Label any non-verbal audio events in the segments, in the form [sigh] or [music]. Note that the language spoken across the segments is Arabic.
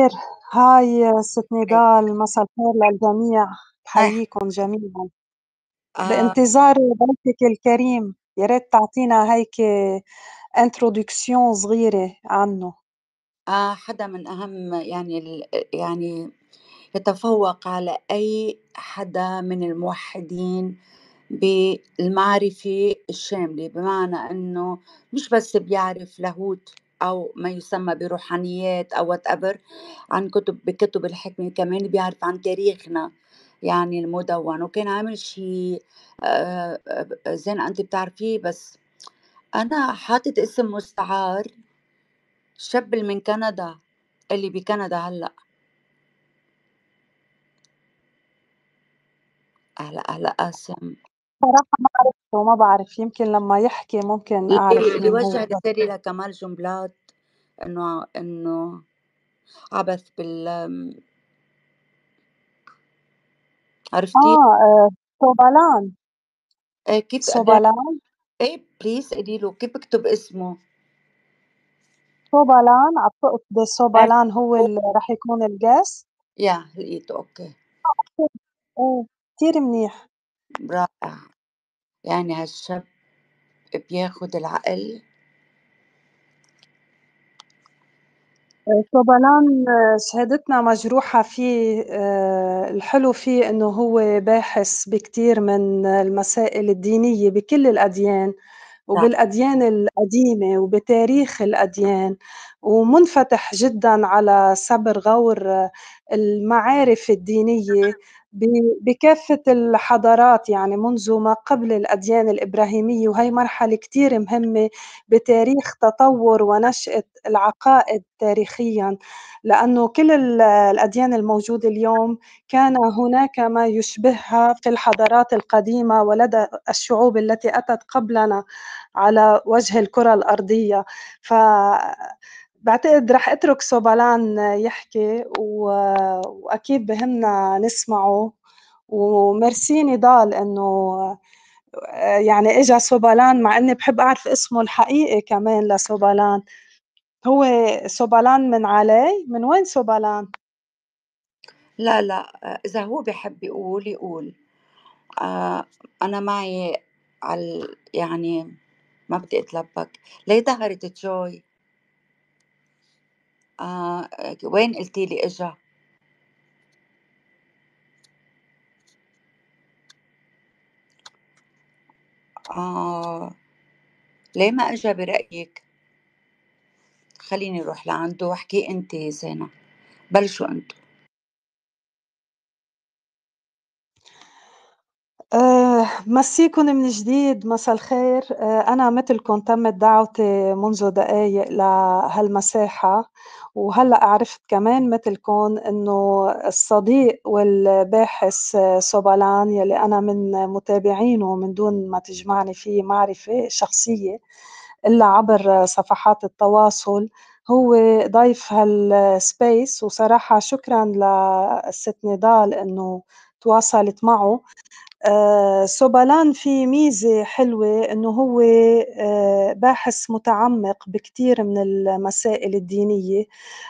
خير هاي ست نضال مساء الخير للجميع أه. بحييكم جميعا أه. بانتظار ضيفك الكريم يا ريت تعطينا هيك انترودكسيون صغيرة عنه آه حدا من أهم يعني يعني يتفوق على أي حدا من الموحدين بالمعرفة الشاملة بمعنى أنه مش بس بيعرف لاهوت او ما يسمى بروحانيات او وات ايفر عن كتب بكتب الحكمه كمان بيعرف عن تاريخنا يعني المدون وكان عامل شيء آه، آه، زين انت بتعرفيه بس انا حاطط اسم مستعار شاب اللي من كندا اللي بكندا هلا اهلا اهلا قاسم صراحة ما وما بعرف يمكن لما يحكي ممكن اعرف بيوجه رسالة لكمال جنبلاط انه انه عبث بال عرفتي؟ اه, آه، سوبالان إيه، كيف إيه، سوبالان؟ ايه بليز قولي له كيف بكتب اسمه؟ سوبالان عم صوبالان إيه. هو اللي رح يكون الجاس؟ يا لقيته اوكي آه، كثير منيح رائع يعني هالشاب بياخد العقل شوبالان شهادتنا مجروحة فيه آه، الحلو فيه أنه هو باحث بكثير من المسائل الدينية بكل الأديان نعم. وبالأديان القديمة وبتاريخ الأديان ومنفتح جدا على سبر غور المعارف الدينية بكافة الحضارات يعني منذ ما قبل الأديان الإبراهيمية وهي مرحلة كتير مهمة بتاريخ تطور ونشأة العقائد تاريخيا لأنه كل الأديان الموجودة اليوم كان هناك ما يشبهها في الحضارات القديمة ولدى الشعوب التي أتت قبلنا على وجه الكرة الأرضية ف بعتقد رح اترك سوبالان يحكي و... واكيد بهمنا نسمعه وميرسي نضال انه يعني اجى سوبالان مع اني بحب اعرف اسمه الحقيقي كمان لسوبالان هو سوبالان من علي من وين سوبالان؟ لا لا اذا هو بحب يقول يقول آه انا معي على يعني ما بدي اتلبك ليه ظهرت جوي آه، وين قلتي لي إجا؟ آه ليه ما إجا برأيِك؟ خلّيني روح لعنده واحكي أنتِ زينة، بلشوا أنتم. آآ آه، مسّيكم من جديد، مسا الخير، آه، أنا مثلكم تمِّت دعوتي منذ دقايق لهالمساحة وهلا عرفت كمان مثل كون انه الصديق والباحث سوبالان يلي انا من متابعينه من دون ما تجمعني فيه معرفه شخصيه الا عبر صفحات التواصل هو ضيف هالسبيس وصراحه شكرا للست نضال انه تواصلت معه آه، سوبالان في ميزة حلوة إنه هو آه، باحث متعمق بكثير من المسائل الدينية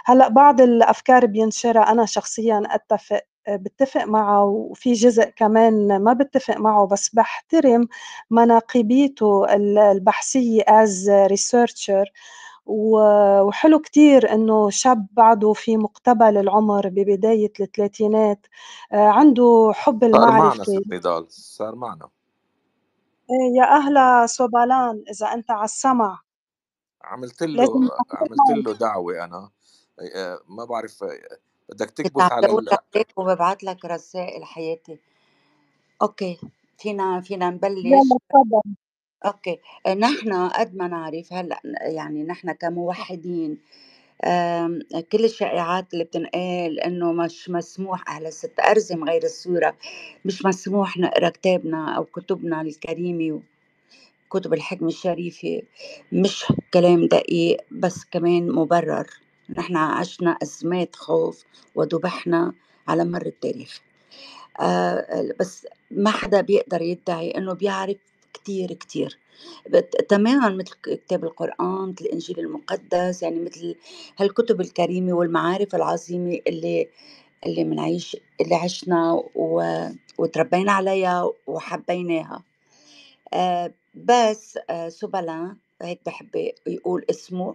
هلأ بعض الأفكار بينشرها أنا شخصيا أتفق آه، بتفق معه وفي جزء كمان ما بتفق معه بس بحترم مناقبيته البحثية as researcher وحلو كتير انه شاب بعده في مقتبل العمر ببداية الثلاثينات آه، عنده حب المعرفة صار معنا نضال صار معنا إيه، يا أهلا سوبالان إذا أنت على السمع عملت له عملت له دعوة أنا إيه، إيه، ما بعرف بدك تكبس على ال... وببعث لك رسائل حياتي اوكي فينا فينا نبلش أوكي، نحن قد ما نعرف هلأ يعني نحن كموحّدين كل الشائعات اللي بتنقال إنه مش مسموح اهل الست أرزم غير الصوره مش مسموح نقرا كتابنا أو كتبنا الكريمة كتب الحكمة الشريفة، مش كلام دقيق بس كمان مبرر، نحن عشنا أزمات خوف وذُبحنا على مَر التاريخ. آه، بس ما حدا بيقدر يدّعي إنه بيعرف كتير كتير تماما مثل كتاب القرآن مثل الإنجيل المقدس يعني مثل هالكتب الكريمة والمعارف العظيمة اللي اللي منعيش اللي عشنا و... وتربينا عليها وحبيناها آه، بس آه سوبالان هيك بحب يقول اسمه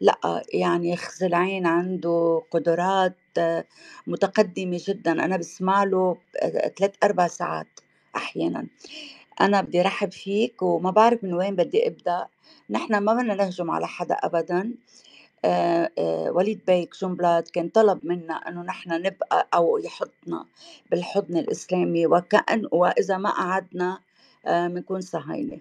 لا يعني العين عنده قدرات آه، متقدمة جدا أنا بسمع له آه، ثلاث أربع ساعات أحيانا أنا بدي رحّب فيك وما بعرف من وين بدّي أبدأ، نحن ما بدنا نهجم على حدا أبدًا، آآ، آه، آه، وليد بيك جنبلاط كان طلب منا إنه نحن نبقى أو يحطنا بالحضن الإسلامي وكأن وإذا ما قعدنا بنكون آه، صهاينه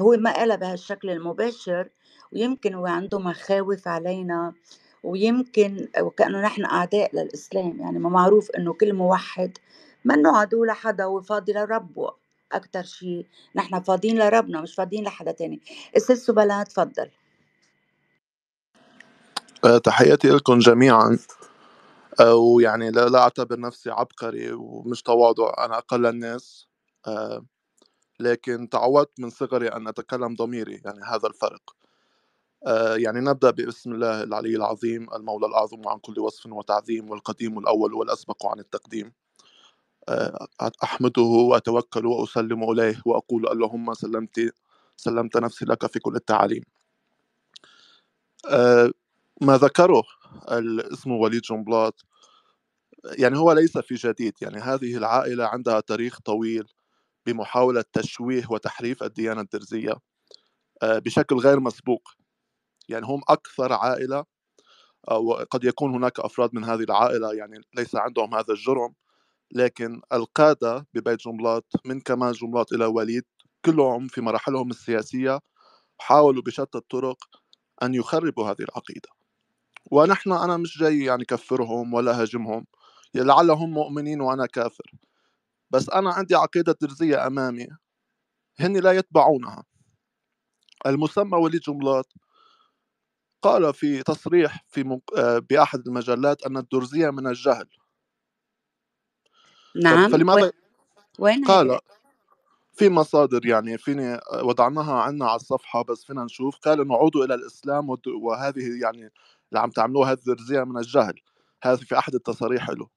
هو ما قالها بهالشكل المباشر ويمكن هو عنده مخاوف علينا ويمكن وكأنه نحن أعداء للإسلام، يعني ما معروف إنه كل موحّد منّه عدو لحدا وفاضي لربّه. اكثر شيء نحن فاضيين لربنا مش فاضيين لحدا تاني استاذ سبلا تفضل آه، تحياتي لكم جميعا او آه، يعني لا, لا اعتبر نفسي عبقري ومش تواضع انا اقل الناس آه، لكن تعودت من صغري ان اتكلم ضميري يعني هذا الفرق يعني نبدا باسم الله العلي العظيم المولى الاعظم عن كل وصف وتعظيم والقديم الاول والاسبق عن التقديم آه، أحمده وأتوكل وأسلم إليه وأقول اللهم سلمت سلمت نفسي لك في كل التعاليم آه، ما ذكره اسمه وليد جنبلاط يعني هو ليس في جديد يعني هذه العائلة عندها تاريخ طويل بمحاولة تشويه وتحريف الديانة الدرزية آه، بشكل غير مسبوق يعني هم أكثر عائلة وقد يكون هناك أفراد من هذه العائلة يعني ليس عندهم هذا الجرم لكن القادة ببيت جملات من كمال جملات إلى وليد كلهم في مراحلهم السياسية حاولوا بشتى الطرق أن يخربوا هذه العقيدة ونحن أنا مش جاي يعني كفرهم ولا هاجمهم لعلهم مؤمنين وأنا كافر بس أنا عندي عقيدة درزية أمامي هن لا يتبعونها المسمى وليد جملات قال في تصريح في مق... آه، بأحد المجلات أن الدرزية من الجهل نعم فلماذا وين قال في مصادر يعني فيني وضعناها عنا على الصفحة بس فينا نشوف قال إنه عودوا إلى الإسلام وهذه يعني اللي عم تعملوها هذه الرزية من الجهل هذا في أحد التصاريح له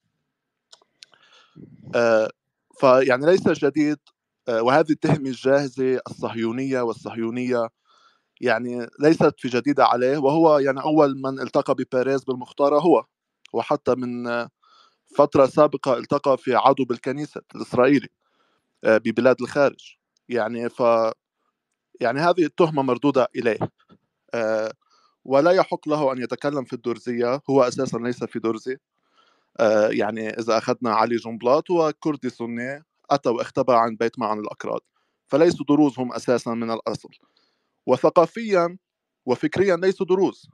آه، فيعني ليس جديد آه، وهذه التهمة الجاهزة الصهيونية والصهيونية يعني ليست في جديدة عليه وهو يعني أول من التقى بباريس بالمختارة هو وحتى من فترة سابقة التقى في عضو بالكنيسة الإسرائيلي آه، ببلاد الخارج يعني ف يعني هذه التهمة مردودة إليه آه، ولا يحق له أن يتكلم في الدرزية هو أساسا ليس في درزي آه، يعني إذا أخذنا علي جنبلاط هو كردي سني أتى واختبى عن بيت معن الأكراد فليسوا دروز هم أساسا من الأصل وثقافيا وفكريا ليسوا دروز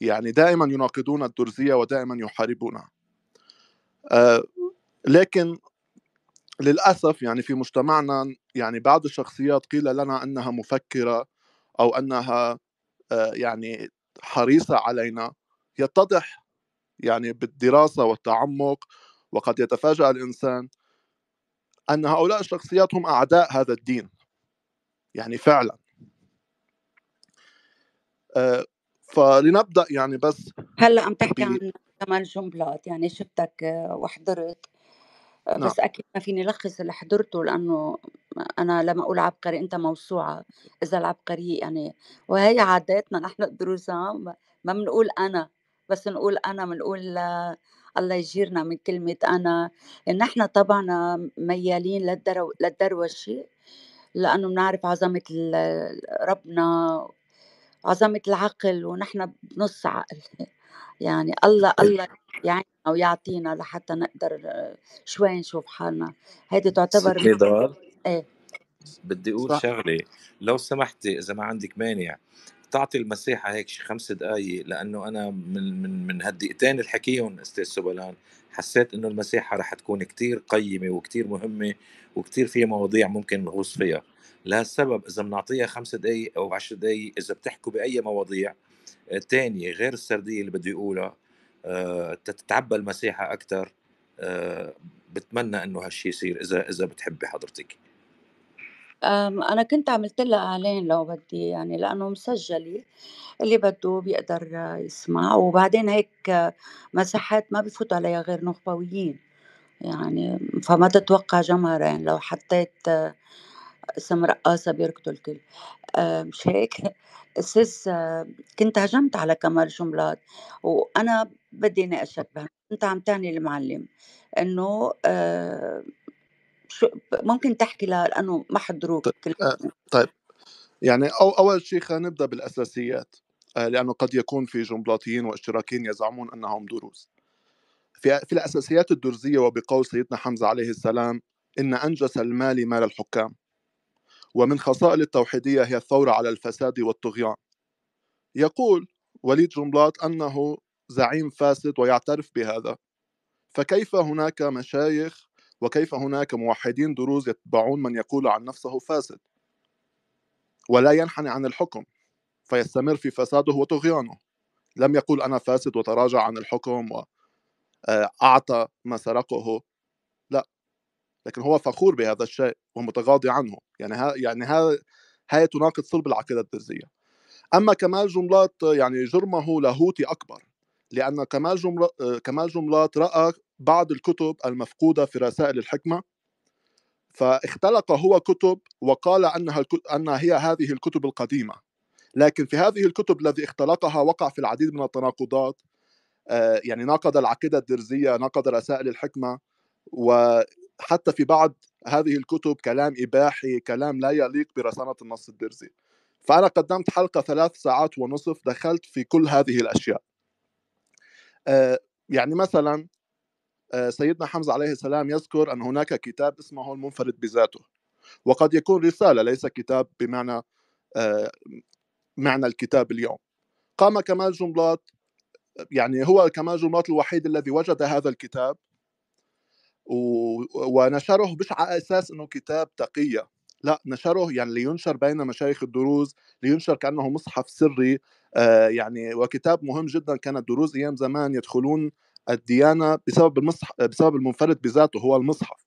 يعني دائما يناقضون الدرزية ودائما يحاربونها آه، لكن للاسف يعني في مجتمعنا يعني بعض الشخصيات قيل لنا انها مفكره او انها آه، يعني حريصه علينا يتضح يعني بالدراسه والتعمق وقد يتفاجأ الانسان ان هؤلاء الشخصيات هم اعداء هذا الدين يعني فعلا آه، فلنبدا يعني بس هلا عم تحكي عن كمان جملات يعني شفتك آه، وحضرت آه، نعم بس اكيد ما فيني لخص اللي حضرته لانه انا لما اقول عبقري انت موسوعه اذا العبقريه يعني وهي عاداتنا نحن الدروسة ما بنقول انا بس نقول انا بنقول آه، الله يجيرنا من كلمه انا نحن طبعا ميالين للدرو... للدروشه لانه بنعرف عظمه ربنا عظمه العقل ونحن بنص عقل يعني الله إيه. الله يعيننا ويعطينا لحتى نقدر شوي نشوف حالنا هيدي تعتبر ايه بدي اقول شغله لو سمحتي اذا ما عندك مانع تعطي المساحه هيك شي خمس دقائق لانه انا من من من هالدقيقتين اللي حكيهم استاذ سبلان حسيت انه المساحه رح تكون كتير قيمه وكتير مهمه وكتير فيها مواضيع ممكن نغوص فيها لهالسبب اذا بنعطيها خمس دقائق او عشر دقائق اذا بتحكوا باي مواضيع تانية غير السردية اللي بدي أقولها آه، تتعبى المساحة أكثر آه، بتمنى إنه هالشي يصير إذا إذا بتحبي حضرتك أنا كنت عملت لها إعلان لو بدي يعني لأنه مسجلة اللي بده بيقدر يسمع وبعدين هيك مساحات ما بفوت عليها غير نخبويين يعني فما تتوقع جمهرين لو حطيت سم رقاصة آه، بيركضوا الكل آه، مش هيك سيس آه، كنت هجمت على كمال جملات وأنا بدي ناقشك بها أنت عم تعني المعلم إنه شو ممكن تحكي لها لأنه ما حضروك طيب, طيب. يعني أو أول شيء خلينا نبدأ بالأساسيات لأنه قد يكون في جملاطيين واشتراكيين يزعمون أنهم دروز في, في الأساسيات الدرزية وبقول سيدنا حمزة عليه السلام إن أنجس المال مال الحكام ومن خصائل التوحيدية هي الثورة على الفساد والطغيان يقول وليد جنبلاط أنه زعيم فاسد ويعترف بهذا فكيف هناك مشايخ وكيف هناك موحدين دروز يتبعون من يقول عن نفسه فاسد ولا ينحني عن الحكم فيستمر في فساده وطغيانه لم يقول أنا فاسد وتراجع عن الحكم وأعطى آه، ما سرقه لكن هو فخور بهذا الشيء ومتغاضي عنه يعني ها يعني ها هاي تناقض صلب العقيده الدرزيه اما كمال جملات يعني جرمه لاهوتي اكبر لان كمال جملات, كمال جملات راى بعض الكتب المفقوده في رسائل الحكمه فاختلق هو كتب وقال انها ان هي هذه الكتب القديمه لكن في هذه الكتب الذي اختلقها وقع في العديد من التناقضات آه، يعني ناقض العقيده الدرزيه ناقض رسائل الحكمه و حتى في بعض هذه الكتب كلام إباحي كلام لا يليق برسانه النص الدرزي فأنا قدمت حلقة ثلاث ساعات ونصف دخلت في كل هذه الأشياء آه، يعني مثلا آه، سيدنا حمزة عليه السلام يذكر أن هناك كتاب اسمه المنفرد بذاته وقد يكون رسالة ليس كتاب بمعنى آه، معنى الكتاب اليوم قام كمال جملات يعني هو كمال جملات الوحيد الذي وجد هذا الكتاب ونشره مش على اساس انه كتاب تقيه لا نشره يعني لينشر بين مشايخ الدروز لينشر كانه مصحف سري آه، يعني وكتاب مهم جدا كان الدروز ايام زمان يدخلون الديانه بسبب المصح بسبب المنفرد بذاته هو المصحف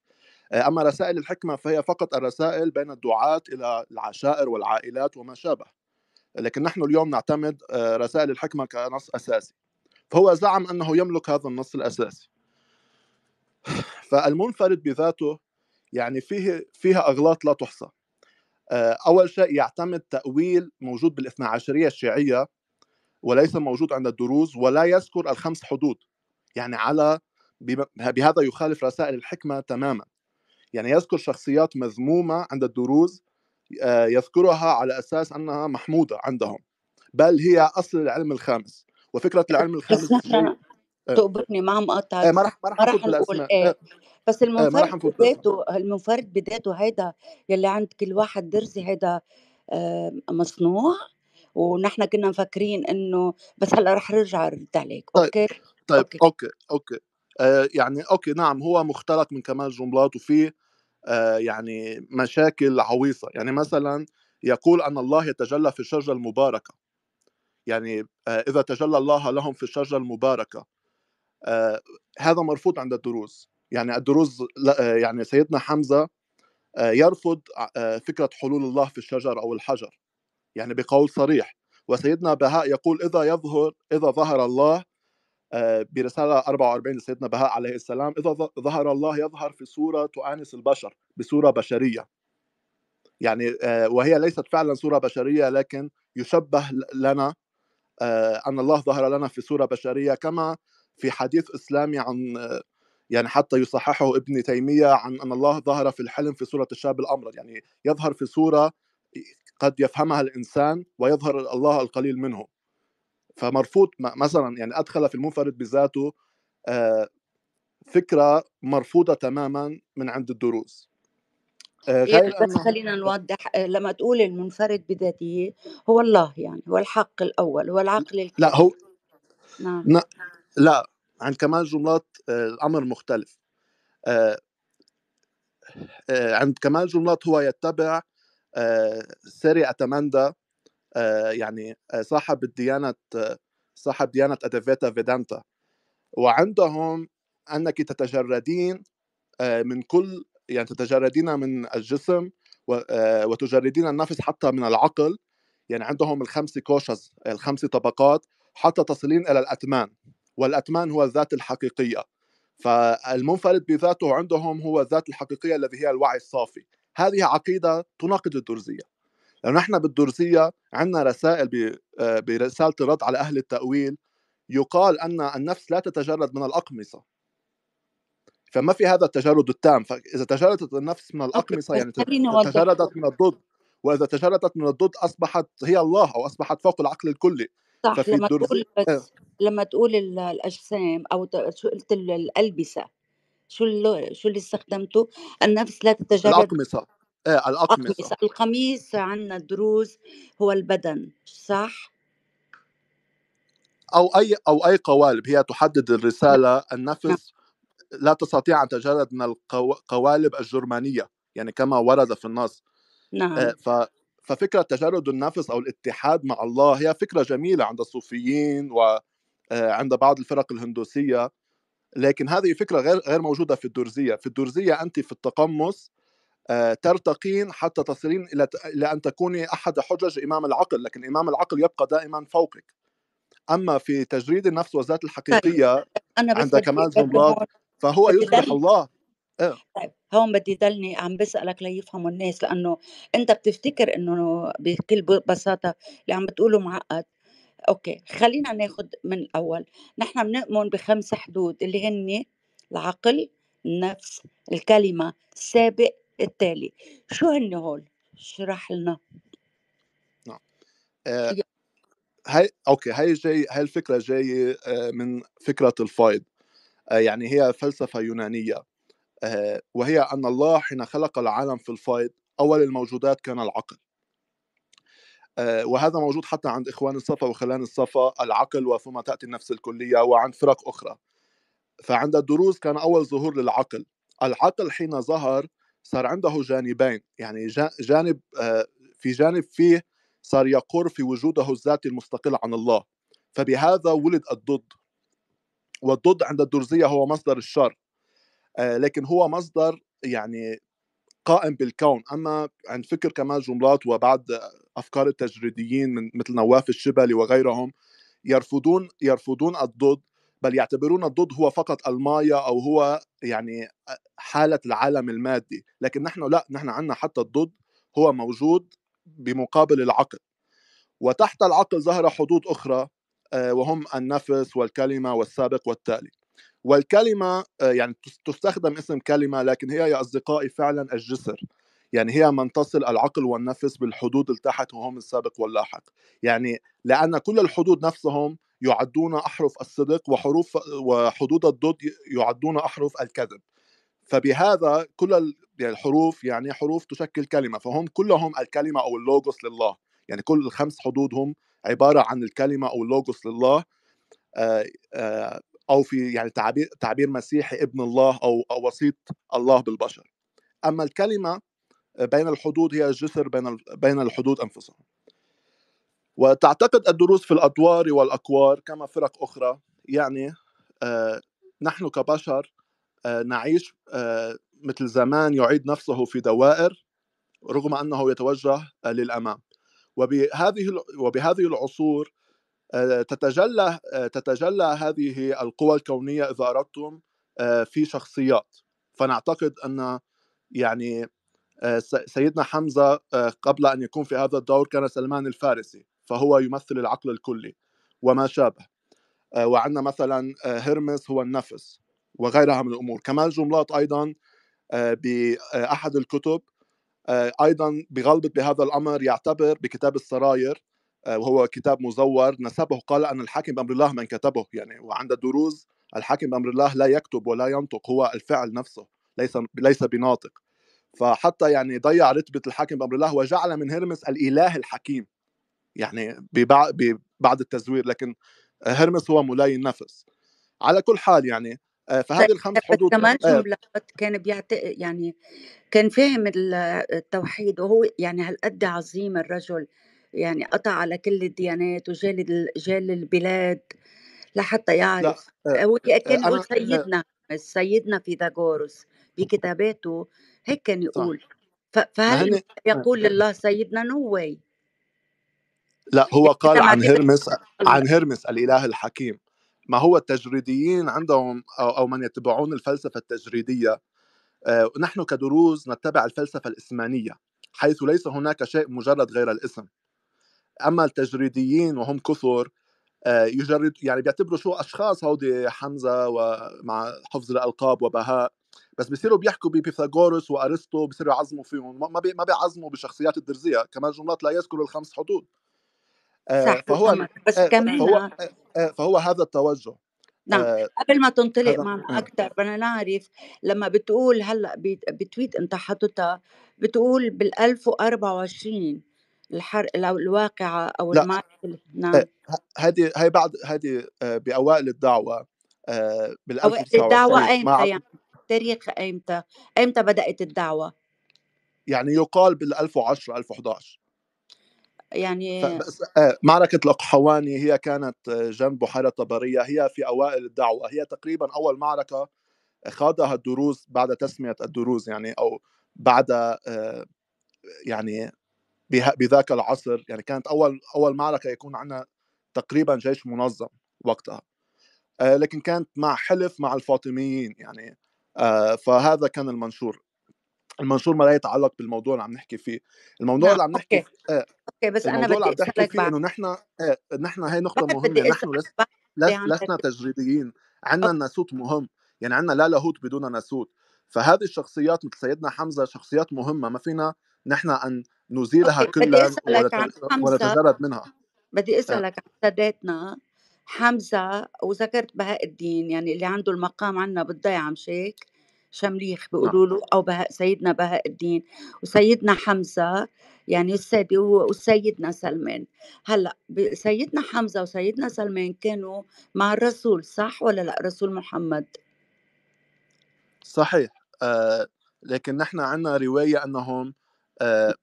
آه، اما رسائل الحكمه فهي فقط الرسائل بين الدعاة الى العشائر والعائلات وما شابه لكن نحن اليوم نعتمد آه، رسائل الحكمه كنص اساسي فهو زعم انه يملك هذا النص الاساسي فالمنفرد بذاته يعني فيه فيها اغلاط لا تحصى آه، اول شيء يعتمد تاويل موجود بالاثنا عشريه الشيعيه وليس موجود عند الدروز ولا يذكر الخمس حدود يعني على بهذا يخالف رسائل الحكمه تماما يعني يذكر شخصيات مذمومه عند الدروز آه، يذكرها على اساس انها محموده عندهم بل هي اصل العلم الخامس وفكره العلم [laughs] الخامس آه، آه. تقبرني عم قطع آه، ما راح ما راح اقول ايه بس المنفرد بذاته المنفرد بذاته هيدا يلي عند كل واحد درزي هيدا مصنوع ونحن كنا مفكرين انه بس هلا رح ارجع ارد عليك طيب. اوكي طيب اوكي اوكي, أوكي. آه يعني اوكي نعم هو مختلق من كمال جملات وفيه آه يعني مشاكل عويصه يعني مثلا يقول ان الله يتجلى في الشجره المباركه يعني اذا تجلى الله لهم في الشجره المباركه آه، هذا مرفوض عند الدروز يعني الدروز آه، يعني سيدنا حمزه آه، يرفض فكره حلول الله في الشجر او الحجر يعني بقول صريح وسيدنا بهاء يقول اذا يظهر اذا ظهر الله برساله 44 لسيدنا بهاء عليه السلام اذا ظهر الله يظهر في صوره تؤانس البشر بصوره بشريه يعني وهي ليست فعلا صوره بشريه لكن يشبه لنا ان الله ظهر لنا في صوره بشريه كما في حديث إسلامي عن يعني حتى يصححه ابن تيمية عن أن الله ظهر في الحلم في سورة الشاب الأمر يعني يظهر في سورة قد يفهمها الإنسان ويظهر الله القليل منه فمرفوض مثلا يعني أدخل في المنفرد بذاته آه، فكرة مرفوضة تماما من عند الدروز آه، إيه، بس خلينا نوضح آه، لما تقول المنفرد بذاته هو الله يعني هو الحق الأول هو العقل الكامل. لا هو نعم لا عند كمال جملات آه، الامر مختلف آه، آه، عند كمال جملات هو يتبع سيري اتماندا يعني صاحب الديانة صاحب ديانة أدفيتا فيدانتا وعندهم أنك تتجردين من كل يعني تتجردين من الجسم وتجردين النفس حتى من العقل يعني عندهم الخمس كوشز الخمس طبقات حتى تصلين إلى الأتمان والأتمان هو الذات الحقيقية فالمنفرد بذاته عندهم هو الذات الحقيقية الذي هي الوعي الصافي هذه عقيدة تناقض الدرزية لأن نحن بالدرزية عندنا رسائل آه، برسالة الرد على أهل التأويل يقال أن النفس لا تتجرد من الأقمصة فما في هذا التجرد التام فإذا تجردت النفس من الأقمصة طيب يعني تجردت من الضد وإذا تجردت من الضد أصبحت هي الله أو أصبحت فوق العقل الكلي صح لما الدور تقول آه. لما تقول الأجسام أو شو قلت الألبسة شو اللي شو اللي استخدمته النفس لا تتجرد الأقمصة ايه الأقمصة القميص عندنا دروز هو البدن صح أو أي أو أي قوالب هي تحدد نعم. الرسالة النفس نعم. لا تستطيع أن تتجرد من القوالب الجرمانية يعني كما ورد في النص آه، نعم. ففكرة تجرد النفس أو الاتحاد مع الله هي فكرة جميلة عند الصوفيين وعند آه، بعض الفرق الهندوسية لكن هذه فكرة غير غير موجودة في الدرزية في الدرزية أنت في التقمص آه، ترتقين حتى تصلين إلى إلى أن تكوني أحد حجج إمام العقل لكن إمام العقل يبقى دائما فوقك أما في تجريد النفس والذات طيب، الحقيقية عند كمال جملات فهو يصبح الله آه. طيب هون بدي ضلني عم بسألك ليفهموا الناس لأنه أنت بتفتكر إنه بكل بساطة اللي عم بتقوله معقد أوكي خلينا ناخد من الأول نحن بنؤمن بخمس حدود اللي هن العقل النفس الكلمة السابق التالي شو هن هول اشرح لنا نعم آه، هاي اوكي هاي جاي هاي الفكره جايه آه، من فكره الفايد يعني هي فلسفه يونانيه آه، وهي أن الله حين خلق العالم في الفيض أول الموجودات كان العقل آه، وهذا موجود حتى عند إخوان الصفا وخلان الصفا العقل وثم تأتي النفس الكلية وعند فرق أخرى فعند الدروز كان أول ظهور للعقل العقل حين ظهر صار عنده جانبين يعني جانب آه، في جانب فيه صار يقر في وجوده الذاتي المستقل عن الله فبهذا ولد الضد والضد عند الدرزية هو مصدر الشر آه، لكن هو مصدر يعني قائم بالكون اما عن فكر كمال جملات وبعض افكار التجريديين من مثل نواف الشبلي وغيرهم يرفضون يرفضون الضد بل يعتبرون الضد هو فقط المايا او هو يعني حاله العالم المادي لكن نحن لا نحن عندنا حتى الضد هو موجود بمقابل العقل وتحت العقل ظهر حدود اخرى آه، وهم النفس والكلمه والسابق والتالي والكلمة آه، يعني تستخدم اسم كلمة لكن هي يا أصدقائي فعلا الجسر يعني هي من تصل العقل والنفس بالحدود التحت وهم السابق واللاحق يعني لأن كل الحدود نفسهم يعدون أحرف الصدق وحروف وحدود الضد يعدون أحرف الكذب فبهذا كل يعني الحروف يعني حروف تشكل كلمة فهم كلهم الكلمة أو اللوغوس لله يعني كل الخمس حدود هم عبارة عن الكلمة أو اللوغوس لله آآ آه، آآ آه، او في يعني تعبير تعبير مسيحي ابن الله او او وسيط الله بالبشر اما الكلمه آه، بين الحدود هي الجسر بين بين الحدود انفسهم وتعتقد الدروس في الادوار والاكوار كما فرق اخرى يعني آه، نحن كبشر آه، نعيش مثل زمان يعيد نفسه في دوائر رغم انه يتوجه للامام وبهذه وبهذه العصور آه، تتجلى آه، تتجلى هذه القوى الكونيه اذا اردتم آه، في شخصيات فنعتقد ان يعني سيدنا حمزه قبل ان يكون في هذا الدور كان سلمان الفارسي فهو يمثل العقل الكلي وما شابه وعندنا مثلا هرمس هو النفس وغيرها من الامور كمال جملات ايضا باحد الكتب ايضا بغلبة بهذا الامر يعتبر بكتاب السراير وهو كتاب مزور نسبه قال أن الحاكم بأمر الله من كتبه يعني وعند الدروز الحاكم بأمر الله لا يكتب ولا ينطق هو الفعل نفسه ليس ليس بناطق فحتى يعني ضيع رتبة الحاكم بأمر الله وجعل من هرمس الإله الحكيم يعني بعد التزوير لكن هرمس هو ملاين النفس على كل حال يعني آه، فهذه الخمس حدود كمان آه. كان بيعتقد يعني كان فاهم التوحيد وهو يعني هالقد عظيم الرجل يعني قطع على كل الديانات وجال جال البلاد لحتى يعرف هو كان يقول سيدنا سيدنا فيثاغورس بكتاباته هيك كان يقول صح. فهل آه، يقول الله آه. سيدنا نووي لا هو قال عن هرمس عن هرمس الاله الحكيم ما هو التجريديين عندهم او من يتبعون الفلسفه التجريديه آه، نحن كدروز نتبع الفلسفه الاسمانيه حيث ليس هناك شيء مجرد غير الاسم اما التجريديين وهم كثر آه، يجرد يعني بيعتبروا شو اشخاص هودي حمزه ومع حفظ الالقاب وبهاء بس بيصيروا بيحكوا ببيثاغورس وارسطو بيصيروا يعظموا فيهم ما ما بيعظموا بشخصيات الدرزيه كمان جملات لا يذكر الخمس حدود آه، صح فهو بس آه، كمان فهو, فهو هذا التوجه نعم آه قبل ما تنطلق معنا اكثر بدنا نعرف لما بتقول هلا بتويت انت حاططها بتقول بال 1024 الحر الواقعة أو لا المعركة آه، نعم هذه هي بعد هذه آه، بأوائل الدعوة آه، بال الدعوة أيمتى يعني تاريخ أيمتى أيمتى بدأت الدعوة يعني يقال بال 1010 1011 يعني معركة الأقحواني هي كانت جنب بحيرة طبرية هي في أوائل الدعوة هي تقريبا أول معركة خاضها الدروز بعد تسمية الدروز يعني أو بعد يعني بذاك العصر يعني كانت اول اول معركه يكون عندنا تقريبا جيش منظم وقتها آه، لكن كانت مع حلف مع الفاطميين يعني آه، فهذا كان المنشور المنشور ما لا يتعلق بالموضوع اللي عم نحكي فيه الموضوع نعم، اللي عم نحكي اوكي, فيه آه، أوكي بس انا بدي احكي نحكي فيه انه نحن نحن هي نقطه مهمه نحن يعني لسنا تجريديين عندنا الناسوت مهم يعني عندنا لا لاهوت بدون ناسوت فهذه الشخصيات مثل سيدنا حمزه شخصيات مهمه ما فينا نحن أن نزيلها كلها ونتجرد منها بدي آه. أسألك عن ساداتنا حمزة وذكرت بهاء الدين يعني اللي عنده المقام عنا بالضيعة مش هيك شمليخ نعم. بيقولوا له أو بهاء سيدنا بهاء الدين وسيدنا حمزة يعني السادة وسيدنا سلمان هلا سيدنا حمزة وسيدنا سلمان كانوا مع الرسول صح ولا لا رسول محمد صحيح آه لكن نحن عندنا رواية أنهم آه،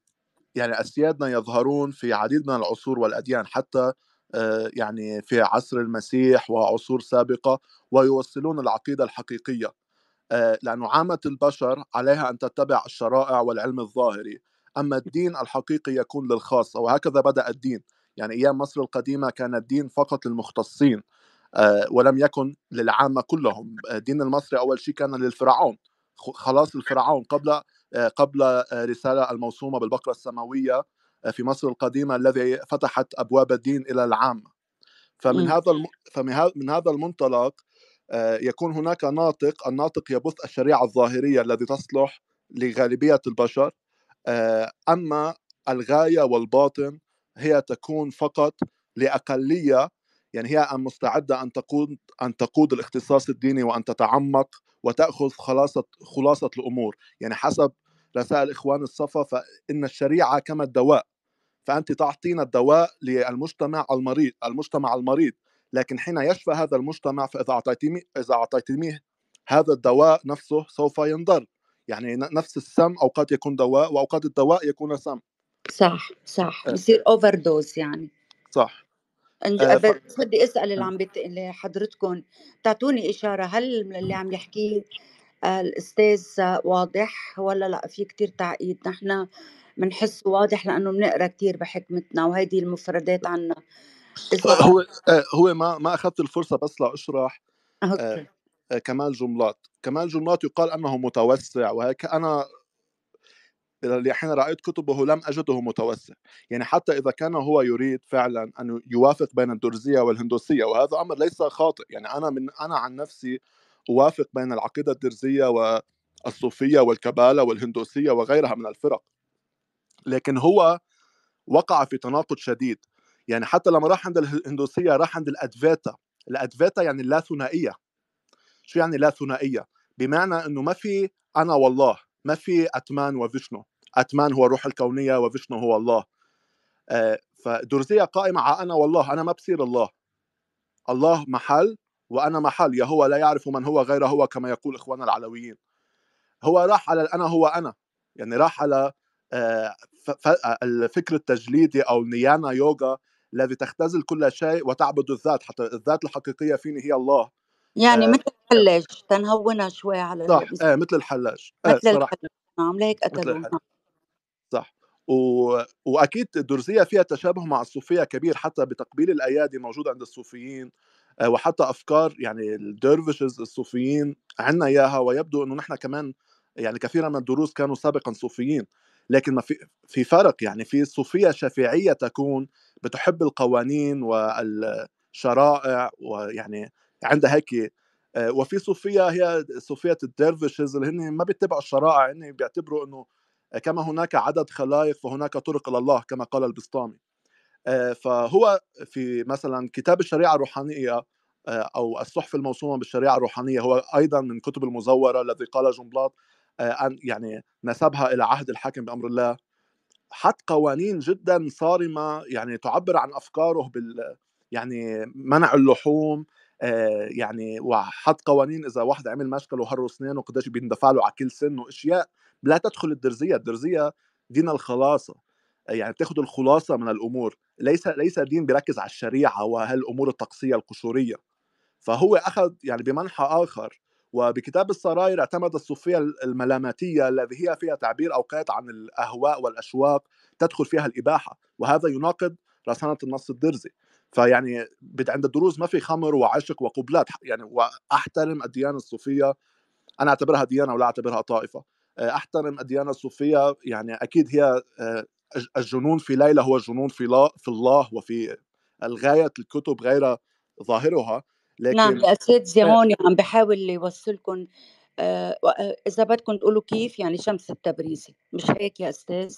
يعني أسيادنا يظهرون في عديد من العصور والأديان حتى آه، يعني في عصر المسيح وعصور سابقة ويوصلون العقيدة الحقيقية آه، لأن عامة البشر عليها أن تتبع الشرائع والعلم الظاهري أما الدين الحقيقي يكون للخاصة وهكذا بدأ الدين يعني أيام مصر القديمة كان الدين فقط للمختصين ولم يكن للعامة كلهم الدين المصري أول شيء كان للفرعون خلاص الفرعون قبل آه، قبل آه، رسالة الموسومة بالبقرة السماوية آه، في مصر القديمة الذي فتحت أبواب الدين إلى العامة فمن امم. هذا فمن هذا المنطلق يكون هناك ناطق الناطق يبث الشريعة الظاهرية الذي تصلح لغالبية البشر أما الغاية والباطن هي تكون فقط لأقلية يعني هي مستعدة أن تقود أن تقود الاختصاص الديني وأن تتعمق وتأخذ خلاصة خلاصة الأمور يعني حسب رسائل إخوان الصفا فإن الشريعة كما الدواء فأنت تعطينا الدواء للمجتمع المريض المجتمع المريض لكن حين يشفى هذا المجتمع فإذا أعطيتيه إذا أعطيتميه هذا الدواء نفسه سوف ينضر يعني نفس السم أوقات يكون دواء وأوقات الدواء يكون سم صح صح بصير أوفر دوز يعني صح آه، بدي اسال اللي إمم. عم بت... اللي حضرتكم تعطوني اشاره هل اللي عم يحكيه الاستاذ واضح ولا لا في كتير تعقيد نحن بنحس واضح لانه بنقرا كتير بحكمتنا وهيدي المفردات عنا آه، هو آه، هو ما ما اخذت الفرصه بس لاشرح أوكي. كمال جملات كمال جملات يقال انه متوسع وهيك انا حين رأيت كتبه لم أجده متوسع يعني حتى إذا كان هو يريد فعلا أن يوافق بين الدرزية والهندوسية وهذا أمر ليس خاطئ يعني أنا من أنا عن نفسي أوافق بين العقيدة الدرزية والصوفية والكبالة والهندوسية وغيرها من الفرق لكن هو وقع في تناقض شديد يعني حتى لما راح عند الهندوسية راح عند الأدفاتا الأدفاتا يعني لا ثنائية شو يعني لا ثنائية؟ بمعنى أنه ما في أنا والله ما في أتمان وفيشنو أتمان هو الروح الكونية وفيشنو هو الله آه، فدرزية قائمة على أنا والله أنا ما بصير الله الله محل وأنا محل يهوى لا يعرف من هو غير هو كما يقول إخواننا العلويين هو راح على الأنا هو أنا يعني راح على آه، الفكر التجليدي أو نيانا يوغا الذي تختزل كل شيء وتعبد الذات حتى الذات الحقيقية فيني هي الله يعني آه مثل الحلاج تنهونها شوي على صح آه مثل الحلاج آه مثل الحلاج نعم لهيك قتلوها صح و... واكيد درزيه فيها تشابه مع الصوفيه كبير حتى بتقبيل الايادي موجود عند الصوفيين آه، وحتى افكار يعني الدرفشز الصوفيين عندنا اياها ويبدو انه نحن كمان يعني كثيرا من الدروز كانوا سابقا صوفيين لكن ما في في فرق يعني في صوفيه شفيعيه تكون بتحب القوانين والشرائع ويعني عندها هيك آه، وفي صوفيه هي صوفيه الدرفشز اللي هن ما بيتبعوا الشرائع هن بيعتبروا انه كما هناك عدد خلائق فهناك طرق الى الله كما قال البسطامي آه، فهو في مثلا كتاب الشريعه الروحانيه آه، او الصحف الموسومه بالشريعه الروحانيه هو ايضا من كتب المزوره الذي قال جنبلاط آه، ان يعني نسبها الى عهد الحاكم بامر الله حط قوانين جدا صارمه يعني تعبر عن افكاره بال يعني منع اللحوم يعني وحط قوانين اذا واحد عمل مشكل وهروا سنين قديش بيندفع له على كل سن واشياء لا تدخل الدرزيه الدرزيه دين الخلاصه يعني تاخذ الخلاصه من الامور ليس ليس دين بيركز على الشريعه وهالامور التقصيه القشوريه فهو اخذ يعني بمنحى اخر وبكتاب السراير اعتمد الصوفيه الملاماتيه الذي هي فيها تعبير اوقات عن الاهواء والاشواق تدخل فيها الاباحه وهذا يناقض رسانه النص الدرزي فيعني عند الدروز ما في خمر وعشق وقبلات يعني واحترم الديانه الصوفيه انا اعتبرها ديانه ولا اعتبرها طائفه احترم الديانه الصوفيه يعني اكيد هي آه، الجنون في ليلى هو الجنون في في الله وفي الغايه الكتب غير ظاهرها لكن نعم الاسيد آه. زيموني عم بحاول يوصلكم آه، اذا بدكم تقولوا كيف يعني شمس التبريزي مش هيك يا استاذ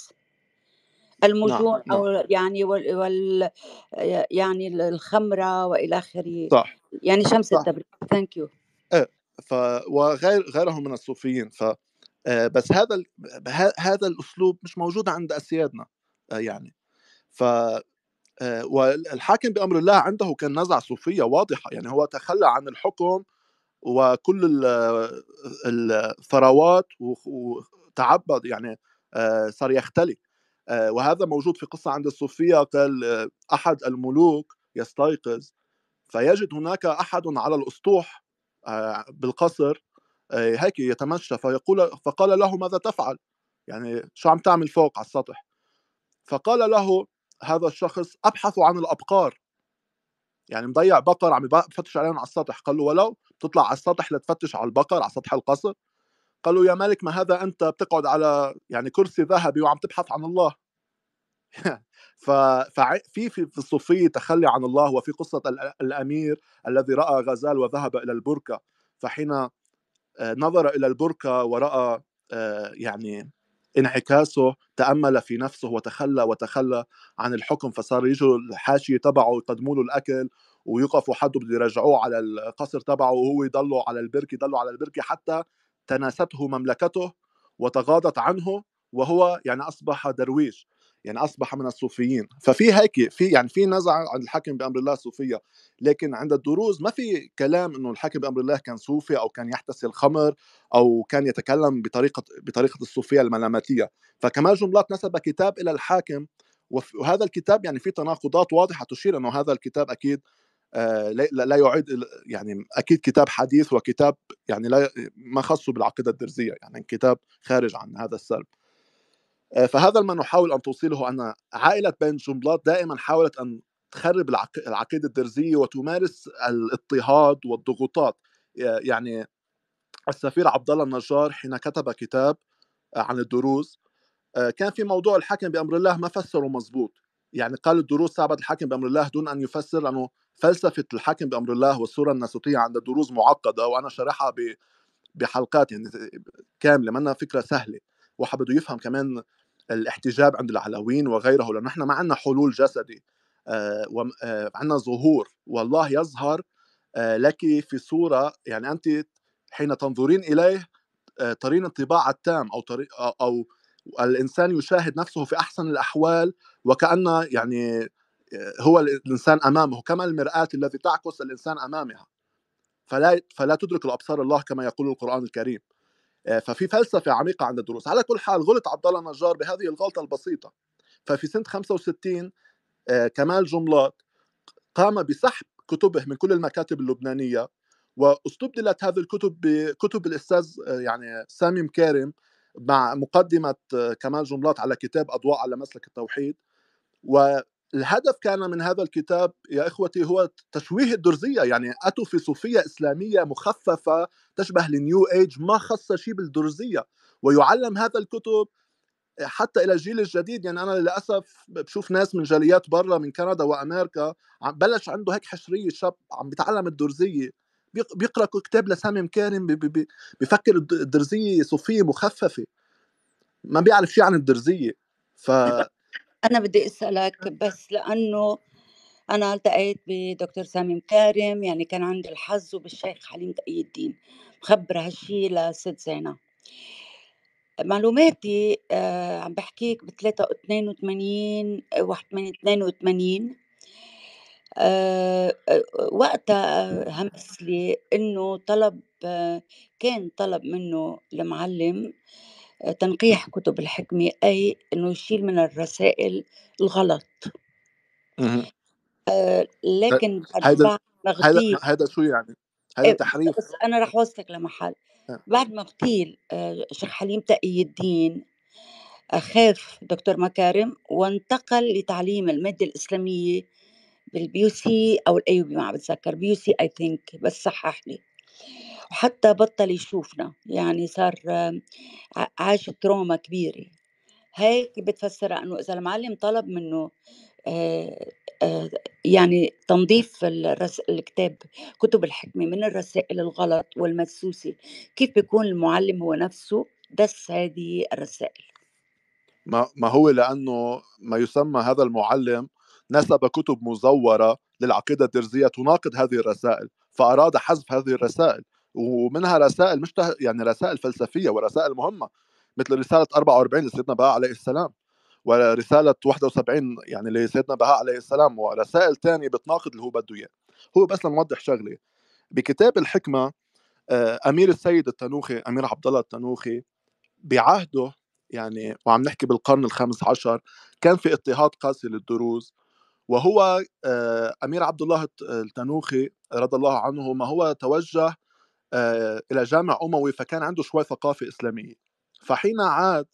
المجون نعم. او نعم. يعني وال, وال يعني الخمره والى اخره صح يعني شمس صح. التبريزي ثانك يو ايه ف وغير غيرهم من الصوفيين ف آه، بس هذا هذا الاسلوب مش موجود عند اسيادنا آه، يعني ف آه، والحاكم بامر الله عنده كان نزعه صوفيه واضحه يعني هو تخلى عن الحكم وكل الثروات وتعبد يعني صار يختلي وهذا موجود في قصه عند الصوفيه قال احد الملوك يستيقظ فيجد هناك احد على الاسطوح بالقصر آه، هيك يتمشى فيقول فقال له ماذا تفعل يعني شو عم تعمل فوق على السطح فقال له هذا الشخص أبحث عن الأبقار يعني مضيع بقر عم بفتش عليهم على السطح قال له ولو بتطلع على السطح لتفتش على البقر على سطح القصر قال له يا مالك ما هذا أنت بتقعد على يعني كرسي ذهبي وعم تبحث عن الله [laughs] ففي في في الصوفية تخلي عن الله وفي قصة الأمير الذي رأى غزال وذهب إلى البركة فحين آه، نظر إلى البركة ورأى آه، يعني انعكاسه تأمل في نفسه وتخلى وتخلى عن الحكم فصار يجوا الحاشية تبعه يقدموا له الأكل ويوقفوا حده بده يرجعوه على القصر تبعه وهو يضلوا على البركة يضلوا على البركة حتى تناسته مملكته وتغاضت عنه وهو يعني أصبح درويش يعني اصبح من الصوفيين ففي هيك في يعني في نزعه عند الحاكم بامر الله صوفيه لكن عند الدروز ما في كلام انه الحاكم بامر الله كان صوفي او كان يحتسي الخمر او كان يتكلم بطريقه بطريقه الصوفيه الملاماتيه فكمال جملات نسب كتاب الى الحاكم وهذا الكتاب يعني في تناقضات واضحه تشير انه هذا الكتاب اكيد آه، لا يعيد يعني اكيد كتاب حديث وكتاب يعني لا ما خصه بالعقيده الدرزيه يعني كتاب خارج عن هذا السرب آه، فهذا ما نحاول ان توصيله ان عائله بن جملات دائما حاولت ان تخرب العقيده الدرزيه وتمارس الاضطهاد والضغوطات يعني السفير عبد الله النجار حين كتب كتاب عن الدروز آه، كان في موضوع الحاكم بامر الله ما فسره مزبوط يعني قال الدروز صعبت الحاكم بامر الله دون ان يفسر لانه فلسفه الحاكم بامر الله والصوره الناسوتيه عند الدروز معقده وانا شرحها بحلقات يعني كامله منها فكره سهله وحبده يفهم كمان الاحتجاب عند العلويين وغيره لأنه نحن ما عندنا حلول جسدي آه، آه، عندنا ظهور والله يظهر آه، لك في صورة يعني أنت حين تنظرين إليه ترين الطباع التام أو أو الإنسان يشاهد نفسه في أحسن الأحوال وكان يعني هو الإنسان أمامه كما المرآة التي تعكس الإنسان أمامها فلا فلا تدرك الأبصار الله كما يقول القرآن الكريم آه، ففي فلسفه عميقه عند الدروز على كل حال غلط عبد الله نجار بهذه الغلطه البسيطه ففي سنه 65 آه، كمال جملات قام بسحب كتبه من كل المكاتب اللبنانيه واستبدلت هذه الكتب بكتب الاستاذ آه، يعني سامي مكارم مع مقدمه كمال جملات على كتاب اضواء على مسلك التوحيد و الهدف كان من هذا الكتاب يا إخوتي هو تشويه الدرزية يعني أتوا في صوفية إسلامية مخففة تشبه النيو إيج ما خص شيء بالدرزية ويعلم هذا الكتب حتى الى الجيل الجديد يعني انا للاسف بشوف ناس من جاليات برا من كندا وامريكا بلش عنده هيك حشريه شاب عم بيتعلم الدرزيه بيقرا كتاب لسامي مكارم بفكر الدرزيه صوفيه مخففه ما بيعرف شيء عن الدرزيه ف أنا بدي أسألك بس لأنه أنا التقيت بدكتور سامي مكارم يعني كان عندي الحظ وبالشيخ حليم تقي الدين مخبر هالشي لست زينة معلوماتي آه، عم بحكيك ب 83 82 آه، آه، وقتها همس لي انه طلب كان طلب منه المعلم تنقيح كتب الحكمة أي أنه يشيل من الرسائل الغلط آه، لكن هذا هذا شو يعني؟ هذا إيه، تحريف بس أنا رح وصلك لمحل آه. بعد ما اغتيل آه، شيخ حليم تقي الدين خاف دكتور مكارم وانتقل لتعليم المادة الإسلامية بالبيو سي أو الأيوبي ما بتذكر بيو سي أي ثينك بس صحح لي وحتى بطل يشوفنا يعني صار عاش تروما كبيرة هيك بتفسرها انه اذا المعلم طلب منه آه، آه، يعني تنظيف الرس... الكتاب كتب الحكمة من الرسائل الغلط والمدسوسة كيف بيكون المعلم هو نفسه دس هذه الرسائل ما, ما هو لأنه ما يسمى هذا المعلم نسب كتب مزورة للعقيدة الدرزية تناقض هذه الرسائل فأراد حذف هذه الرسائل ومنها رسائل مش ته... يعني رسائل فلسفيه ورسائل مهمه مثل رساله 44 لسيدنا بهاء عليه السلام ورساله 71 يعني لسيدنا بهاء عليه السلام ورسائل ثانيه بتناقض اللي هو بده اياه هو بس لنوضح شغله بكتاب الحكمه آه، امير السيد التنوخي امير عبد الله التنوخي بعهده يعني وعم نحكي بالقرن الخامس عشر كان في اضطهاد قاسي للدروز وهو آه، امير عبد الله التنوخي رضي الله عنه ما هو توجه آه، الى جامع اموي فكان عنده شوي ثقافه اسلاميه فحين عاد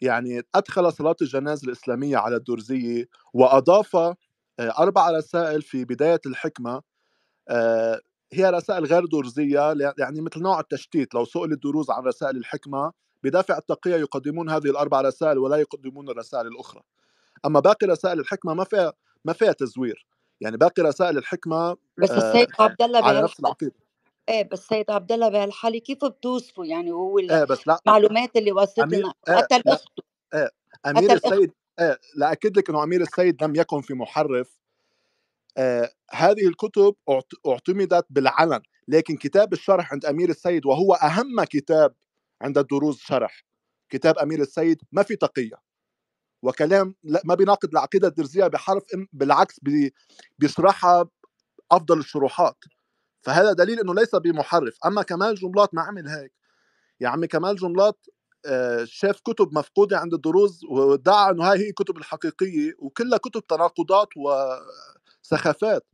يعني ادخل صلاه الجنازه الاسلاميه على الدرزيه واضاف آه، اربع رسائل في بدايه الحكمه آه، هي رسائل غير درزيه يعني مثل نوع التشتيت لو سئل الدروز عن رسائل الحكمه بدافع التقيه يقدمون هذه الاربع رسائل ولا يقدمون الرسائل الاخرى اما باقي رسائل الحكمه ما فيها ما فيها تزوير يعني باقي رسائل الحكمه بس السيد عبد الله على نفس العقيده إيه بس سيد عبد الله بهالحالة كيف بتوصفه يعني هو إيه بس لا المعلومات اللي وصلت قتل لنا إيه قتل لا أخته إيه أمير السيد إيه لأكد لك إنه أمير السيد لم يكن في محرف آه هذه الكتب اعتمدت بالعلن لكن كتاب الشرح عند أمير السيد وهو أهم كتاب عند الدروز شرح كتاب أمير السيد ما في تقية وكلام ما بيناقض العقيدة الدرزية بحرف بالعكس بيشرحها أفضل الشروحات فهذا دليل انه ليس بمحرف اما كمال جملات ما عمل هيك يا عمي كمال جملات آه، شاف كتب مفقودة عند الدروز وادعى انه هاي هي الكتب الحقيقية وكلها كتب تناقضات وسخافات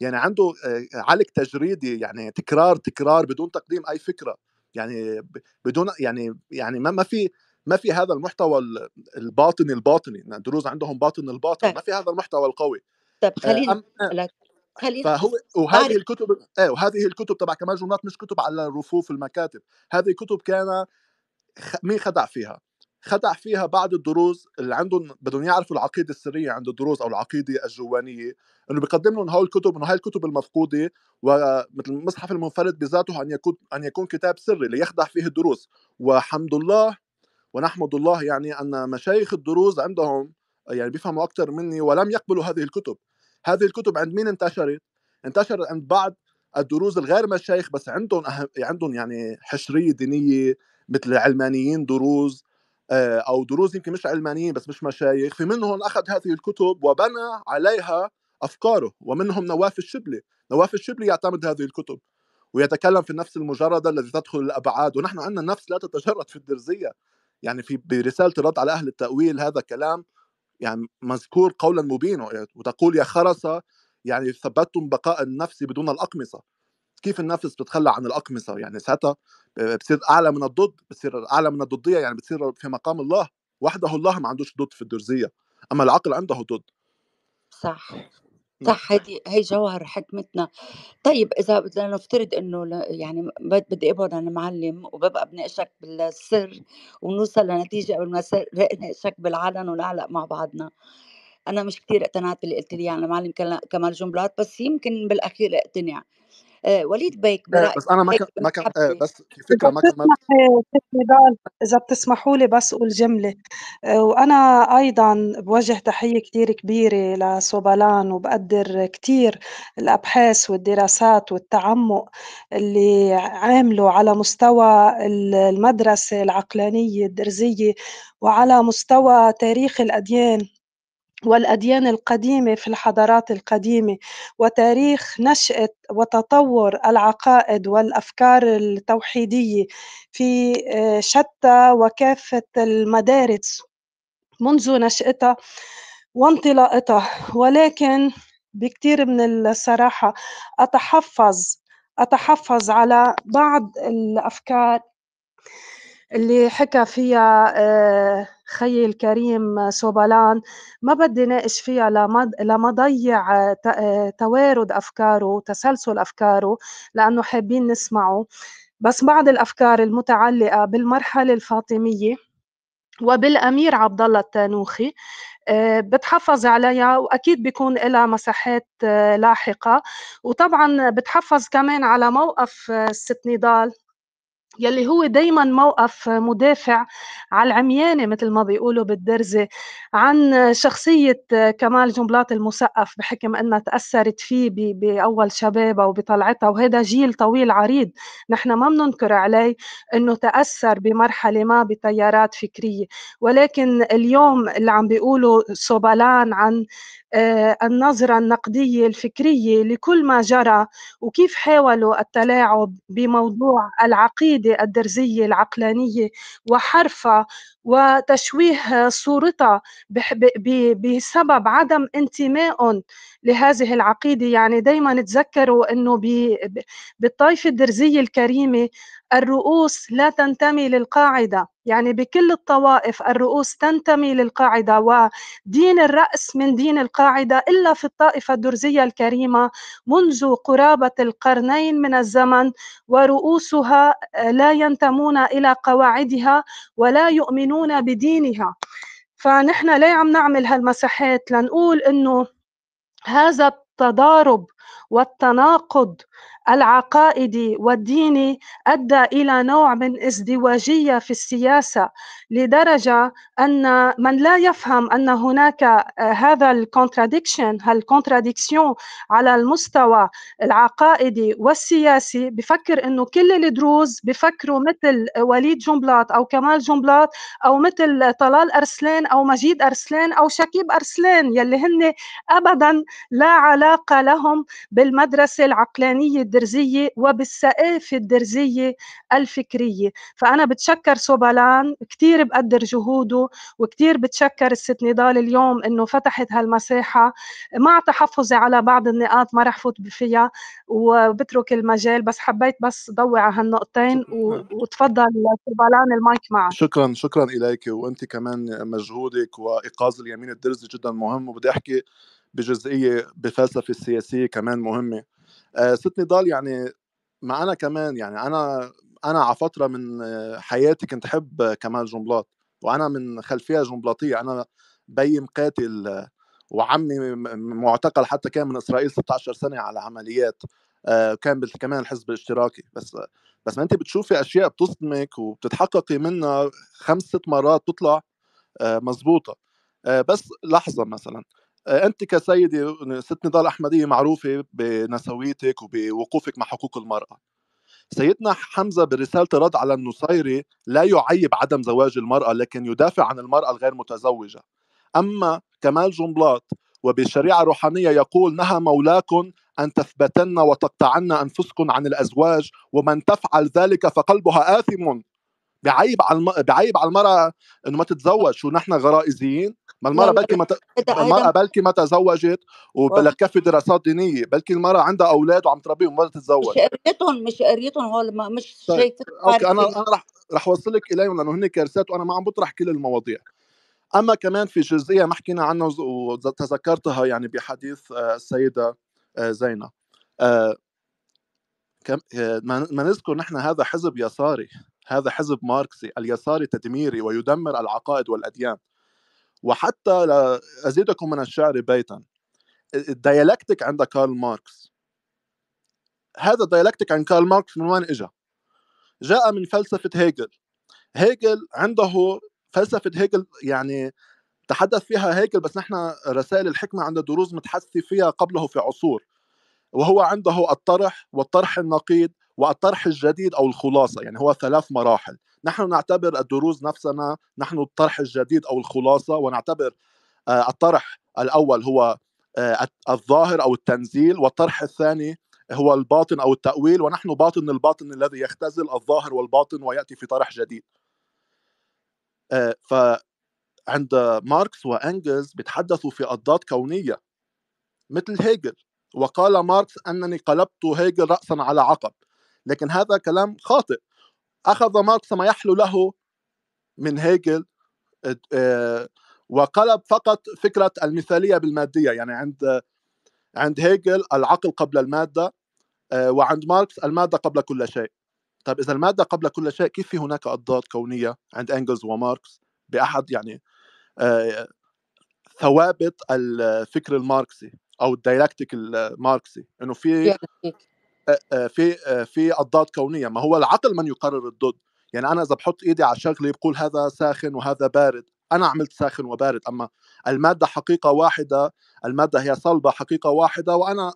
يعني عنده آه، علك تجريدي يعني تكرار تكرار بدون تقديم اي فكرة يعني بدون يعني يعني ما في ما في هذا المحتوى الباطني الباطني الدروز عندهم باطن الباطن طيب. ما في هذا المحتوى القوي طيب آه، خليني اسالك فهو وهذه الكتب ايه وهذه الكتب تبع كمال جملات مش كتب على رفوف المكاتب هذه كتب كان مين خدع فيها خدع فيها بعض الدروز اللي عندهم بدهم يعرفوا العقيده السريه عند الدروز او العقيده الجوانيه انه بيقدم لهم هول الكتب انه هاي الكتب المفقوده ومثل المصحف المنفرد بذاته ان يكون ان يكون كتاب سري ليخدع فيه الدروز وحمد الله ونحمد الله يعني ان مشايخ الدروز عندهم يعني بيفهموا اكثر مني ولم يقبلوا هذه الكتب هذه الكتب عند مين انتشرت؟ انتشرت عند بعض الدروز الغير مشايخ بس عندهم أهم عندهم يعني حشريه دينيه مثل علمانيين دروز آه، او دروز يمكن مش علمانيين بس مش مشايخ في منهم اخذ هذه الكتب وبنى عليها افكاره ومنهم نواف الشبلي نواف الشبلي يعتمد هذه الكتب ويتكلم في النفس المجرده التي تدخل الابعاد ونحن عندنا النفس لا تتجرد في الدرزيه يعني في برساله الرد على اهل التاويل هذا كلام يعني مذكور قولا مبينا وتقول يا خرسة يعني ثبتتم بقاء النفس بدون الأقمصة كيف النفس بتتخلى عن الأقمصة يعني ساعتها بتصير أعلى من الضد بتصير أعلى من الضدية يعني بتصير في مقام الله وحده الله ما عندوش ضد في الدرزية أما العقل عنده ضد صح نعم. صح هادي هي جوهر حكمتنا، طيب إذا بدنا نفترض إنه يعني بدي أبعد عن المعلم وببقى بناقشك بالسر ونوصل لنتيجة قبل ما [laughs] ناقشك بالعلن ونعلق مع بعضنا، أنا مش كثير اقتنعت باللي قُلت لي إياه عن المعلم كمال كمان جملات بس يمكن بالأخير أقتنع. آه، وليد بيك آه، بس انا ما كان ما كان آه، إيه؟ بس فكره ما كان اذا بتسمحوا لي بس اقول جمله وانا ايضا بوجه تحيه كثير كبيره لسوبالان وبقدر كثير الابحاث والدراسات والتعمق اللي عامله على مستوى المدرسه العقلانيه الدرزيه وعلى مستوى تاريخ الاديان والأديان القديمة في الحضارات القديمة وتاريخ نشأة وتطور العقائد والأفكار التوحيدية في آه، شتى وكافة المدارس منذ نشأتها وانطلاقتها ولكن بكثير من الصراحة أتحفظ أتحفظ على بعض الأفكار اللي حكى فيها آه، خيي الكريم سوبالان ما بدي ناقش فيها لما ضيع آه، توارد افكاره وتسلسل افكاره لانه حابين نسمعه بس بعض الافكار المتعلقه بالمرحله الفاطميه وبالامير عبد الله التانوخي آه، بتحفظ عليها واكيد بيكون لها مساحات لاحقه وطبعا بتحفظ كمان على موقف الست نضال يلي هو دايما موقف مدافع على العميانه مثل ما بيقولوا بالدرزه عن شخصيه كمال جنبلاط المثقف بحكم انها تاثرت فيه باول شبابها وبطلعتها وهذا جيل طويل عريض نحن ما بننكر عليه انه تاثر بمرحله ما بتيارات فكريه ولكن اليوم اللي عم بيقولوا سوبالان عن آه، النظرة النقدية الفكرية لكل ما جرى وكيف حاولوا التلاعب بموضوع العقيدة الدرزية العقلانية وحرفها وتشويه صورتها بسبب عدم انتمائهم لهذه العقيدة يعني دايما تذكروا أنه بالطائفة الدرزية الكريمة الرؤوس لا تنتمي للقاعدة يعني بكل الطوائف الرؤوس تنتمي للقاعدة ودين الرأس من دين القاعدة إلا في الطائفة الدرزية الكريمة منذ قرابة القرنين من الزمن ورؤوسها آه، لا ينتمون إلى قواعدها ولا يؤمنون بدينها فنحن ليه عم نعمل هالمساحات لنقول إنه هذا التضارب والتناقض العقائدي والديني ادى الى نوع من ازدواجيه في السياسه لدرجه ان من لا يفهم ان هناك آه، هذا الكونتراديكشن الكونتراديكسيون على المستوى العقائدي والسياسي بفكر انه كل الدروز بفكروا مثل وليد جنبلاط او كمال جنبلاط او مثل طلال ارسلان او مجيد ارسلان او شكيب ارسلان يلي هن ابدا لا علاقه لهم بالمدرسة العقلانية الدرزية وبالثقافة الدرزية الفكرية فأنا بتشكر سوبالان كتير بقدر جهوده وكتير بتشكر الست نضال اليوم أنه فتحت هالمساحة مع تحفظي على بعض النقاط ما رح فوت فيها وبترك المجال بس حبيت بس ضوي على هالنقطتين وتفضل سوبالان المايك معك شكرا شكرا إليك وأنت كمان مجهودك وإيقاظ اليمين الدرزي جدا مهم وبدي أحكي بجزئيه بفلسفه السياسيه كمان مهمه آه، ست نضال يعني مع انا كمان يعني انا انا على فتره من حياتي كنت احب كمال جنبلاط وانا من خلفيه جنبلاطيه انا بي مقاتل وعمي معتقل حتى كان من اسرائيل 16 سنه على عمليات آه، كان كمان الحزب الاشتراكي بس بس ما انت بتشوفي اشياء بتصدمك وبتتحققي منها خمس ست مرات بتطلع آه، مزبوطه بس لحظه مثلا آه، انت كسيده ست نضال احمديه معروفه بنسويتك وبوقوفك مع حقوق المراه سيدنا حمزه برساله رد على النصيري لا يعيب عدم زواج المراه لكن يدافع عن المراه الغير متزوجه اما كمال جنبلاط وبالشريعه الروحانيه يقول نهى مولاكم ان تثبتن وتقطعن انفسكم عن الازواج ومن تفعل ذلك فقلبها اثم بعيب على بعيب على المراه انه ما تتزوج شو نحن غرائزيين ما المرأة بلكي ما المرأة بلكي ما تزوجت وبلكفي آه. دراسات دينية بلكي المرأة عندها أولاد وعم تربيهم ما تتزوج مش قريتهم مش قريتهم ما مش طيب، شايف أوكي أنا رح رح أوصلك إليهم لأنه هن كارثات وأنا ما عم بطرح كل المواضيع أما كمان في جزئية ما حكينا عنها وتذكرتها يعني بحديث آه، السيدة آه، زينة ما نذكر نحن هذا حزب يساري هذا حزب ماركسي اليساري تدميري ويدمر العقائد والأديان وحتى أزيدكم من الشعر بيتا الديالكتيك عند كارل ماركس هذا الديالكتيك عن كارل ماركس من وين اجى؟ جاء من فلسفة هيجل هيجل عنده فلسفة هيجل يعني تحدث فيها هيجل بس نحن رسائل الحكمة عند دروز متحدث فيها قبله في عصور وهو عنده الطرح والطرح النقيض والطرح الجديد أو الخلاصة يعني هو ثلاث مراحل نحن نعتبر الدروز نفسنا نحن الطرح الجديد أو الخلاصة ونعتبر آه، الطرح الأول هو آه، الظاهر أو التنزيل والطرح الثاني هو الباطن أو التأويل ونحن باطن الباطن الذي يختزل الظاهر والباطن ويأتي في طرح جديد آه، فعند ماركس وأنجلز بيتحدثوا في أضداد كونية مثل هيجل وقال ماركس أنني قلبت هيجل رأسا على عقب لكن هذا كلام خاطئ أخذ ماركس ما يحلو له من هيجل آه، وقلب فقط فكرة المثالية بالمادية يعني عند عند هيجل العقل قبل المادة آه، وعند ماركس المادة قبل كل شيء طيب إذا المادة قبل كل شيء كيف في هناك أضداد كونية عند أنجلز وماركس بأحد يعني آه، ثوابت الفكر الماركسي أو الديلاكتيك الماركسي إنه في في في اضداد كونيه ما هو العقل من يقرر الضد يعني انا اذا بحط ايدي على شغله بقول هذا ساخن وهذا بارد انا عملت ساخن وبارد اما الماده حقيقه واحده الماده هي صلبه حقيقه واحده وانا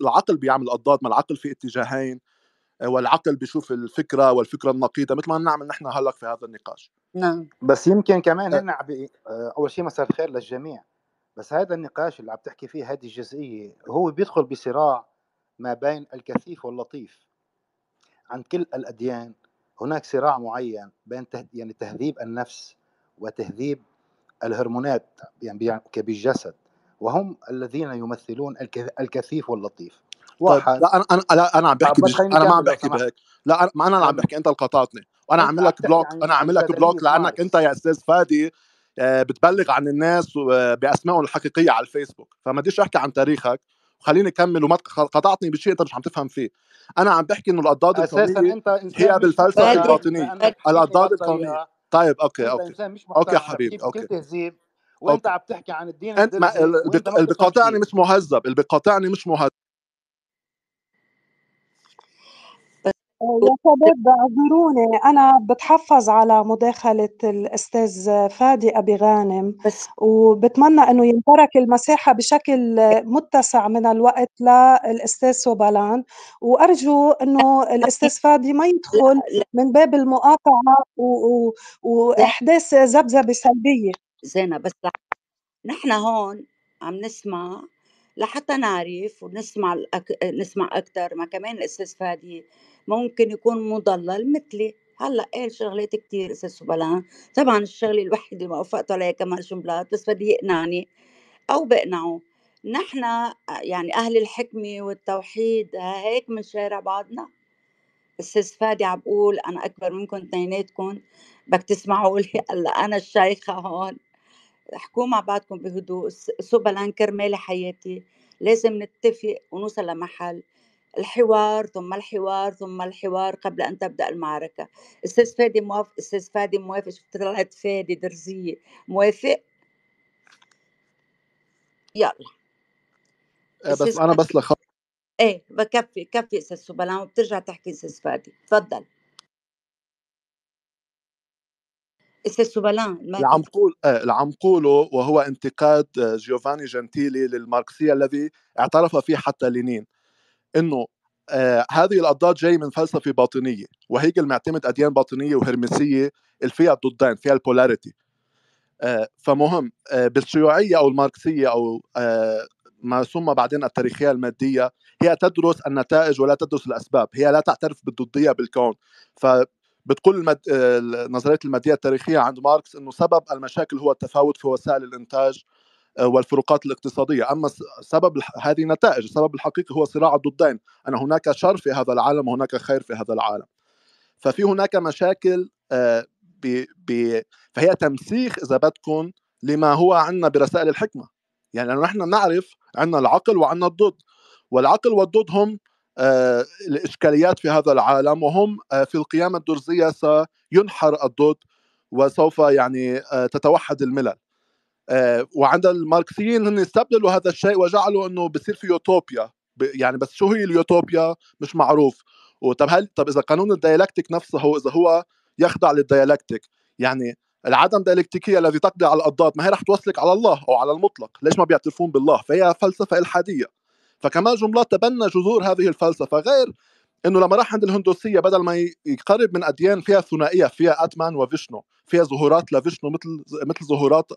العقل بيعمل اضداد ما العقل في اتجاهين والعقل بيشوف الفكره والفكره النقيضه مثل ما نعمل نحن هلا في هذا النقاش نعم بس يمكن كمان هن اول شيء مساء الخير للجميع بس هذا النقاش اللي عم تحكي فيه هذه الجزئيه هو بيدخل بصراع ما بين الكثيف واللطيف عند كل الأديان هناك صراع معين بين يعني تهذيب النفس وتهذيب الهرمونات يعني بالجسد وهم الذين يمثلون الكثيف واللطيف طيب، واحد لا انا انا لا انا عم بحكي بش... انا ما عم بحكي بهيك لا أنا... ما انا عم بحكي انت اللي وانا عم لك بلوك يعني انا عم لك بلوك لانك انت يا استاذ فادي آه، بتبلغ عن الناس باسمائهم الحقيقيه على الفيسبوك فما بديش احكي عن تاريخك خليني اكمل وما قطعتني بشيء انت مش عم تفهم فيه انا عم بحكي انه الاضداد القوميه انت هي بالفلسفه الباطنيه الاضداد القوميه طيب اوكي اوكي اوكي حبيبي اوكي وانت عم تحكي عن الدين انت اللي مش مهذب اللي مش مهذب يا شباب اعذروني انا بتحفظ على مداخله الاستاذ فادي ابي غانم بس. وبتمنى انه ينترك المساحه بشكل متسع من الوقت للاستاذ سوبالان وارجو انه الاستاذ فادي ما يدخل من باب المقاطعه واحداث ذبذبه سلبيه زينه بس نحن هون عم نسمع لحتى نعرف ونسمع الأك... نسمع اكثر ما كمان الاستاذ فادي ممكن يكون مضلل مثلي هلا قال إيه شغلات كثير استاذ سبلان طبعا الشغله الوحيده اللي ما وفقت عليها كمال جملات بس بدي يقنعني او بقنعه نحن يعني اهل الحكمه والتوحيد هيك بنشارع بعضنا استاذ فادي عم بقول انا اكبر منكم اثنيناتكم بدك تسمعوا لي [laughs] هلا انا الشيخه هون احكوا مع بعضكم بهدوء سبلان كرمالي حياتي لازم نتفق ونوصل لمحل الحوار ثم الحوار ثم الحوار قبل ان تبدا المعركه استاذ فادي موافق استاذ فادي موافق طلعت فادي درزيه موافق يلا آه، بس انا بس لخ ايه بكفي كفي استاذ سبلان وبترجع تحكي استاذ فادي تفضل استاذ سوبالان اللي عم قول آه، اللي عم قوله وهو انتقاد آه، جيوفاني جنتيلي للماركسيه الذي اعترف فيه حتى لينين انه آه هذه الاضداد جايه من فلسفه باطنيه وهيجل معتمد اديان باطنيه وهرمسيه اللي فيها الضدين فيها البولاريتي آه فمهم آه بالشيوعيه او الماركسيه او آه ما سمى بعدين التاريخيه الماديه هي تدرس النتائج ولا تدرس الاسباب هي لا تعترف بالضديه بالكون ف بتقول المد... آه، نظريه الماديه التاريخيه عند ماركس انه سبب المشاكل هو التفاوت في وسائل الانتاج آه، والفروقات الاقتصادية أما سبب هذه النتائج السبب الحقيقي هو صراع الضدين أن هناك شر في هذا العالم وهناك خير في هذا العالم ففي هناك مشاكل آه، ب... ب... فهي تمسيخ إذا بدكم لما هو عندنا برسائل الحكمة يعني نحن نعرف عندنا العقل وعندنا الضد والعقل والضد هم آه، الإشكاليات في هذا العالم وهم في القيامة الدرزية سينحر الضد وسوف يعني تتوحد الملل آه، وعند الماركسيين هن استبدلوا هذا الشيء وجعلوا انه بصير في يوتوبيا يعني بس شو هي اليوتوبيا مش معروف وطب هل طب اذا قانون الديالكتيك نفسه هو اذا هو يخضع للديالكتيك يعني العدم ديالكتيكيه الذي تقضي على الأضداد ما هي رح توصلك على الله او على المطلق ليش ما بيعترفون بالله فهي فلسفه الحاديه فكما جمله تبنى جذور هذه الفلسفه غير انه لما راح عند الهندوسيه بدل ما يقرب من اديان فيها ثنائيه فيها اتمان وفيشنو فيها ظهورات لفيشنو مثل مثل ظهورات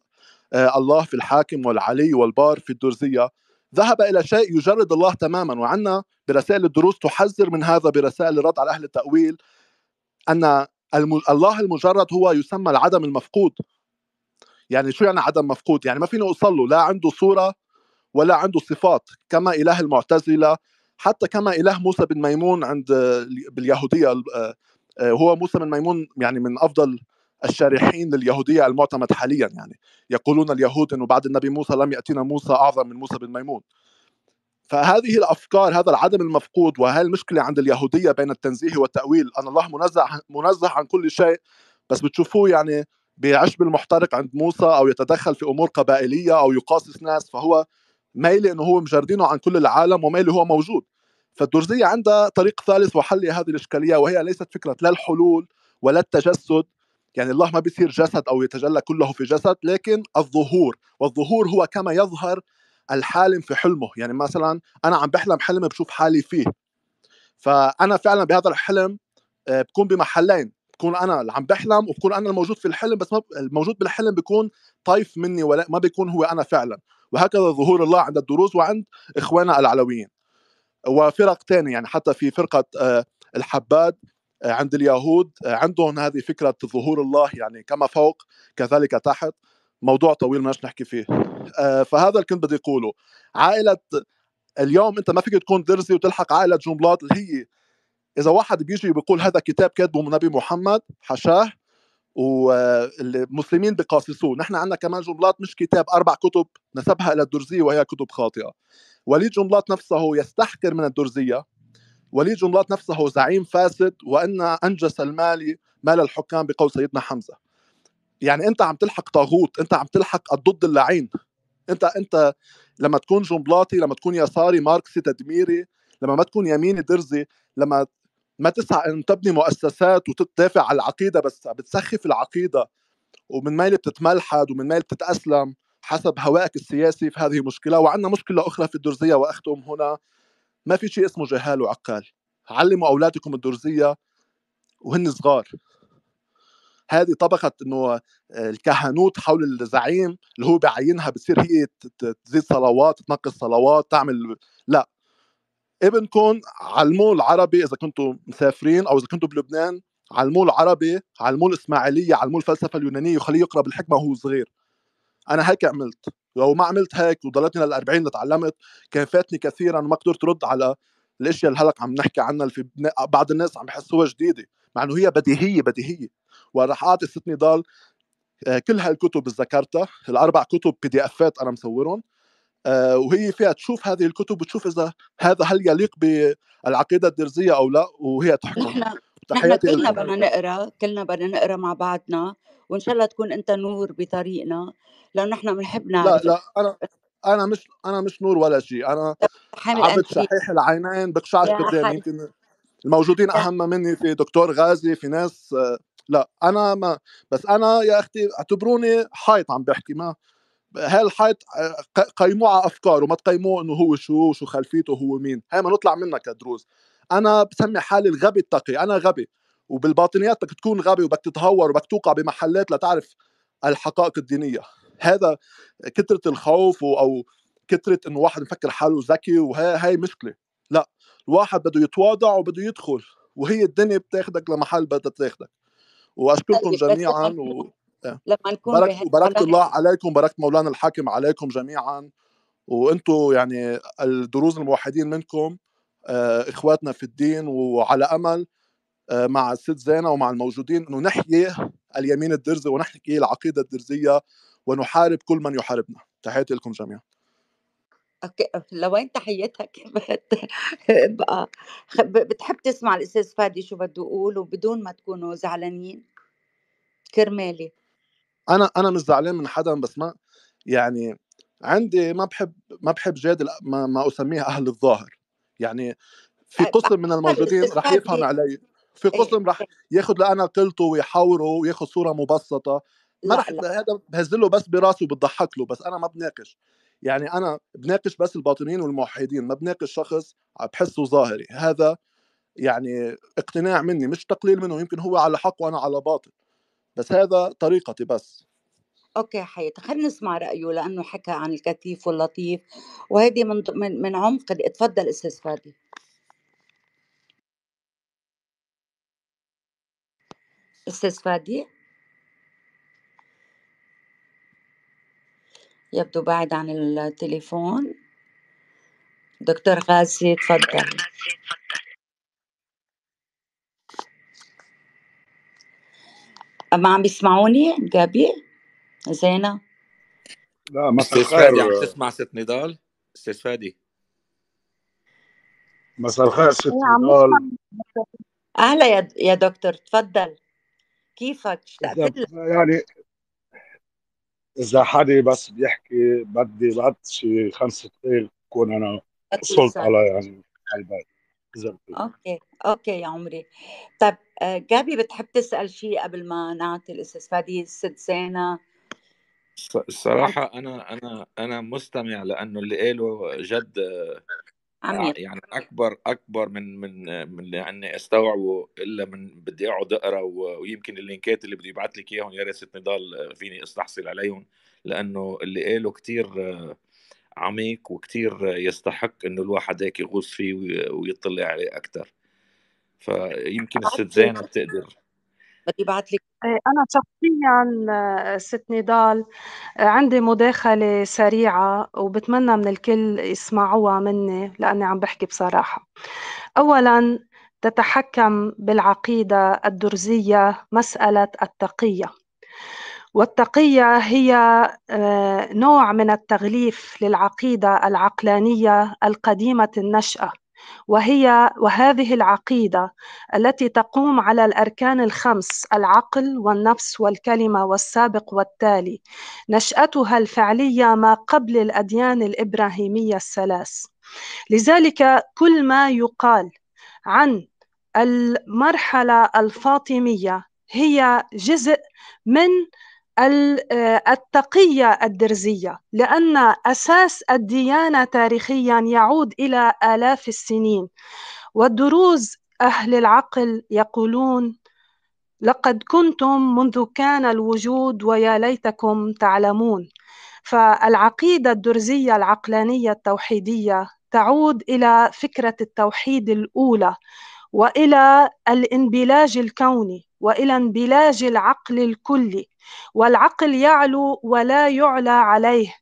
آه، الله في الحاكم والعلي والبار في الدرزية ذهب إلى شيء يجرد الله تماما وعنا برسائل الدروس تحذر من هذا برسائل الرد على أهل التأويل أن الله المجرد هو يسمى العدم المفقود يعني شو يعني عدم مفقود يعني ما فينا أصله لا عنده صورة ولا عنده صفات كما إله المعتزلة حتى كما إله موسى بن ميمون عند باليهودية آه، آه، هو موسى بن ميمون يعني من أفضل الشارحين لليهودية المعتمد حاليا يعني يقولون اليهود أنه بعد النبي موسى لم يأتينا موسى أعظم من موسى بن ميمون فهذه الافكار هذا العدم المفقود وهي المشكله عند اليهوديه بين التنزيه والتاويل ان الله منزه منزه عن كل شيء بس بتشوفوه يعني بعشب المحترق عند موسى او يتدخل في امور قبائليه او يقاصص ناس فهو ميلي انه هو مجردينه عن كل العالم وميلي هو موجود فالدرزيه عندها طريق ثالث وحل هذه الاشكاليه وهي ليست فكره لا الحلول ولا التجسد يعني الله ما بيصير جسد أو يتجلى كله في جسد لكن الظهور والظهور هو كما يظهر الحالم في حلمه يعني مثلا أنا عم بحلم حلم بشوف حالي فيه فأنا فعلا بهذا الحلم آه، بكون بمحلين بكون انا اللي عم بحلم وبكون انا الموجود في الحلم بس الموجود بالحلم بيكون طيف مني ولا ما بيكون هو انا فعلا وهكذا ظهور الله عند الدروز وعند اخواننا العلويين وفرق ثانيه يعني حتى في فرقه آه، الحباد آه، عند اليهود آه، عندهم هذه فكرة ظهور الله يعني كما فوق كذلك تحت موضوع طويل ما نحكي فيه آه، فهذا اللي كنت بدي أقوله عائلة اليوم أنت ما فيك تكون درزي وتلحق عائلة جنبلاط اللي هي إذا واحد بيجي بيقول هذا كتاب كاتبه النبي محمد حشاه والمسلمين بقاصصوه نحن عندنا كمان جملات مش كتاب أربع كتب نسبها إلى الدرزية وهي كتب خاطئة وليد جملات نفسه يستحقر من الدرزية ولي جملات نفسه زعيم فاسد وان انجس المال مال الحكام بقول سيدنا حمزه يعني انت عم تلحق طاغوت انت عم تلحق الضد اللعين انت انت لما تكون جنبلاطي لما تكون يساري ماركسي تدميري لما ما تكون يميني درزي لما ما تسعى ان تبني مؤسسات وتدافع عن العقيده بس بتسخف العقيده ومن ميل بتتملحد ومن ميل بتتاسلم حسب هوائك السياسي في هذه مشكله وعندنا مشكله اخرى في الدرزيه واختم هنا ما في شيء اسمه جهال وعقال علموا اولادكم الدرزيه وهن صغار هذه طبقة انه آه، الكهنوت حول الزعيم اللي هو بعينها بتصير هي تزيد صلوات تنقص صلوات تعمل لا ابنكم علموه العربي اذا كنتوا مسافرين او اذا كنتوا بلبنان علموه العربي علموه الاسماعيليه علموه الفلسفه اليونانيه وخليه يقرا بالحكمه وهو صغير انا هيك عملت لو ما عملت هيك وضلتني لل 40 اللي تعلمت كان فاتني كثيرا وما قدرت رد على الاشياء اللي هلق عم نحكي عنها اللي في بعض الناس عم يحسوها جديده مع انه هي بديهيه بديهيه وراح اعطي ست نضال آه، كل هالكتب اللي ذكرتها الاربع كتب بي دي افات انا مصورهم آه، وهي فيها تشوف هذه الكتب وتشوف اذا هذا هل يليق بالعقيده الدرزيه او لا وهي تحكم نحن كلنا بدنا نقرا كلنا بدنا نقرا مع بعضنا وان شاء الله تكون انت نور بطريقنا لانه نحن بنحب نعرف لا لا انا انا مش انا مش نور ولا شيء انا عبد شحيح العينين بقشعر قدامي يمكن الموجودين اهم مني في دكتور غازي في ناس لا انا ما بس انا يا اختي اعتبروني حيط عم بحكي ما هالحيط قيموه على افكاره ما تقيموه انه هو شو شو خلفيته هو مين هاي ما نطلع منها كدروز انا بسمي حالي الغبي التقي انا غبي وبالباطنيات بدك تكون غبي وبدك تتهور وبدك توقع بمحلات لتعرف الحقائق الدينيه هذا كثره الخوف او كثره انه واحد مفكر حاله ذكي وهي مشكله لا الواحد بده يتواضع وبده يدخل وهي الدنيا بتاخدك لمحل بدها تاخدك واشكركم طيب، جميعا و... إيه. لما نكون بركت, بركت الله عليكم بركت مولانا الحاكم عليكم جميعا وانتم يعني الدروز الموحدين منكم آه، اخواتنا في الدين وعلى امل آه، مع الست زينه ومع الموجودين انه نحيي اليمين الدرزي ونحكي العقيده الدرزيه ونحارب كل من يحاربنا تحياتي لكم جميعا اوكي لوين تحيتك [laughs] بقى بتحب تسمع الاستاذ فادي شو بده يقول وبدون ما تكونوا زعلانين كرمالي انا انا مش زعلان من حدا بس ما يعني عندي ما بحب ما بحب جادل ما, ما اسميه اهل الظاهر يعني في قسم من الموجودين رح يفهم علي في أيوه. قسم رح ياخذ لانا انا قلته ويحاوره وياخذ صوره مبسطه ما رح هذا بهز له بس براسه وبتضحك له بس انا ما بناقش يعني انا بناقش بس الباطنيين والموحدين ما بناقش شخص بحسه ظاهري هذا يعني اقتناع مني مش تقليل منه يمكن هو على حق وانا على باطل بس هذا طريقتي بس اوكي حياتي خلينا نسمع رايه لانه حكى عن الكثيف واللطيف وهيدي من من, من عمق اتفضل استاذ فادي استاذ فادي يبدو بعيد عن التليفون دكتور غازي تفضل ما عم بيسمعوني جابي زينة لا ما في فادي عم تسمع ست نضال استاذ فادي مساء الخير ست نضال اهلا يا يا دكتور تفضل كيفك؟ يعني اذا حدا بس بيحكي بدي بعد شي خمس دقائق بكون انا وصلت على يعني البيت اوكي اوكي يا عمري طب آه، جابي بتحب تسال شيء قبل ما نعطي الاستاذ فادي الست زينه نعم. الصراحة أنا أنا أنا مستمع لأنه اللي قاله جد آه، عميق يعني أكبر أكبر من من من اللي أستوعبه إلا من بدي أقعد أقرأ ويمكن اللينكات اللي بده يبعث لك إياهم يا ريت نضال آه، فيني أستحصل عليهم لأنه اللي قاله كتير آه، عميق وكتير يستحق إنه الواحد هيك يغوص فيه ويطلع عليه أكثر فيمكن الست زينب تقدر بدي بعت لك إيه، أنا شخصيا آه، ست نضال آه، عندي مداخلة سريعة وبتمنى من الكل يسمعوها مني لأني عم بحكي بصراحة أولا تتحكم بالعقيدة الدرزية مسألة التقية والتقية هي آه، نوع من التغليف للعقيدة العقلانية القديمة النشأة وهي وهذه العقيدة التي تقوم على الأركان الخمس العقل والنفس والكلمة والسابق والتالي نشأتها الفعلية ما قبل الأديان الإبراهيمية الثلاث لذلك كل ما يقال عن المرحلة الفاطمية هي جزء من آه، التقية الدرزية لأن أساس الديانة تاريخيا يعود إلى آلاف السنين والدروز أهل العقل يقولون لقد كنتم منذ كان الوجود ويا ليتكم تعلمون فالعقيدة الدرزية العقلانية التوحيدية تعود إلى فكرة التوحيد الأولى وإلى الانبلاج الكوني وإلى انبلاج العقل الكلي والعقل يعلو ولا يعلى عليه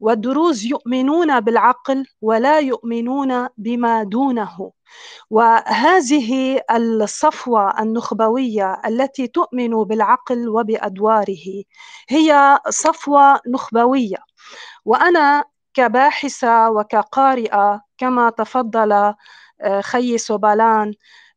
والدروز يؤمنون بالعقل ولا يؤمنون بما دونه وهذه الصفوه النخبويه التي تؤمن بالعقل وبادواره هي صفوه نخبويه وانا كباحثه وكقارئه كما تفضل آه، خيي سوبالان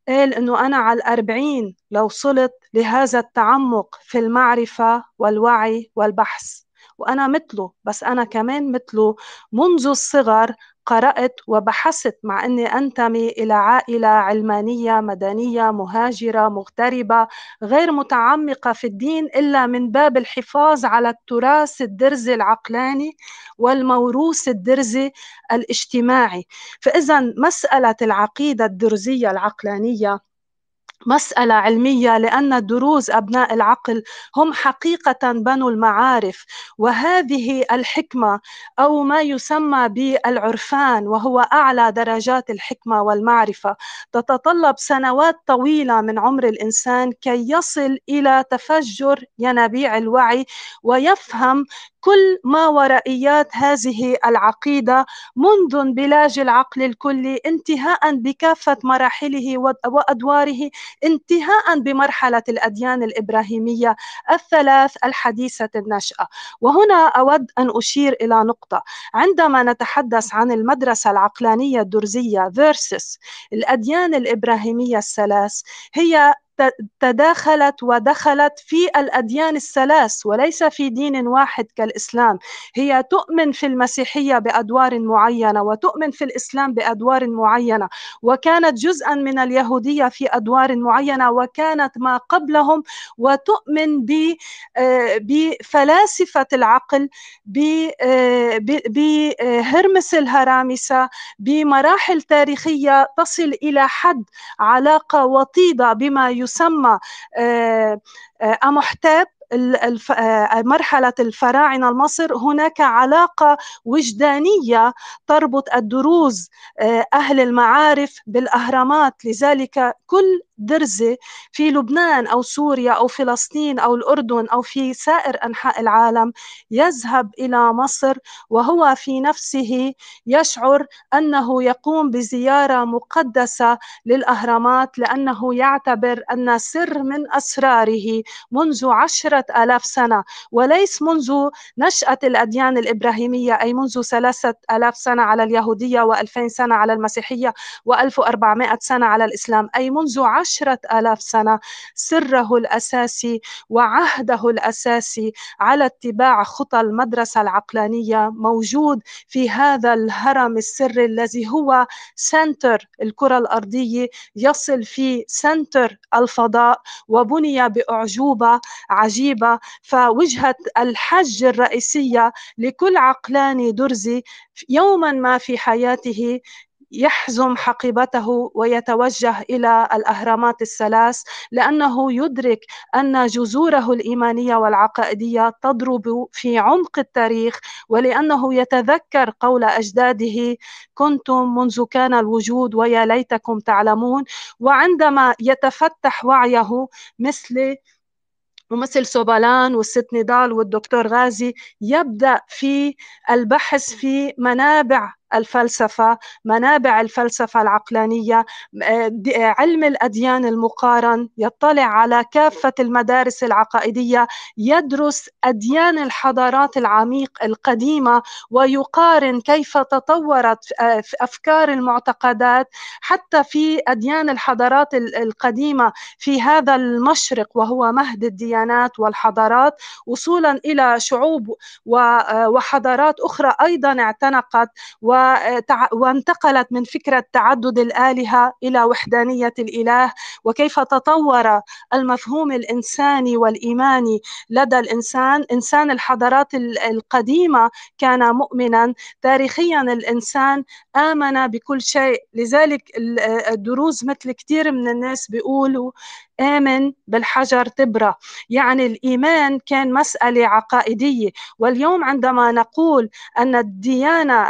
قال انه انا على الأربعين لو صلت لهذا التعمق في المعرفة والوعي والبحث وأنا مثله بس أنا كمان مثله منذ الصغر قرأت وبحثت مع أني أنتمي إلى عائلة علمانية مدنية مهاجرة مغتربة غير متعمقة في الدين إلا من باب الحفاظ على التراث الدرزي العقلاني والموروث الدرزي الاجتماعي فإذا مسألة العقيدة الدرزية العقلانية مسألة علمية لأن دروز أبناء العقل هم حقيقة بنو المعارف وهذه الحكمة أو ما يسمى بالعرفان وهو أعلى درجات الحكمة والمعرفة تتطلب سنوات طويلة من عمر الإنسان كي يصل إلى تفجر ينابيع الوعي ويفهم كل ما ورائيات هذه العقيدة منذ انبلاج العقل الكلي انتهاء بكافة مراحله وأدواره انتهاء بمرحلة الأديان الإبراهيمية الثلاث الحديثة النشأة وهنا أود أن أشير إلى نقطة عندما نتحدث عن المدرسة العقلانية الدرزية versus الأديان الإبراهيمية الثلاث هي تداخلت ودخلت في الأديان الثلاث وليس في دين واحد كالإسلام هي تؤمن في المسيحية بأدوار معينة وتؤمن في الإسلام بأدوار معينة وكانت جزءا من اليهودية في أدوار معينة وكانت ما قبلهم وتؤمن آه، بفلاسفة العقل آه، بهرمس الهرامسة بمراحل تاريخية تصل إلى حد علاقة وطيدة بما يسمى آه، آه، أمحتاب آه، مرحلة الفراعنة المصر هناك علاقة وجدانية تربط الدروز أهل المعارف بالأهرامات لذلك كل درزة في لبنان أو سوريا أو فلسطين أو الأردن أو في سائر أنحاء العالم يذهب إلى مصر وهو في نفسه يشعر أنه يقوم بزيارة مقدسة للأهرامات لأنه يعتبر أن سر من أسراره منذ عشرة آلاف سنة وليس منذ نشأة الأديان الإبراهيمية أي منذ ثلاثة آلاف سنة على اليهودية وألفين سنة على المسيحية وألف وأربعمائة سنة على الإسلام أي منذ عشرة ألاف سنة سره الأساسي وعهده الأساسي على اتباع خطى المدرسة العقلانية موجود في هذا الهرم السري الذي هو سنتر الكرة الأرضية يصل في سنتر الفضاء وبني بأعجوبة عجيبة فوجهة الحج الرئيسية لكل عقلاني درزي يوما ما في حياته يحزم حقيبته ويتوجه الى الاهرامات الثلاث لانه يدرك ان جذوره الايمانيه والعقائديه تضرب في عمق التاريخ ولانه يتذكر قول اجداده كنتم منذ كان الوجود ويا ليتكم تعلمون وعندما يتفتح وعيه مثل ومثل سوبالان والست نضال والدكتور غازي يبدا في البحث في منابع الفلسفه منابع الفلسفه العقلانيه آه، آه، علم الاديان المقارن يطلع على كافه المدارس العقائديه يدرس اديان الحضارات العميق القديمه ويقارن كيف تطورت آه، افكار المعتقدات حتى في اديان الحضارات القديمه في هذا المشرق وهو مهد الديانات والحضارات وصولا الى شعوب وحضارات اخرى ايضا اعتنقت و وانتقلت من فكرة تعدد الآلهة إلى وحدانية الإله وكيف تطور المفهوم الإنساني والإيماني لدى الإنسان إنسان الحضارات القديمة كان مؤمنا تاريخيا الإنسان آمن بكل شيء لذلك الدروز مثل كثير من الناس بيقولوا آمن بالحجر تبرى يعني الإيمان كان مسألة عقائدية واليوم عندما نقول أن الديانة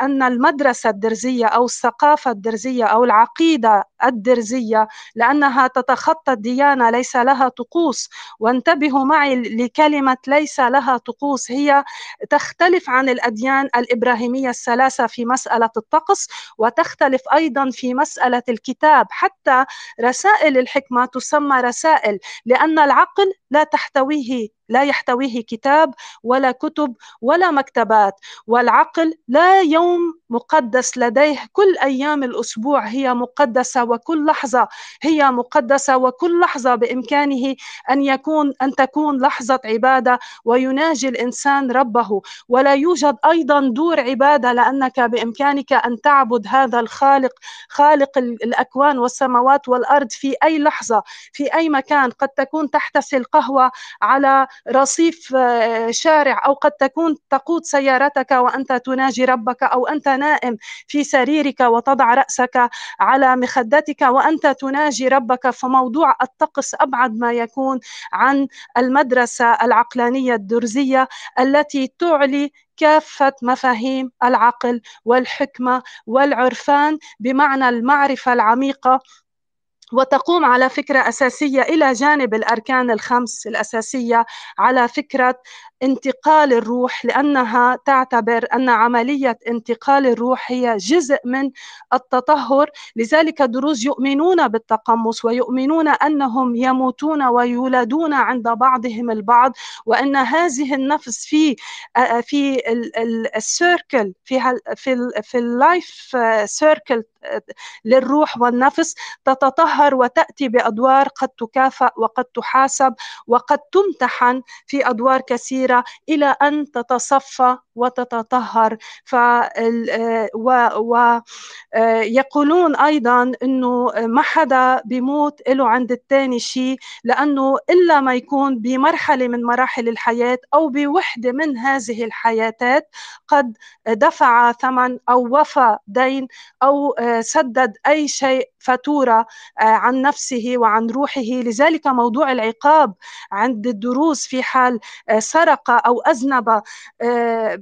أن المدرسة الدرزية أو الثقافة الدرزية أو العقيدة الدرزية لأنها تتخطى الديانة ليس لها طقوس وانتبهوا معي لكلمة ليس لها طقوس هي تختلف عن الأديان الإبراهيمية الثلاثة في مسألة الطقس وتختلف أيضا في مسألة الكتاب حتى رسائل الحكمة تسمى رسائل لأن العقل لا تحتويه لا يحتويه كتاب ولا كتب ولا مكتبات والعقل لا يوم مقدس لديه كل ايام الاسبوع هي مقدسه وكل لحظه هي مقدسه وكل لحظه بامكانه ان يكون ان تكون لحظه عباده ويناجي الانسان ربه ولا يوجد ايضا دور عباده لانك بامكانك ان تعبد هذا الخالق خالق الاكوان والسماوات والارض في اي لحظه في اي مكان قد تكون تحتسي القهوه على رصيف آه، شارع او قد تكون تقود سيارتك وانت تناجي ربك او انت نائم في سريرك وتضع راسك على مخدتك وانت تناجي ربك فموضوع الطقس ابعد ما يكون عن المدرسه العقلانيه الدرزيه التي تعلي كافة مفاهيم العقل والحكمة والعرفان بمعنى المعرفة العميقة وتقوم على فكرة أساسية إلى جانب الأركان الخمس الأساسية على فكرة انتقال الروح لأنها تعتبر أن عملية انتقال الروح هي جزء من التطهر لذلك الدروز يؤمنون بالتقمص ويؤمنون أنهم يموتون ويولدون عند بعضهم البعض وأن هذه النفس في آه، في السيركل في في اللايف سيركل للروح والنفس تتطهر وتأتي بأدوار قد تكافأ وقد تحاسب وقد تمتحن في أدوار كثيرة إلى أن تتصفى وتتطهر ف ويقولون ايضا انه ما حدا بيموت له عند الثاني شيء لانه الا ما يكون بمرحله من مراحل الحياه او بوحده من هذه الحياتات قد دفع ثمن او وفى دين او سدد اي شيء فاتوره آه، عن نفسه وعن روحه لذلك موضوع العقاب عند الدروس في حال آه، سرق او اذنب آه،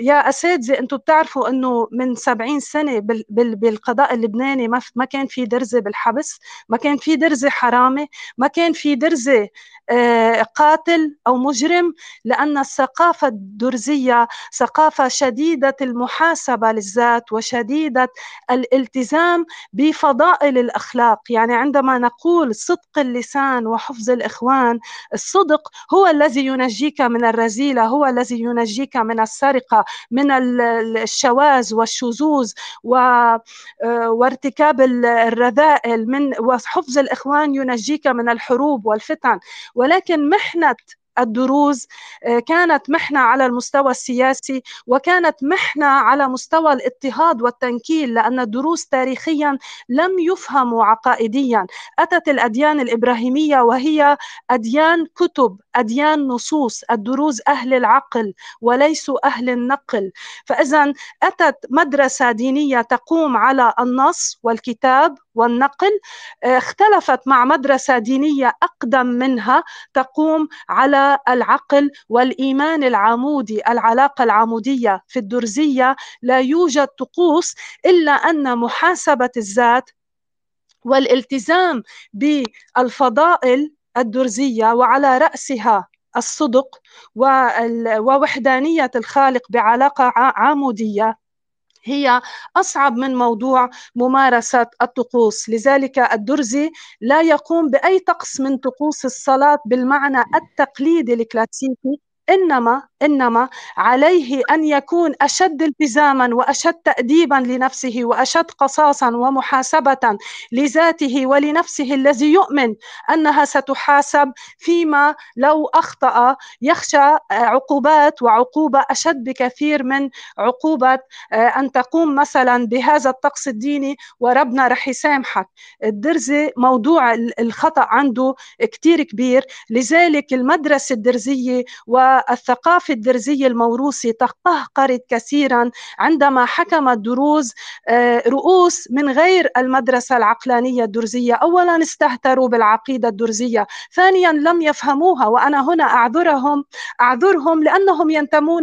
يا اساتذه انتم بتعرفوا انه من 70 سنه بالقضاء اللبناني ما, ما كان في درزه بالحبس، ما كان في درزه حرامي، ما كان في درزه آه، قاتل او مجرم لان الثقافه الدرزيه ثقافه شديده المحاسبه للذات وشديده الالتزام بفضائل الاخلاق، يعني عندما نقول صدق اللسان وحفظ الاخوان، الصدق هو الذي ينجيك من الرذيله، هو الذي ينجيك من السرقه من الشواذ والشذوذ آه، وارتكاب الرذائل من وحفظ الإخوان ينجيك من الحروب والفتن ولكن محنة الدروز آه، كانت محنة على المستوى السياسي وكانت محنة على مستوى الاضطهاد والتنكيل لأن الدروز تاريخيا لم يفهموا عقائديا أتت الأديان الإبراهيمية وهي أديان كتب أديان نصوص الدروز أهل العقل وليسوا أهل النقل فإذا أتت مدرسة دينية تقوم على النص والكتاب والنقل آه، اختلفت مع مدرسة دينية أقدم منها تقوم على العقل والإيمان العمودي العلاقة العمودية في الدرزية لا يوجد طقوس إلا أن محاسبة الذات والالتزام بالفضائل الدرزية وعلى رأسها الصدق ووحدانية الخالق بعلاقة عمودية هي أصعب من موضوع ممارسة الطقوس لذلك الدرزي لا يقوم بأي طقس من طقوس الصلاة بالمعنى التقليدي الكلاسيكي انما انما عليه ان يكون اشد التزاما واشد تاديبا لنفسه واشد قصاصا ومحاسبه لذاته ولنفسه الذي يؤمن انها ستحاسب فيما لو اخطا يخشى عقوبات وعقوبه اشد بكثير من عقوبه آه، ان تقوم مثلا بهذا الطقس الديني وربنا رح يسامحك الدرزه موضوع الخطا عنده كثير كبير لذلك المدرسه الدرزيه و الثقافة الدرزية الموروثة تقهقرت كثيرا عندما حكمت دروز آه، رؤوس من غير المدرسة العقلانية الدرزية أولا استهتروا بالعقيدة الدرزية ثانيا لم يفهموها وأنا هنا أعذرهم أعذرهم لأنهم ينتمون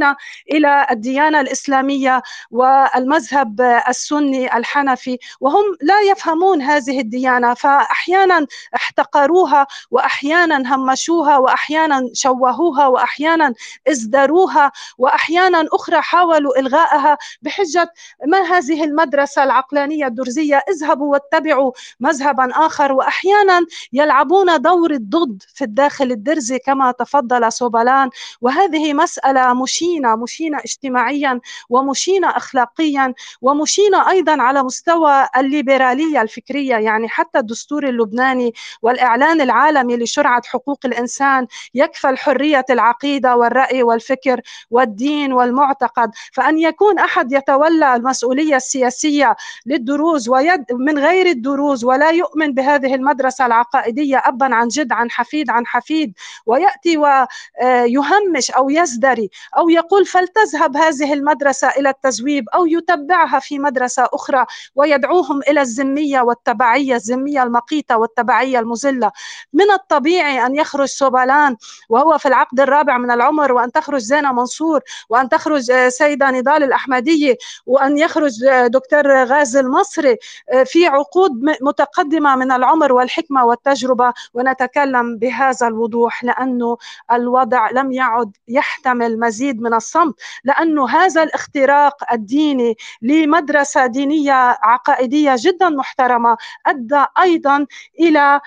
إلى الديانة الإسلامية والمذهب السني الحنفي وهم لا يفهمون هذه الديانة فأحيانا احتقروها وأحيانا همشوها وأحيانا شوهوها وأحيانا احيانا ازدروها واحيانا اخرى حاولوا الغائها بحجه ما هذه المدرسه العقلانيه الدرزيه اذهبوا واتبعوا مذهبا اخر واحيانا يلعبون دور الضد في الداخل الدرزي كما تفضل سوبالان وهذه مساله مشينه مشينه اجتماعيا ومشينه اخلاقيا ومشينه ايضا على مستوى الليبراليه الفكريه يعني حتى الدستور اللبناني والاعلان العالمي لشرعه حقوق الانسان يكفل حريه العقيده العقيده والراي والفكر والدين والمعتقد فان يكون احد يتولى المسؤوليه السياسيه للدروز ويد من غير الدروز ولا يؤمن بهذه المدرسه العقائديه ابا عن جد عن حفيد عن حفيد وياتي ويهمش آه، او يزدري او يقول فلتذهب هذه المدرسه الى التزويب او يتبعها في مدرسه اخرى ويدعوهم الى الذميه والتبعيه الذميه المقيته والتبعيه المزلة من الطبيعي ان يخرج سوبالان وهو في العقد الرابع من العمر وأن تخرج زينة منصور وأن تخرج آه، سيدة نضال الأحمدية وأن يخرج آه، دكتور غازي المصري آه، في عقود متقدمة من العمر والحكمة والتجربة ونتكلم بهذا الوضوح لأنه الوضع لم يعد يحتمل مزيد من الصمت لأنه هذا الاختراق الديني لمدرسة دينية عقائدية جدا محترمة أدى أيضا إلى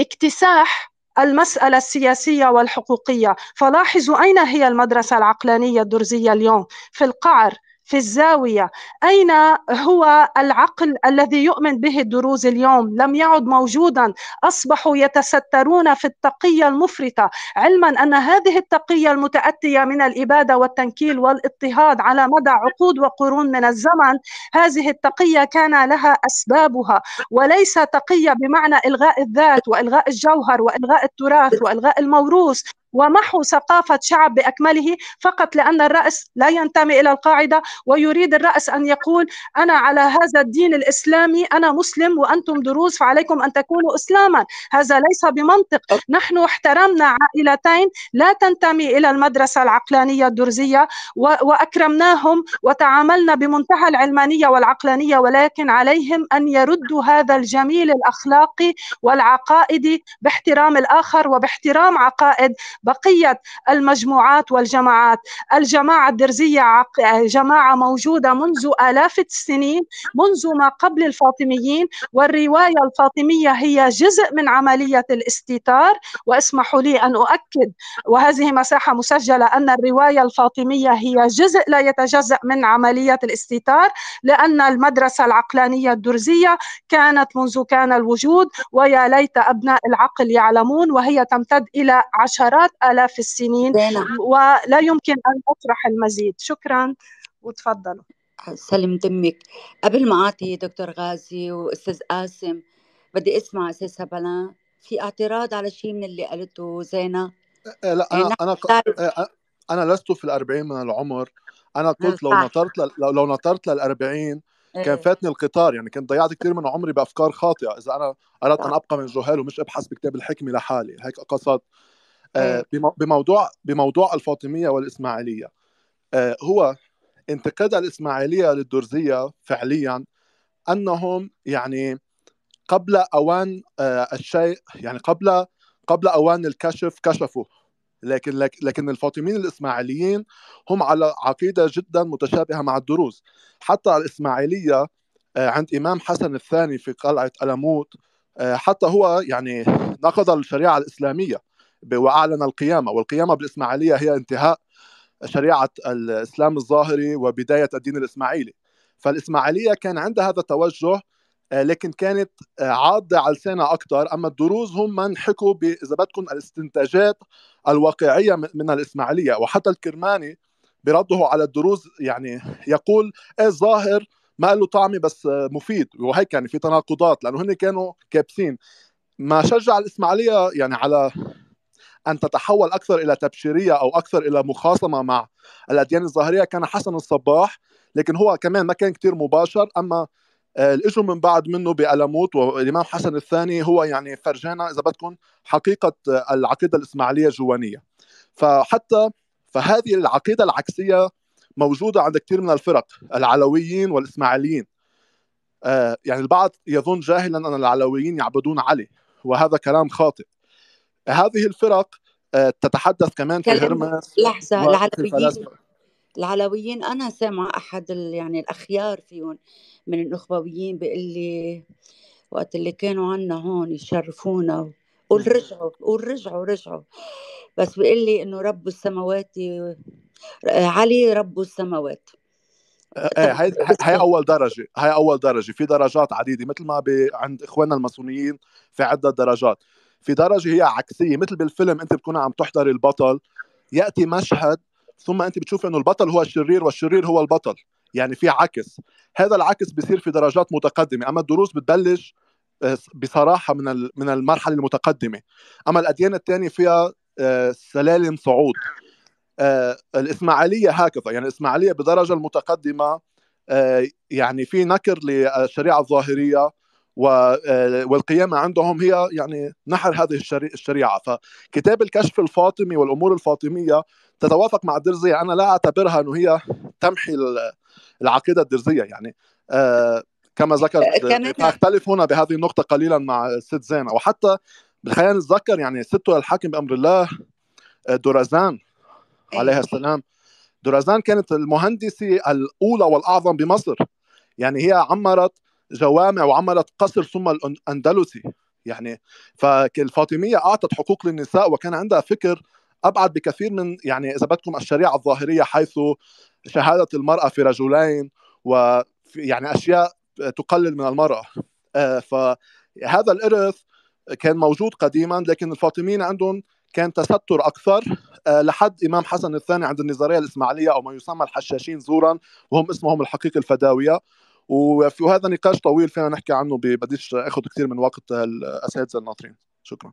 اكتساح المسألة السياسية والحقوقية فلاحظوا أين هي المدرسة العقلانية الدرزية اليوم في القعر في الزاوية أين هو العقل الذي يؤمن به الدروز اليوم لم يعد موجودا أصبحوا يتسترون في التقية المفرطة علما أن هذه التقية المتأتية من الإبادة والتنكيل والاضطهاد على مدى عقود وقرون من الزمن هذه التقية كان لها أسبابها وليس تقية بمعنى إلغاء الذات وإلغاء الجوهر وإلغاء التراث وإلغاء الموروث ومحو ثقافة شعب بأكمله فقط لأن الرأس لا ينتمي إلى القاعدة ويريد الرأس أن يقول أنا على هذا الدين الإسلامي أنا مسلم وأنتم دروز فعليكم أن تكونوا إسلاما هذا ليس بمنطق نحن احترمنا عائلتين لا تنتمي إلى المدرسة العقلانية الدرزية وأكرمناهم وتعاملنا بمنتهى العلمانية والعقلانية ولكن عليهم أن يردوا هذا الجميل الأخلاقي والعقائدي باحترام الآخر وباحترام عقائد بقية المجموعات والجماعات الجماعة الدرزية جماعة موجودة منذ آلاف السنين منذ ما قبل الفاطميين والرواية الفاطمية هي جزء من عملية الاستتار واسمحوا لي أن أؤكد وهذه مساحة مسجلة أن الرواية الفاطمية هي جزء لا يتجزأ من عملية الاستتار لأن المدرسة العقلانية الدرزية كانت منذ كان الوجود ويا ليت أبناء العقل يعلمون وهي تمتد إلى عشرات آلاف السنين ولا يمكن أن أطرح المزيد شكرا وتفضلوا سلم دمك قبل ما أعطي دكتور غازي وأستاذ قاسم بدي أسمع أستاذ هبلان في اعتراض على شيء من اللي قالته زينة آه، لا أنا أنا آه، آه، أنا لست في الأربعين من العمر أنا قلت لو نطرت لو نطرت للأربعين كان فاتني القطار يعني كنت ضيعت كثير من عمري بافكار خاطئه اذا انا اردت ان ابقى من جهال ومش ابحث بكتاب الحكمه لحالي هيك قصد آه، آه. بموضوع بموضوع الفاطميه والاسماعيليه آه، هو انتقاد الاسماعيليه للدرزيه فعليا انهم يعني قبل اوان الشيء يعني قبل قبل اوان الكشف كشفوا لكن لكن الفاطميين الاسماعيليين هم على عقيده جدا متشابهه مع الدروز حتى الاسماعيليه عند امام حسن الثاني في قلعه الموت حتى هو يعني نقض الشريعه الاسلاميه واعلن القيامه والقيامه بالاسماعيليه هي انتهاء شريعه الاسلام الظاهري وبدايه الدين الاسماعيلي فالاسماعيليه كان عندها هذا التوجه آه، لكن كانت آه، عاضة على لسانها أكثر أما الدروز هم من حكوا إذا بدكم الاستنتاجات الواقعية من الإسماعيلية وحتى الكرماني برده على الدروز يعني يقول ايه ظاهر ما له طعمه بس آه، مفيد وهيك يعني في تناقضات لانه هن كانوا كابسين ما شجع الاسماعيليه يعني على ان تتحول اكثر الى تبشيريه او اكثر الى مخاصمه مع الاديان الظاهريه كان حسن الصباح لكن هو كمان ما كان كثير مباشر اما آه، اللي اجوا من بعد منه بألموت والامام حسن الثاني هو يعني فرجانا اذا بدكم حقيقه آه، العقيده الاسماعيليه الجوانيه فحتى فهذه العقيده العكسيه موجوده عند كثير من الفرق العلويين والاسماعيليين آه، يعني البعض يظن جاهلا ان العلويين يعبدون علي وهذا كلام خاطئ هذه الفرق آه، تتحدث كمان في هرمس لحظه العلويين العلويين انا سامعه احد يعني الاخيار فيهم من النخبويين بيقول لي وقت اللي كانوا عنا هون يشرفونا قول رجعوا قول رجعوا رجعوا بس بيقول لي انه رب السماوات آه، علي رب السماوات آه، هاي اول درجه هاي اول درجه في درجات عديده مثل ما عند اخواننا الماسونيين في عده درجات في درجه هي عكسيه مثل بالفيلم انت بتكون عم تحضر البطل ياتي مشهد ثم انت بتشوف انه البطل هو الشرير والشرير هو البطل يعني في عكس هذا العكس بيصير في درجات متقدمه اما الدروس بتبلش آه، بصراحه من من المرحله المتقدمه اما الاديان الثانيه فيها آه، سلالم صعود آه، الاسماعيليه هكذا يعني الاسماعيليه بدرجه المتقدمه يعني في نكر للشريعه الظاهريه آه، والقيامة عندهم هي يعني نحر هذه الشريعة فكتاب الكشف الفاطمي والأمور الفاطمية تتوافق مع الدرزية أنا لا أعتبرها أنه هي تمحي العقيدة الدرزية يعني آه، كما ذكرت أختلف آه، هنا بهذه النقطة قليلا مع الست او وحتى خلينا نتذكر يعني ست الحاكم بأمر الله دورازان إيه. عليها السلام دورازان كانت المهندسة الأولى والأعظم بمصر يعني هي عمرت جوامع وعملت قصر ثم الأندلسي يعني فالفاطمية أعطت حقوق للنساء وكان عندها فكر أبعد بكثير من يعني إذا بدكم الشريعة الظاهرية حيث شهادة المرأة في رجلين و يعني أشياء تقلل من المرأة آه، فهذا الإرث كان موجود قديما لكن الفاطميين عندهم كان تستر اكثر آه، لحد امام حسن الثاني عند النظريه الاسماعيليه او ما يسمى الحشاشين زورا وهم اسمهم الحقيقي الفداويه وفي هذا نقاش طويل فينا نحكي عنه بديش اخذ كثير من وقت الاساتذه الناطرين شكرا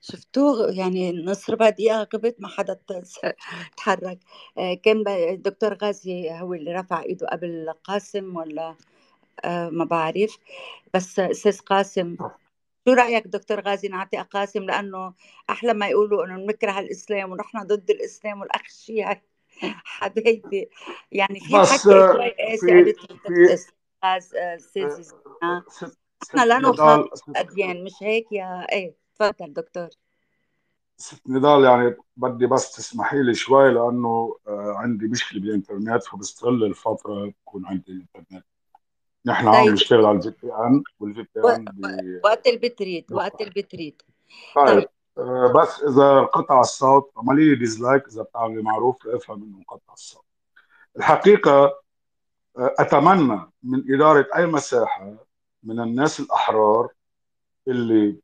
شفتوه يعني نصر دقيقة غبت ما حدا تحرك آه، كان الدكتور غازي هو اللي رفع ايده قبل قاسم ولا آه، ما بعرف بس استاذ قاسم شو رايك دكتور غازي نعطي اقاسم لانه احلى ما يقولوا انه بنكره الاسلام ونحن ضد الاسلام والاخشياء [laughs] حبايبي يعني في حكي شوي آه، قاسي قالت احنا آه، آه، لا نخالف الاديان مش هيك يا ايه تفضل دكتور ست نضال يعني بدي بس تسمحي لي شوي لانه عندي مشكله بالانترنت فبستغل الفتره بكون عندي الانترنت نحن عم طيب. نشتغل على الفي بي ان والفي بي ان وقت البتريد وقت البتريد طيب, طيب. آه، بس اذا انقطع الصوت عملي لي ديزلايك اذا بتعملي معروف افهم انه انقطع الصوت الحقيقه آه، اتمنى من اداره اي مساحه من الناس الاحرار اللي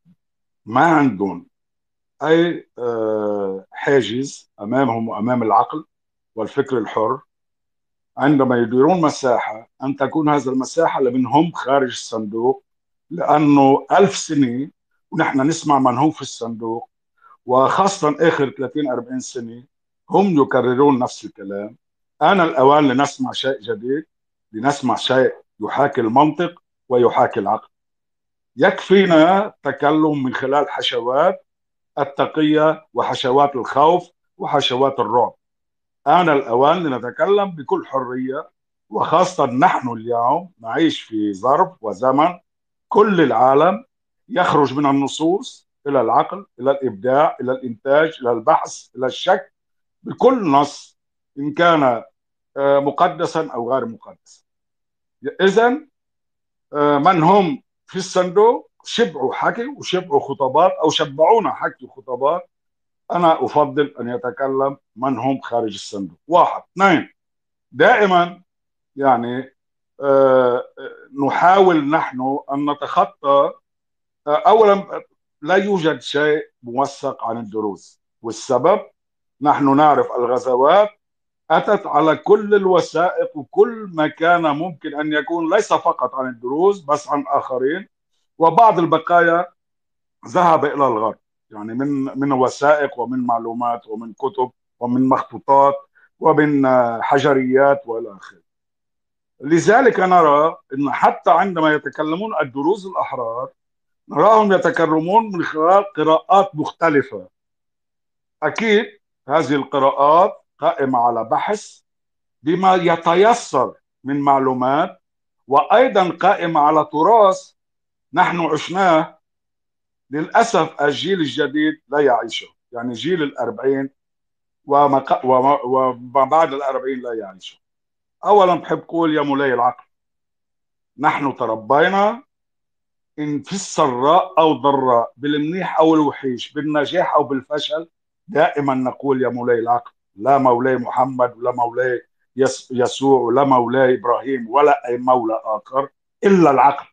ما عندهم اي آه، حاجز امامهم وامام العقل والفكر الحر عندما يديرون مساحة أن تكون هذه المساحة لمنهم خارج الصندوق لأنه ألف سنة ونحن نسمع من هم في الصندوق وخاصة آخر 30 40 سنة هم يكررون نفس الكلام أنا الأوان لنسمع شيء جديد لنسمع شيء يحاكي المنطق ويحاكي العقل يكفينا تكلم من خلال حشوات التقية وحشوات الخوف وحشوات الرعب آن الأوان لنتكلم بكل حرية وخاصة نحن اليوم نعيش في ظرف وزمن كل العالم يخرج من النصوص إلى العقل إلى الإبداع إلى الإنتاج إلى البحث إلى الشك بكل نص إن كان آه، مقدسا أو غير مقدس إذا آه، من هم في الصندوق شبعوا حكي وشبعوا خطابات أو شبعونا حكي وخطابات أنا أفضل أن يتكلم من هم خارج الصندوق واحد اثنين دائما يعني آه، آه، نحاول نحن أن نتخطى آه، أولا لا يوجد شيء موثق عن الدروز والسبب نحن نعرف الغزوات أتت على كل الوثائق وكل ما كان ممكن أن يكون ليس فقط عن الدروز بس عن آخرين وبعض البقايا ذهب إلى الغرب يعني من من وثائق ومن معلومات ومن كتب ومن مخطوطات ومن آه، حجريات والى اخره. لذلك نرى ان حتى عندما يتكلمون الدروز الاحرار نراهم يتكرمون من خلال قراءات مختلفه. اكيد هذه القراءات قائمه على بحث بما يتيسر من معلومات وايضا قائمه على تراث نحن عشناه للاسف الجيل الجديد لا يعيشه، يعني جيل الأربعين وما, وما, وما بعد الأربعين لا يعيشون أولا بحب أقول يا مولاي العقل نحن تربينا إن في السراء أو الضراء بالمنيح أو الوحيش بالنجاح أو بالفشل دائما نقول يا مولاي العقل لا مولاي محمد ولا مولاي يسوع ولا مولاي إبراهيم ولا أي مولى آخر إلا العقل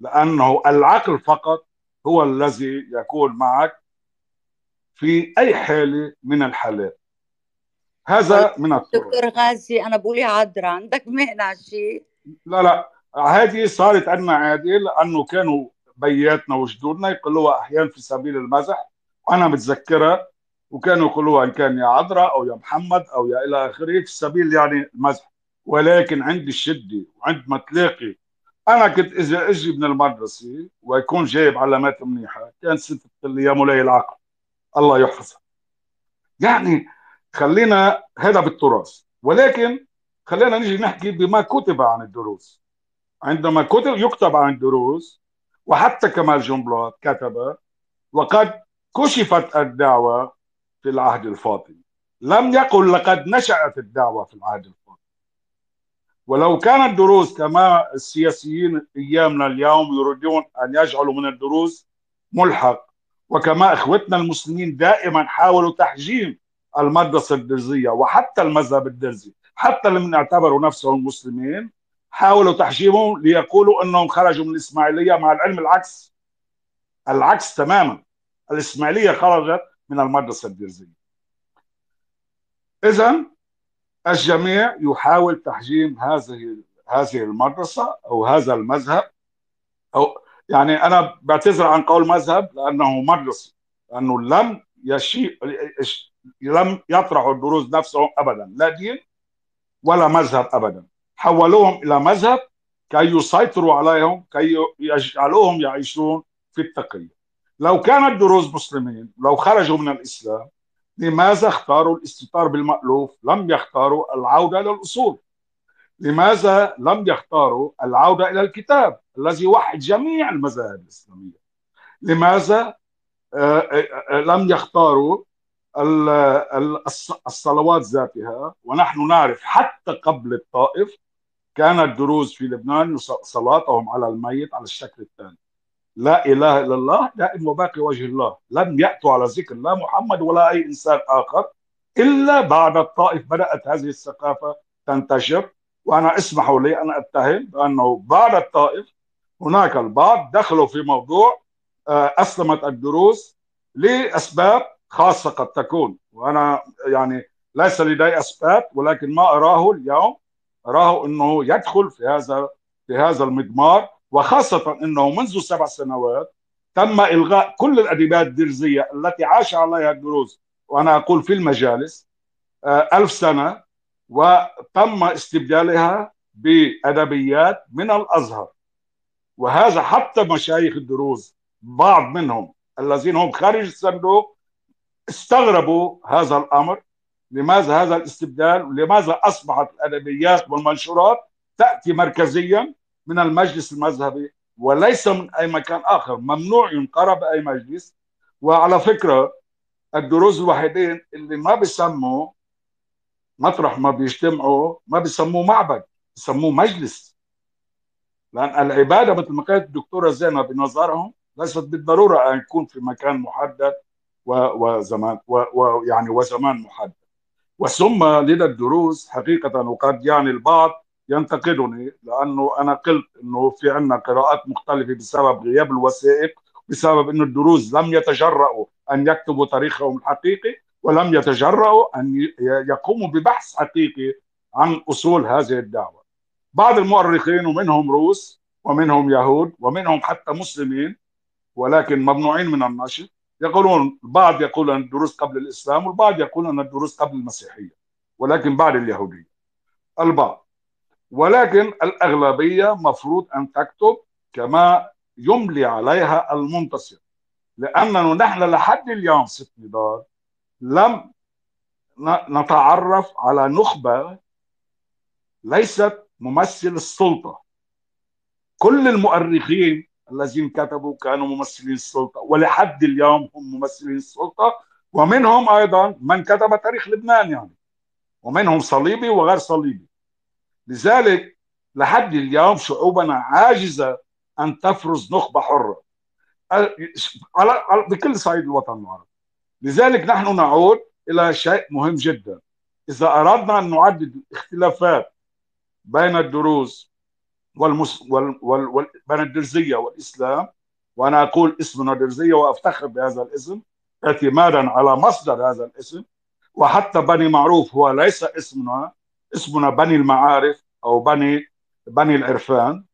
لأنه العقل فقط هو الذي يكون معك في اي حاله من الحالات هذا طيب، من الطرق دكتور غازي انا بقول يا عذرا عندك مهنه شيء لا لا عادي صارت عندنا عادي لانه كانوا بياتنا وجدودنا يقولوها احيانا في سبيل المزح وانا متذكرها وكانوا يقولوها ان كان يا عذراء او يا محمد او يا الى اخره في سبيل يعني المزح ولكن عند الشده وعند ما تلاقي انا كنت اذا اجي من المدرسه ويكون جايب علامات منيحه كان ست لي يا مولاي العقل الله يحفظها يعني خلينا هذا بالتراث ولكن خلينا نجي نحكي بما كتب عن الدروز عندما كتب يكتب عن الدروز وحتى كمال جنبلاط كتب وقد كشفت الدعوة في العهد الفاطمي لم يقل لقد نشأت الدعوة في العهد الفاطمي ولو كان الدروز كما السياسيين أيامنا اليوم يريدون أن يجعلوا من الدروز ملحق وكما اخوتنا المسلمين دائما حاولوا تحجيم المدرسه الدرزيه وحتى المذهب الدرزي حتى اللي اعتبروا نفسهم مسلمين حاولوا تحجيمهم ليقولوا انهم خرجوا من الاسماعيليه مع العلم العكس العكس تماما الاسماعيليه خرجت من المدرسه الدرزيه اذا الجميع يحاول تحجيم هذه هذه المدرسه او هذا المذهب او يعني انا بعتذر عن قول مذهب لانه مجلس لانه لم يشيء لم يطرحوا الدروز نفسهم ابدا لا دين ولا مذهب ابدا حولوهم الى مذهب كي يسيطروا عليهم كي يجعلوهم يعيشون في التقيه لو كان الدروز مسلمين لو خرجوا من الاسلام لماذا اختاروا الاستتار بالمألوف لم يختاروا العودة للأصول لماذا لم يختاروا العودة إلى الكتاب الذي يوحد جميع المذاهب الإسلامية لماذا آه، آه، آه، لم يختاروا الصلوات ذاتها ونحن نعرف حتى قبل الطائف كان الدروز في لبنان صلاتهم على الميت على الشكل الثاني لا اله الا الله دائم وباقي وجه الله لم ياتوا على ذكر لا محمد ولا اي انسان اخر الا بعد الطائف بدات هذه الثقافه تنتشر وانا اسمحوا لي ان اتهم بانه بعد الطائف هناك البعض دخلوا في موضوع آه، اسلمت الدروز لاسباب خاصه قد تكون وانا يعني ليس لدي اسباب ولكن ما اراه اليوم اراه انه يدخل في هذا في هذا المضمار وخاصه انه منذ سبع سنوات تم الغاء كل الادبات الدرزيه التي عاش عليها الدروز وانا اقول في المجالس آه، ألف سنه وتم استبدالها بأدبيات من الأزهر وهذا حتى مشايخ الدروز بعض منهم الذين هم خارج الصندوق استغربوا هذا الأمر لماذا هذا الاستبدال لماذا أصبحت الأدبيات والمنشورات تأتي مركزيا من المجلس المذهبي وليس من أي مكان آخر ممنوع ينقرى بأي مجلس وعلى فكرة الدروز الوحيدين اللي ما بيسموا مطرح ما بيجتمعوا ما بيسموه معبد بيسموه مجلس لان العباده مثل ما قالت الدكتوره زينب بنظرهم ليست بالضروره ان يكون في مكان محدد وزمان ويعني وزمان محدد وثم لدى الدروس حقيقه وقد يعني البعض ينتقدني لانه انا قلت انه في عندنا قراءات مختلفه بسبب غياب الوثائق بسبب انه الدروز لم يتجرؤوا ان يكتبوا تاريخهم الحقيقي ولم يتجرؤوا أن يقوموا ببحث حقيقي عن أصول هذه الدعوة بعض المؤرخين ومنهم روس ومنهم يهود ومنهم حتى مسلمين ولكن ممنوعين من النشر يقولون البعض يقول أن الدروس قبل الإسلام والبعض يقول أن الدروس قبل المسيحية ولكن بعد اليهودية البعض ولكن الأغلبية مفروض أن تكتب كما يملي عليها المنتصر لأننا نحن لحد اليوم ست نضال لم نتعرف على نخبه ليست ممثل السلطه كل المؤرخين الذين كتبوا كانوا ممثلين السلطه ولحد اليوم هم ممثلين السلطه ومنهم ايضا من كتب تاريخ لبنان يعني ومنهم صليبي وغير صليبي لذلك لحد اليوم شعوبنا عاجزه ان تفرز نخبه حره على بكل صعيد الوطن العربي لذلك نحن نعود إلى شيء مهم جدا إذا أردنا أن نعدد الاختلافات بين الدروز والمس... وال... وال... وال... بين الدرزية والإسلام وأنا أقول اسمنا درزية وأفتخر بهذا الاسم اعتمادا على مصدر هذا الاسم وحتى بني معروف هو ليس اسمنا اسمنا بني المعارف أو بني بني العرفان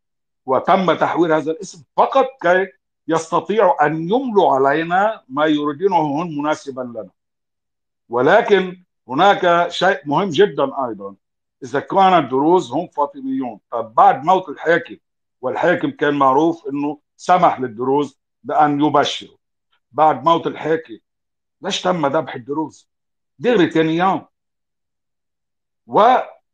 وتم تحويل هذا الاسم فقط كي يستطيع أن يملوا علينا ما يريدونه مناسبا لنا ولكن هناك شيء مهم جدا أيضا إذا كان الدروز هم فاطميون طب بعد موت الحاكم والحاكم كان معروف أنه سمح للدروز بأن يبشروا بعد موت الحاكم ليش تم ذبح الدروز دغري ثاني يوم و...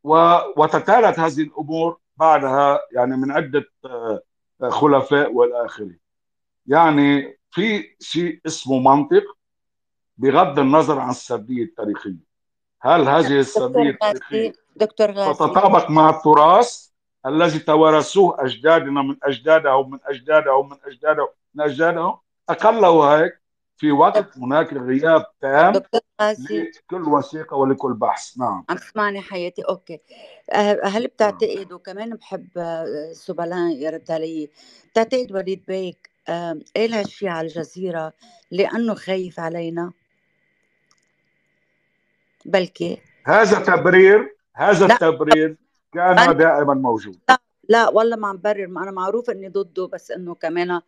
و... وتتالت هذه الأمور بعدها يعني من عدة آه، خلفاء والآخرين يعني في شيء اسمه منطق بغض النظر عن السرديه التاريخيه هل هذه السرديه التاريخيه تتطابق مع التراث الذي توارثوه اجدادنا من اجدادهم من اجدادهم من اجدادهم من اجدادهم اقل هيك في وقت هناك غياب تام دكتور غازي لكل وثيقه ولكل بحث نعم عم تسمعني حياتي اوكي أه، هل بتعتقد وكمان بحب آه، سوبلان يرد علي بتعتقد وليد بيك قال إيه هالشي على الجزيرة لأنه خايف علينا بلكي هذا تبرير هذا لا. التبرير كان أنا... دائما موجود لا لا والله ما عم برر ما انا معروف اني ضده بس انه كمان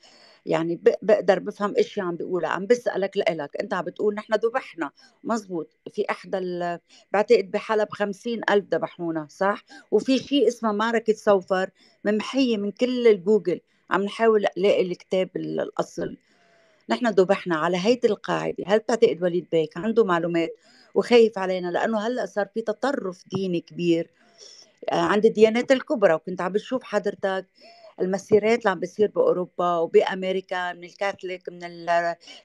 يعني بقدر بفهم ايش عم بيقولها عم بسالك لك انت عم بتقول نحن ذبحنا مزبوط في احدى ال... بعتقد بحلب خمسين ألف ذبحونا صح وفي شيء اسمه معركة سوفر ممحية من كل الجوجل عم نحاول الاقي الكتاب الاصل نحن ذبحنا على هيدي القاعده هل بتعتقد وليد بيك عنده معلومات وخايف علينا لانه هلا صار في تطرف ديني كبير آه، عند الديانات الكبرى وكنت عم بشوف حضرتك المسيرات اللي عم بتصير باوروبا وبامريكا من الكاثوليك من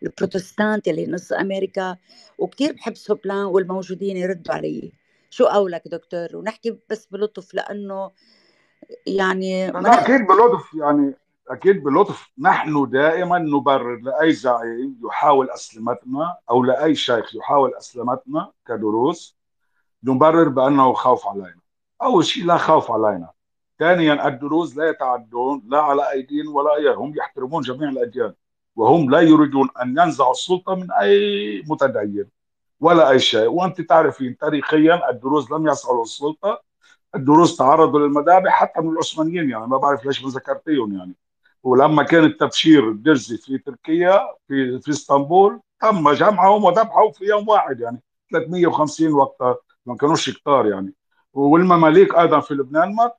البروتستانت اللي نص امريكا وكثير بحب سوبلان والموجودين يردوا علي شو قولك دكتور ونحكي بس بلطف لانه يعني انا اكيد بلطف يعني أكيد بلطف نحن دائما نبرر لأي زعيم يحاول أسلمتنا أو لأي شيخ يحاول أسلمتنا كدروس نبرر بأنه خوف علينا أول شيء لا خوف علينا ثانيا الدروز لا يتعدون لا على أي دين ولا أي هم يحترمون جميع الأديان وهم لا يريدون أن ينزعوا السلطة من أي متدين ولا أي شيء وأنت تعرفين تاريخيا الدروز لم يصلوا السلطة الدروز تعرضوا للمذابح حتى من العثمانيين يعني ما بعرف ليش ما ذكرتيهم يعني ولما كان التبشير الدرزي في تركيا في في اسطنبول تم جمعهم وذبحوا في يوم واحد يعني 350 وقتها ما كانوش كتار يعني والمماليك ايضا في لبنان ما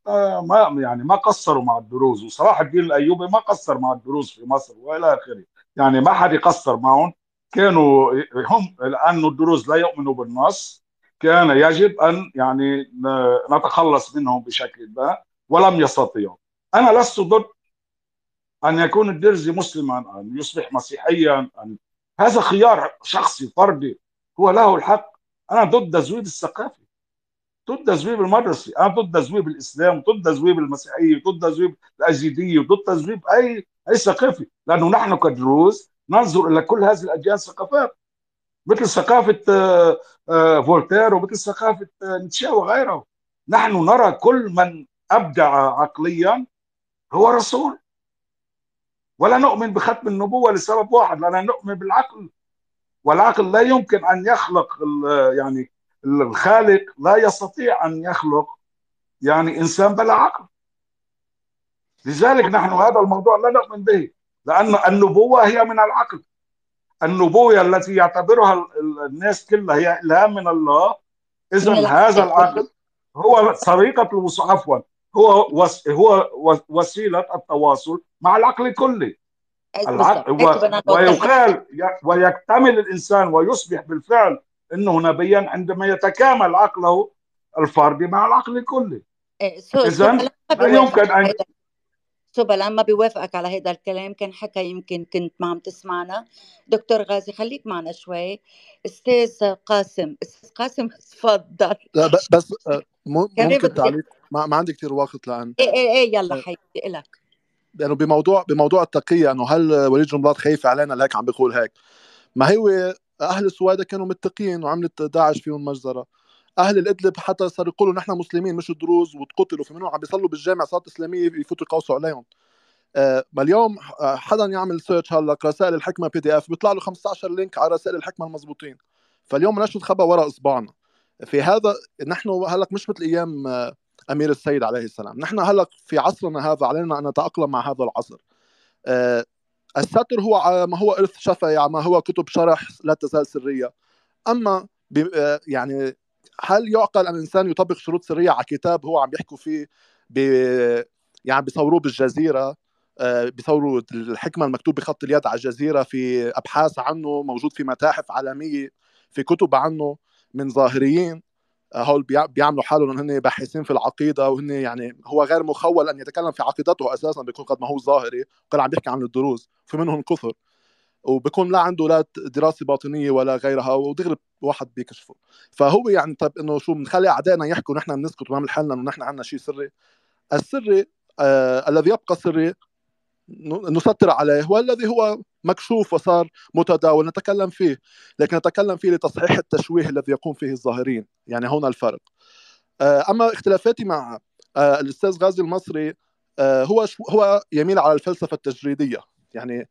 ما يعني ما قصروا مع الدروز وصلاح الدين الايوبي ما قصر مع الدروز في مصر والى اخره يعني ما حد يقصر معهم كانوا هم لانه الدروز لا يؤمنوا بالنص كان يجب ان يعني نتخلص منهم بشكل ما ولم يستطيعوا انا لست ضد أن يكون الدرزي مسلما أن يصبح مسيحيا أن هذا خيار شخصي فردي هو له الحق أنا ضد تزويد الثقافي ضد تزويب المدرسي أنا ضد تزويب الإسلام ضد تزويب المسيحية ضد تزويب الأيزيدية ضد تزويب أي أي ثقافي لأنه نحن كدروز ننظر إلى كل هذه الأديان ثقافات مثل ثقافة آه، آه، فولتير ومثل ثقافة آه، نيتشه وغيره نحن نرى كل من أبدع عقليا هو رسول ولا نؤمن بختم النبوه لسبب واحد لأننا نؤمن بالعقل والعقل لا يمكن ان يخلق يعني الخالق لا يستطيع ان يخلق يعني انسان بلا عقل لذلك نحن هذا الموضوع لا نؤمن به لان النبوه هي من العقل النبوه التي يعتبرها الناس كلها هي الهام من الله اذا هذا العقل هو طريقه الوصول عفوا هو هو وسيله التواصل مع العقل الكلي إيه، العقل إيه، ويقال ويكتمل الانسان ويصبح بالفعل انه نبيا عندما يتكامل عقله الفردي مع العقل الكلي إيه، اذا لا يمكن ان سبلا ما بيوافقك على هذا الكلام كان حكى يمكن كنت ما عم تسمعنا دكتور غازي خليك معنا شوي استاذ قاسم استاذ قاسم [laughs] تفضل لا بس آه، ممكن تعليق ما عندي كثير وقت لان ايه ايه ايه يلا آه. حياتي الك يعني بموضوع بموضوع التقيه انه هل وليد جنبلاط خايف علينا لهيك عم بيقول هيك ما هو اهل السويدة كانوا متقين وعملت داعش فيهم مجزره اهل الادلب حتى صاروا يقولوا نحن مسلمين مش دروز وتقتلوا في منهم عم بيصلوا بالجامع صلاه اسلاميه يفوتوا يقوسوا عليهم آه، ما اليوم آه، حدا يعمل سيرش هلا رسائل الحكمه بي دي اف بيطلع له 15 لينك على رسائل الحكمه المضبوطين فاليوم بدناش نتخبى وراء اصبعنا في هذا نحن هلق مش مثل ايام آه، امير السيد عليه السلام نحن هلا في عصرنا هذا علينا ان نتاقلم مع هذا العصر آه، الستر هو ما هو ارث شفهي ما هو كتب شرح لا تزال سريه اما آه، يعني هل يعقل ان الانسان يطبق شروط سريه على كتاب هو عم يحكوا فيه ب يعني بيصوروه بالجزيره آه، بيصوروا الحكمه المكتوب بخط اليد على الجزيره في ابحاث عنه موجود في متاحف عالميه في كتب عنه من ظاهريين هول بيعملوا حالهم ان هن باحثين في العقيده وهن يعني هو غير مخول ان يتكلم في عقيدته اساسا بيكون قد ما هو ظاهري كان عم بيحكي عن الدروز في منهم كثر وبكون لا عنده لا دراسه باطنيه ولا غيرها ودغري واحد بيكشفه فهو يعني طب انه شو بنخلي اعدائنا يحكوا ونحن بنسكت ونعمل حالنا انه نحن عندنا شيء سري السري آه الذي يبقى سري نسطر عليه والذي هو مكشوف وصار متداول نتكلم فيه لكن نتكلم فيه لتصحيح التشويه الذي يقوم فيه الظاهرين يعني هنا الفرق آه، اما اختلافاتي مع آه، الاستاذ غازي المصري آه، هو هو يميل على الفلسفه التجريديه يعني